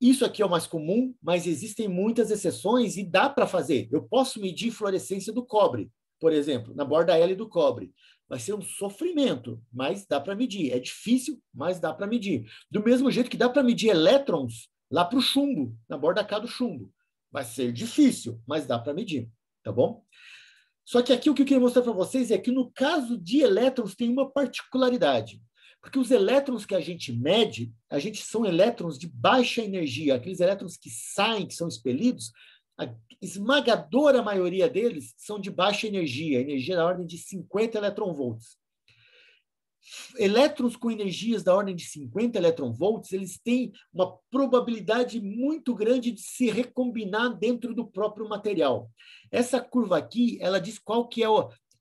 isso aqui é o mais comum, mas existem muitas exceções e dá para fazer. Eu posso medir fluorescência do cobre, por exemplo, na borda L do cobre. Vai ser um sofrimento, mas dá para medir. É difícil, mas dá para medir. Do mesmo jeito que dá para medir elétrons lá para o chumbo, na borda K do chumbo. Vai ser difícil, mas dá para medir, tá bom? Só que aqui o que eu queria mostrar para vocês é que no caso de elétrons tem uma particularidade. Porque os elétrons que a gente mede, a gente são elétrons de baixa energia, aqueles elétrons que saem, que são expelidos, a esmagadora maioria deles são de baixa energia, energia da ordem de 50 eletronvolts elétrons com energias da ordem de 50 eletronvolts, eles têm uma probabilidade muito grande de se recombinar dentro do próprio material. Essa curva aqui, ela diz qual que é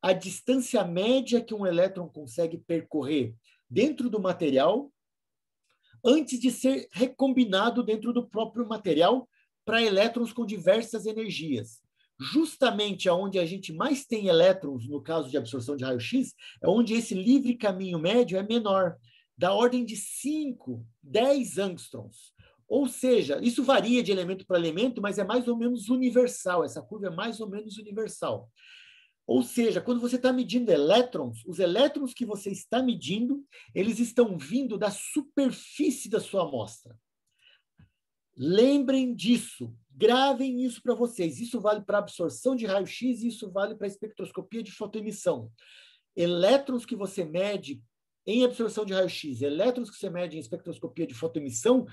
a distância média que um elétron consegue percorrer dentro do material antes de ser recombinado dentro do próprio material para elétrons com diversas energias justamente aonde a gente mais tem elétrons, no caso de absorção de raio-x, é onde esse livre caminho médio é menor, da ordem de 5, 10 angstroms. Ou seja, isso varia de elemento para elemento, mas é mais ou menos universal, essa curva é mais ou menos universal. Ou seja, quando você está medindo elétrons, os elétrons que você está medindo, eles estão vindo da superfície da sua amostra. Lembrem disso. Gravem isso para vocês. Isso vale para absorção de raio-x e isso vale para espectroscopia de fotoemissão. Elétrons que você mede em absorção de raio-x, elétrons que você mede em espectroscopia de fotoemissão,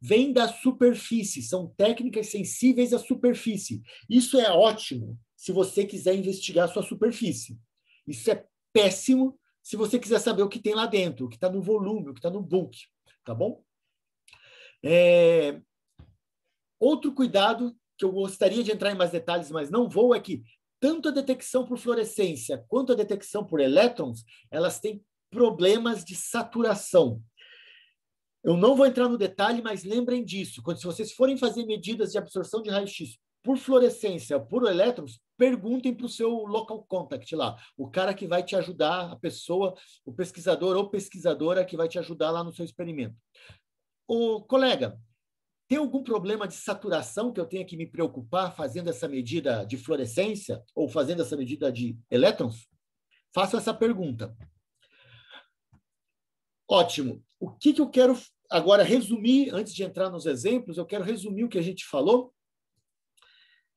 vêm da superfície, são técnicas sensíveis à superfície. Isso é ótimo se você quiser investigar a sua superfície. Isso é péssimo se você quiser saber o que tem lá dentro, o que está no volume, o que está no bulk, tá bom? É, Outro cuidado que eu gostaria de entrar em mais detalhes, mas não vou, é que tanto a detecção por fluorescência quanto a detecção por elétrons, elas têm problemas de saturação. Eu não vou entrar no detalhe, mas lembrem disso. Quando se vocês forem fazer medidas de absorção de raio-x por fluorescência, por elétrons, perguntem para o seu local contact lá, o cara que vai te ajudar, a pessoa, o pesquisador ou pesquisadora que vai te ajudar lá no seu experimento. O colega, tem algum problema de saturação que eu tenha que me preocupar fazendo essa medida de fluorescência ou fazendo essa medida de elétrons? Faço essa pergunta. Ótimo. O que, que eu quero agora resumir, antes de entrar nos exemplos, eu quero resumir o que a gente falou.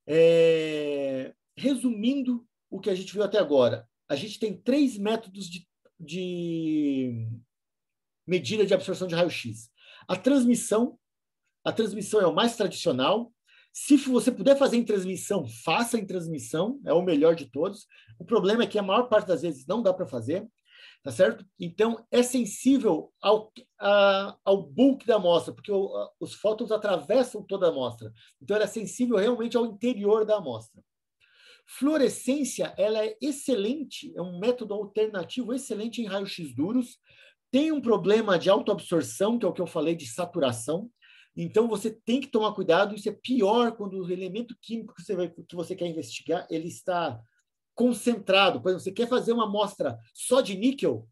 É... Resumindo o que a gente viu até agora, a gente tem três métodos de, de medida de absorção de raio-x: a transmissão, a transmissão é o mais tradicional. Se você puder fazer em transmissão, faça em transmissão, é o melhor de todos. O problema é que a maior parte das vezes não dá para fazer, tá certo? Então, é sensível ao, a, ao bulk da amostra, porque o, a, os fótons atravessam toda a amostra. Então, ela é sensível realmente ao interior da amostra. Fluorescência, ela é excelente, é um método alternativo excelente em raios-x duros. Tem um problema de autoabsorção, que é o que eu falei de saturação. Então você tem que tomar cuidado, isso é pior quando o elemento químico que você, vai, que você quer investigar, ele está concentrado. Por exemplo, você quer fazer uma amostra só de níquel,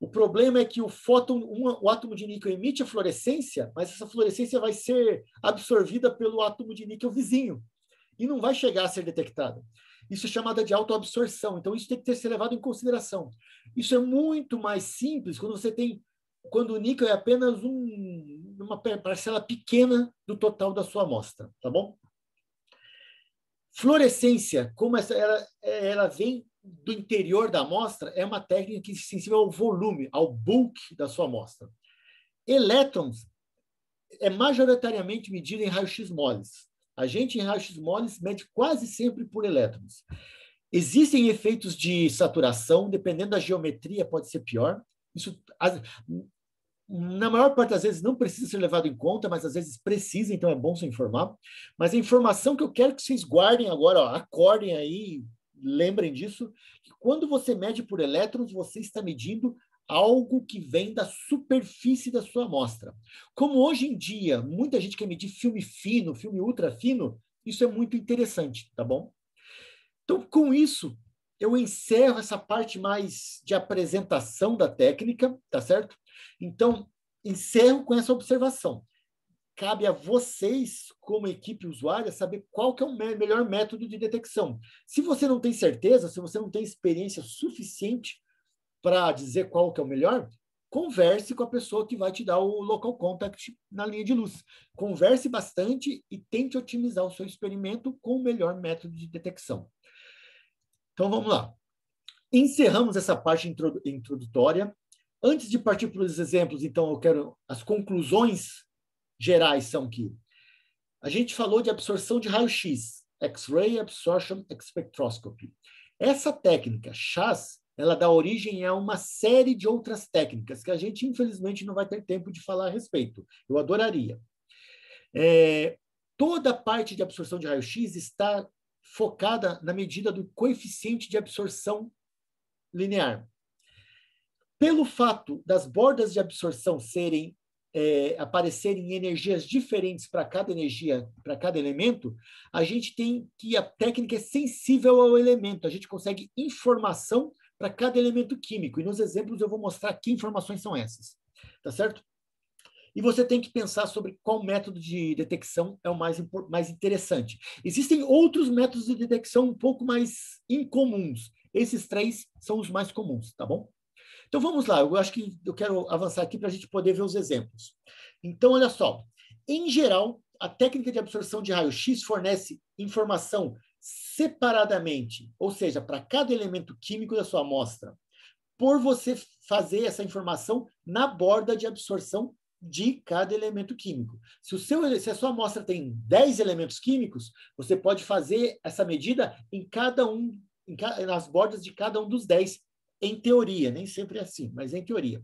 o problema é que o fóton, um, o átomo de níquel emite a fluorescência, mas essa fluorescência vai ser absorvida pelo átomo de níquel vizinho e não vai chegar a ser detectada. Isso é chamada de autoabsorção. Então isso tem que ter ser levado em consideração. Isso é muito mais simples quando você tem quando o níquel é apenas um numa parcela pequena do total da sua amostra, tá bom? Fluorescência, como essa, ela, é, ela vem do interior da amostra, é uma técnica que se sensível ao volume, ao bulk da sua amostra. Elétrons é majoritariamente medida em raio-x moles. A gente, em raio-x moles, mede quase sempre por elétrons. Existem efeitos de saturação, dependendo da geometria, pode ser pior. Isso, na maior parte das vezes não precisa ser levado em conta, mas às vezes precisa, então é bom se informar. Mas a informação que eu quero que vocês guardem agora, ó, acordem aí, lembrem disso, que quando você mede por elétrons, você está medindo algo que vem da superfície da sua amostra. Como hoje em dia muita gente quer medir filme fino, filme ultra fino, isso é muito interessante, tá bom? Então, com isso, eu encerro essa parte mais de apresentação da técnica, tá certo? Então, encerro com essa observação. Cabe a vocês, como equipe usuária, saber qual que é o melhor método de detecção. Se você não tem certeza, se você não tem experiência suficiente para dizer qual que é o melhor, converse com a pessoa que vai te dar o local contact na linha de luz. Converse bastante e tente otimizar o seu experimento com o melhor método de detecção. Então vamos lá. Encerramos essa parte introdutória. Antes de partir para os exemplos, então, eu quero. As conclusões gerais são que a gente falou de absorção de raio-x, X-ray absorption spectroscopy. Essa técnica, CHAS, ela dá origem a uma série de outras técnicas que a gente, infelizmente, não vai ter tempo de falar a respeito. Eu adoraria. É, toda parte de absorção de raio-x está focada na medida do coeficiente de absorção linear. Pelo fato das bordas de absorção serem é, aparecerem energias diferentes para cada energia, para cada elemento, a gente tem que a técnica é sensível ao elemento, a gente consegue informação para cada elemento químico. E nos exemplos eu vou mostrar que informações são essas, tá certo? E você tem que pensar sobre qual método de detecção é o mais, mais interessante. Existem outros métodos de detecção um pouco mais incomuns. Esses três são os mais comuns, tá bom? Então vamos lá, eu acho que eu quero avançar aqui para a gente poder ver os exemplos. Então, olha só, em geral, a técnica de absorção de raio-x fornece informação separadamente, ou seja, para cada elemento químico da sua amostra, por você fazer essa informação na borda de absorção de cada elemento químico. Se, o seu, se a sua amostra tem 10 elementos químicos, você pode fazer essa medida em cada um, em, nas bordas de cada um dos 10 em teoria, nem sempre é assim, mas em teoria.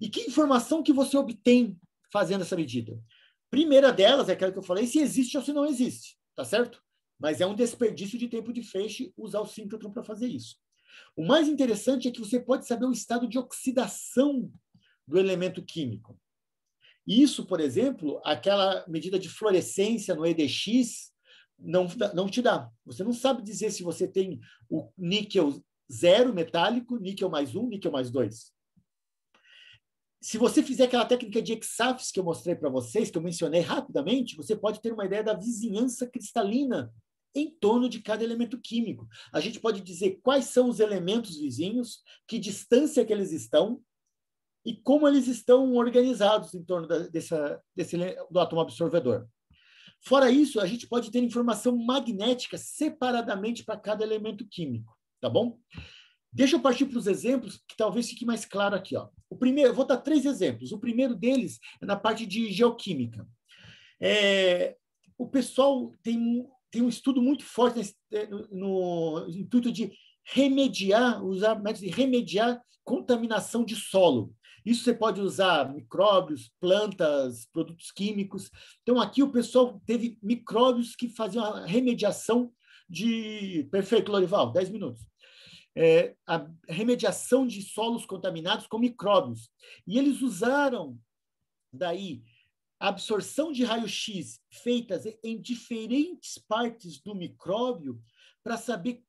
E que informação que você obtém fazendo essa medida? Primeira delas é aquela que eu falei, se existe ou se não existe, tá certo? Mas é um desperdício de tempo de feixe usar o síncrotron para fazer isso. O mais interessante é que você pode saber o estado de oxidação do elemento químico. Isso, por exemplo, aquela medida de fluorescência no EDX não, não te dá. Você não sabe dizer se você tem o níquel zero metálico, níquel mais um, níquel mais dois. Se você fizer aquela técnica de hexafis que eu mostrei para vocês, que eu mencionei rapidamente, você pode ter uma ideia da vizinhança cristalina em torno de cada elemento químico. A gente pode dizer quais são os elementos vizinhos, que distância que eles estão e como eles estão organizados em torno da, dessa, desse, do átomo absorvedor. Fora isso, a gente pode ter informação magnética separadamente para cada elemento químico tá bom? Deixa eu partir para os exemplos que talvez fique mais claro aqui. Ó. O primeiro, eu vou dar três exemplos. O primeiro deles é na parte de geoquímica. É, o pessoal tem, um, tem um estudo muito forte nesse, é, no, no intuito de remediar, usar métodos de remediar contaminação de solo. Isso você pode usar micróbios, plantas, produtos químicos. Então, aqui o pessoal teve micróbios que faziam a remediação de. Perfeito, Lorival, 10 minutos é, a remediação de solos contaminados com micróbios. E eles usaram daí absorção de raio-x feitas em diferentes partes do micróbio para saber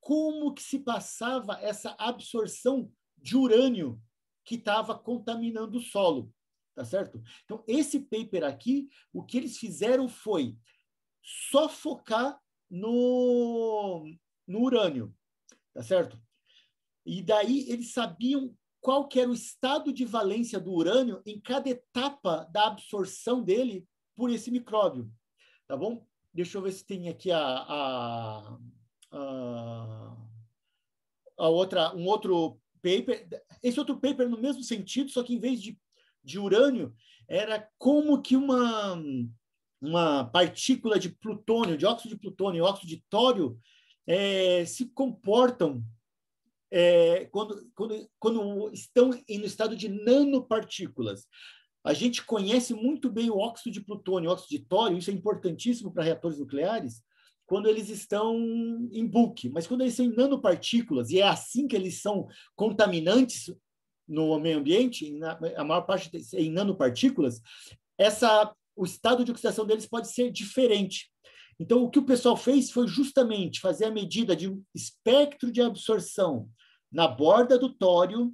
como que se passava essa absorção de urânio que estava contaminando o solo, tá certo? Então, esse paper aqui, o que eles fizeram foi só focar no, no urânio tá certo? E daí eles sabiam qual que era o estado de valência do urânio em cada etapa da absorção dele por esse micróbio, tá bom? Deixa eu ver se tem aqui a, a, a, a outra, um outro paper. Esse outro paper é no mesmo sentido, só que em vez de, de urânio, era como que uma, uma partícula de plutônio, de óxido de plutônio e óxido de tório, é, se comportam é, quando, quando, quando estão no estado de nanopartículas. A gente conhece muito bem o óxido de plutônio, o óxido de tório, isso é importantíssimo para reatores nucleares, quando eles estão em bulk, mas quando eles são em nanopartículas, e é assim que eles são contaminantes no meio ambiente, a maior parte é em nanopartículas, essa, o estado de oxidação deles pode ser diferente. Então, o que o pessoal fez foi justamente fazer a medida de um espectro de absorção na borda do tório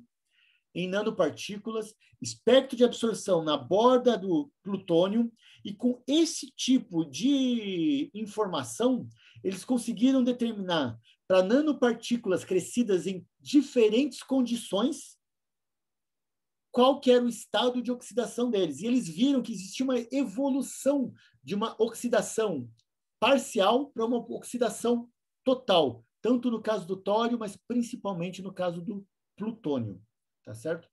em nanopartículas, espectro de absorção na borda do plutônio, e com esse tipo de informação, eles conseguiram determinar para nanopartículas crescidas em diferentes condições qual que era o estado de oxidação deles. E eles viram que existia uma evolução de uma oxidação parcial para uma oxidação total, tanto no caso do tório, mas principalmente no caso do plutônio, tá certo?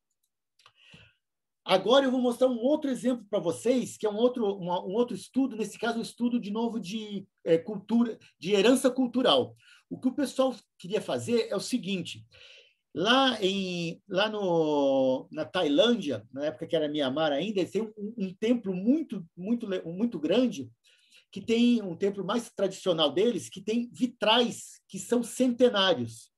Agora eu vou mostrar um outro exemplo para vocês, que é um outro, um outro estudo, nesse caso um estudo de novo de é, cultura, de herança cultural. O que o pessoal queria fazer é o seguinte: lá em lá no, na Tailândia, na época que era Mianmar ainda, tem um, um templo muito muito muito grande que tem um templo mais tradicional deles, que tem vitrais que são centenários.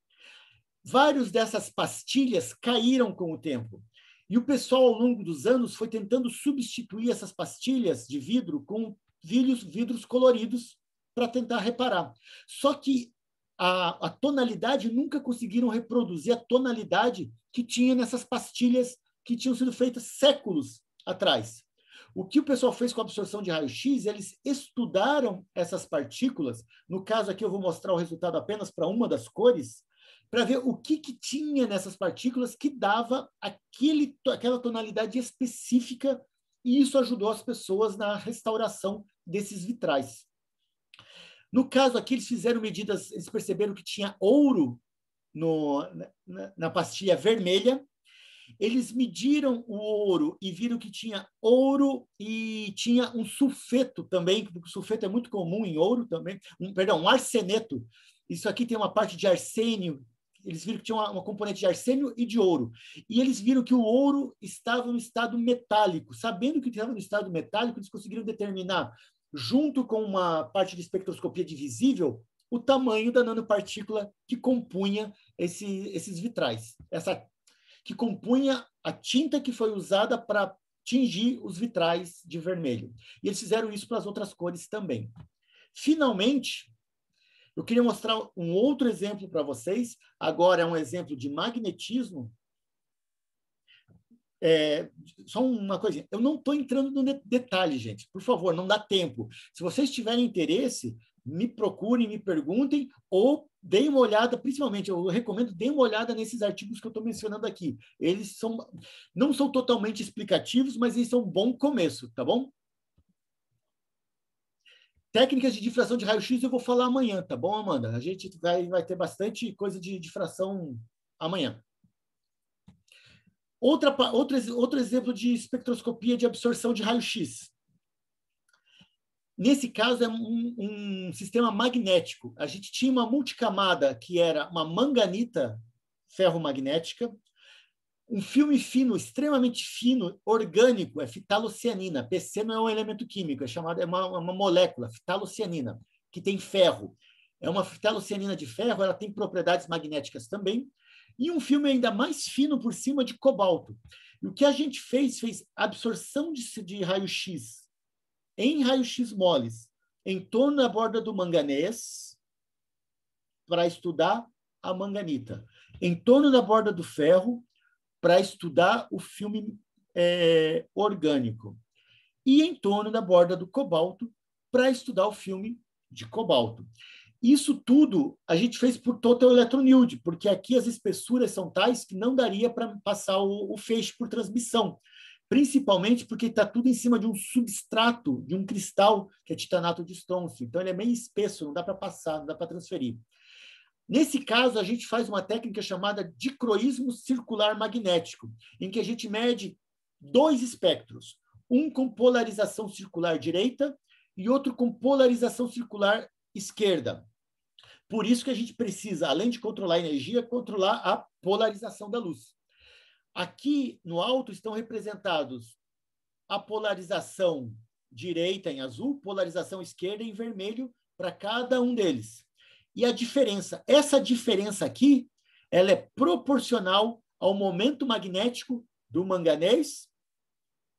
Vários dessas pastilhas caíram com o tempo. E o pessoal, ao longo dos anos, foi tentando substituir essas pastilhas de vidro com vidros, vidros coloridos para tentar reparar. Só que a, a, tonalidade, nunca conseguiram reproduzir a tonalidade que tinha nessas pastilhas que tinham sido feitas séculos atrás. O que o pessoal fez com a absorção de raio-x, eles estudaram essas partículas. No caso aqui, eu vou mostrar o resultado apenas para uma das cores, para ver o que, que tinha nessas partículas que dava aquele, aquela tonalidade específica, e isso ajudou as pessoas na restauração desses vitrais. No caso aqui, eles fizeram medidas, eles perceberam que tinha ouro no, na, na pastilha vermelha, eles mediram o ouro e viram que tinha ouro e tinha um sulfeto também, porque o sulfeto é muito comum em ouro também, um, perdão, um arseneto. Isso aqui tem uma parte de arsênio eles viram que tinha uma, uma, componente de arsênio e de ouro. E eles viram que o ouro estava no estado metálico. Sabendo que estava no estado metálico, eles conseguiram determinar, junto com uma parte de espectroscopia divisível, o tamanho da nanopartícula que compunha esse, esses vitrais, essa que compunha a tinta que foi usada para tingir os vitrais de vermelho. E eles fizeram isso para as outras cores também. Finalmente, eu queria mostrar um outro exemplo para vocês. Agora é um exemplo de magnetismo. É, só uma coisinha. Eu não estou entrando no detalhe, gente. Por favor, não dá tempo. Se vocês tiverem interesse, me procurem, me perguntem, ou deem uma olhada, principalmente, eu recomendo, deem uma olhada nesses artigos que eu estou mencionando aqui. Eles são, não são totalmente explicativos, mas eles são um bom começo, tá bom? Técnicas de difração de raio-x eu vou falar amanhã, tá bom, Amanda? A gente vai, vai ter bastante coisa de difração amanhã. Outra, outro, outro exemplo de espectroscopia de absorção de raio-x. Nesse caso, é um, um, sistema magnético. A gente tinha uma multicamada, que era uma manganita ferromagnética, um filme fino, extremamente fino, orgânico, é fitalocianina. PC não é um elemento químico, é chamado é uma, uma molécula, fitalocianina, que tem ferro. É uma fitalocianina de ferro, ela tem propriedades magnéticas também, e um filme ainda mais fino por cima de cobalto. E o que a gente fez, fez absorção de, de raio-x em raio-x moles em torno da borda do manganês para estudar a manganita, em torno da borda do ferro para estudar o filme é, orgânico e em torno da borda do cobalto para estudar o filme de cobalto. Isso tudo a gente fez por total electronild, porque aqui as espessuras são tais que não daria para passar o, o feixe por transmissão principalmente porque está tudo em cima de um substrato, de um cristal, que é titanato de estrôncio. Então, ele é meio espesso, não dá para passar, não dá para transferir. Nesse caso, a gente faz uma técnica chamada dicroísmo circular magnético, em que a gente mede dois espectros, um com polarização circular direita e outro com polarização circular esquerda. Por isso que a gente precisa, além de controlar a energia, controlar a polarização da luz. Aqui no alto estão representados a polarização direita em azul, polarização esquerda em vermelho para cada um deles. E a diferença, essa diferença aqui, ela é proporcional ao momento magnético do manganês,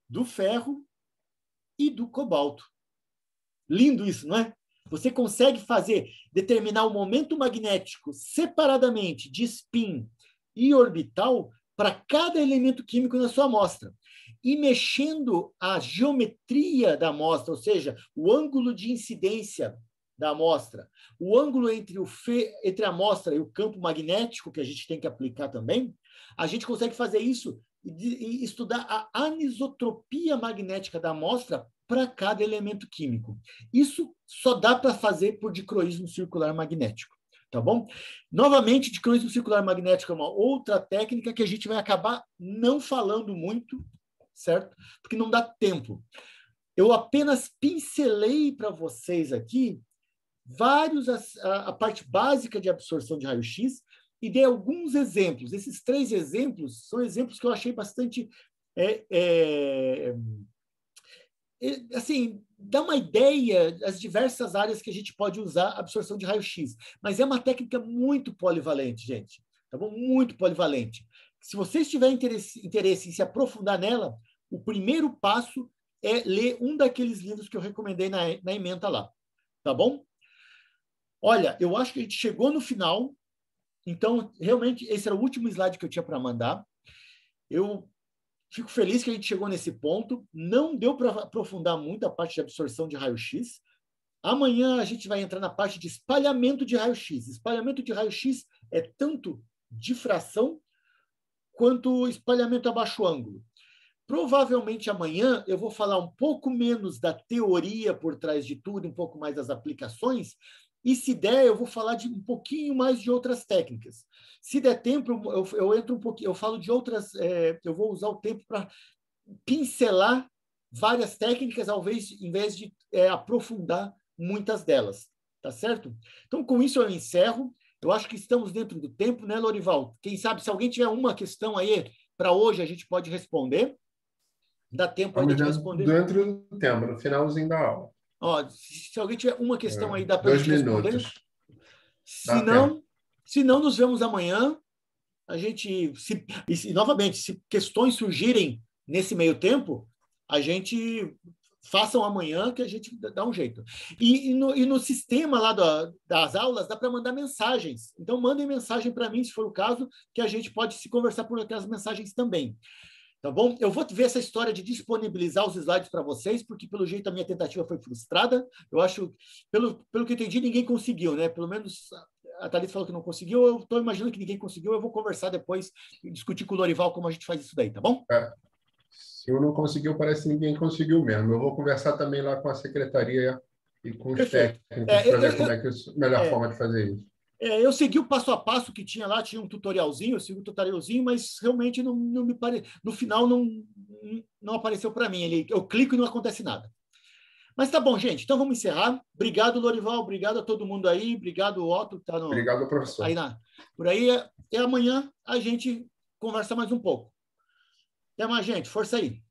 do ferro e do cobalto. Lindo isso, não é? Você consegue fazer determinar o momento magnético separadamente de spin e orbital para cada elemento químico na sua amostra. E mexendo a geometria da amostra, ou seja, o ângulo de incidência da amostra, o ângulo entre, o fe... entre a amostra e o campo magnético que a gente tem que aplicar também, a gente consegue fazer isso e estudar a anisotropia magnética da amostra para cada elemento químico. Isso só dá para fazer por dicroísmo circular magnético tá bom? Novamente, dicanismo circular magnético é uma outra técnica que a gente vai acabar não falando muito, certo? Porque não dá tempo. Eu apenas pincelei para vocês aqui vários a, a, a, parte básica de absorção de raio-x e dei alguns exemplos. Esses três exemplos são exemplos que eu achei bastante é, é, assim, dá uma ideia das diversas áreas que a gente pode usar a absorção de raio-x. Mas é uma técnica muito polivalente, gente. Tá bom? Muito polivalente. Se vocês tiverem interesse, interesse em se aprofundar nela, o primeiro passo é ler um daqueles livros que eu recomendei na, na emenda lá. Tá bom? Olha, eu acho que a gente chegou no final. Então, realmente, esse era o último slide que eu tinha para mandar. Eu Fico feliz que a gente chegou nesse ponto. Não deu para aprofundar muito a parte de absorção de raio-x. Amanhã a gente vai entrar na parte de espalhamento de raio-x. Espalhamento de raio-x é tanto difração quanto espalhamento a baixo ângulo. Provavelmente amanhã eu vou falar um pouco menos da teoria por trás de tudo, um pouco mais das aplicações, e se der, eu vou falar de um pouquinho mais de outras técnicas. Se der tempo, eu, eu entro um pouquinho, eu falo de outras, é, eu vou usar o tempo para pincelar várias técnicas, ao em vez de é, aprofundar muitas delas. Tá certo? Então, com isso eu encerro. Eu acho que estamos dentro do tempo, né, Lorival? Quem sabe, se alguém tiver uma questão aí para hoje, a gente pode responder. Dá tempo ainda de responder. Dentro do tempo, no finalzinho da aula. Ó, se alguém tiver uma questão é, aí, dá para gente responder. Se não, se não, nos vemos amanhã. A gente, se, e novamente, se questões surgirem nesse meio tempo, a gente façam amanhã que a gente dá um jeito. E, e, no, e no, sistema lá do, das aulas dá para mandar mensagens. Então mandem mensagem para mim, se for o caso, que a gente pode se conversar por aquelas mensagens também. Tá bom? Eu vou ver essa história de disponibilizar os slides para vocês, porque pelo jeito a minha tentativa foi frustrada. Eu acho, pelo, pelo que eu entendi, ninguém conseguiu, né? Pelo menos a Thalita falou que não conseguiu, eu estou imaginando que ninguém conseguiu. Eu vou conversar depois e discutir com o Lorival como a gente faz isso daí, tá bom? É. Se eu não conseguiu, parece que ninguém conseguiu mesmo. Eu vou conversar também lá com a secretaria e com os Perfeito. técnicos é, para ver como é que a melhor é, forma de fazer isso. É, eu segui o passo a passo que tinha lá, tinha um tutorialzinho, eu segui o um tutorialzinho, mas realmente não, não me pare... no final não, não apareceu para mim. Ele, eu clico e não acontece nada. Mas tá bom, gente. Então vamos encerrar. Obrigado, Lorival. Obrigado a todo mundo aí. Obrigado, Otto. Tá no... Obrigado, professor. Aí na... Por aí. Até amanhã a gente conversa mais um pouco. Até mais, gente. Força aí.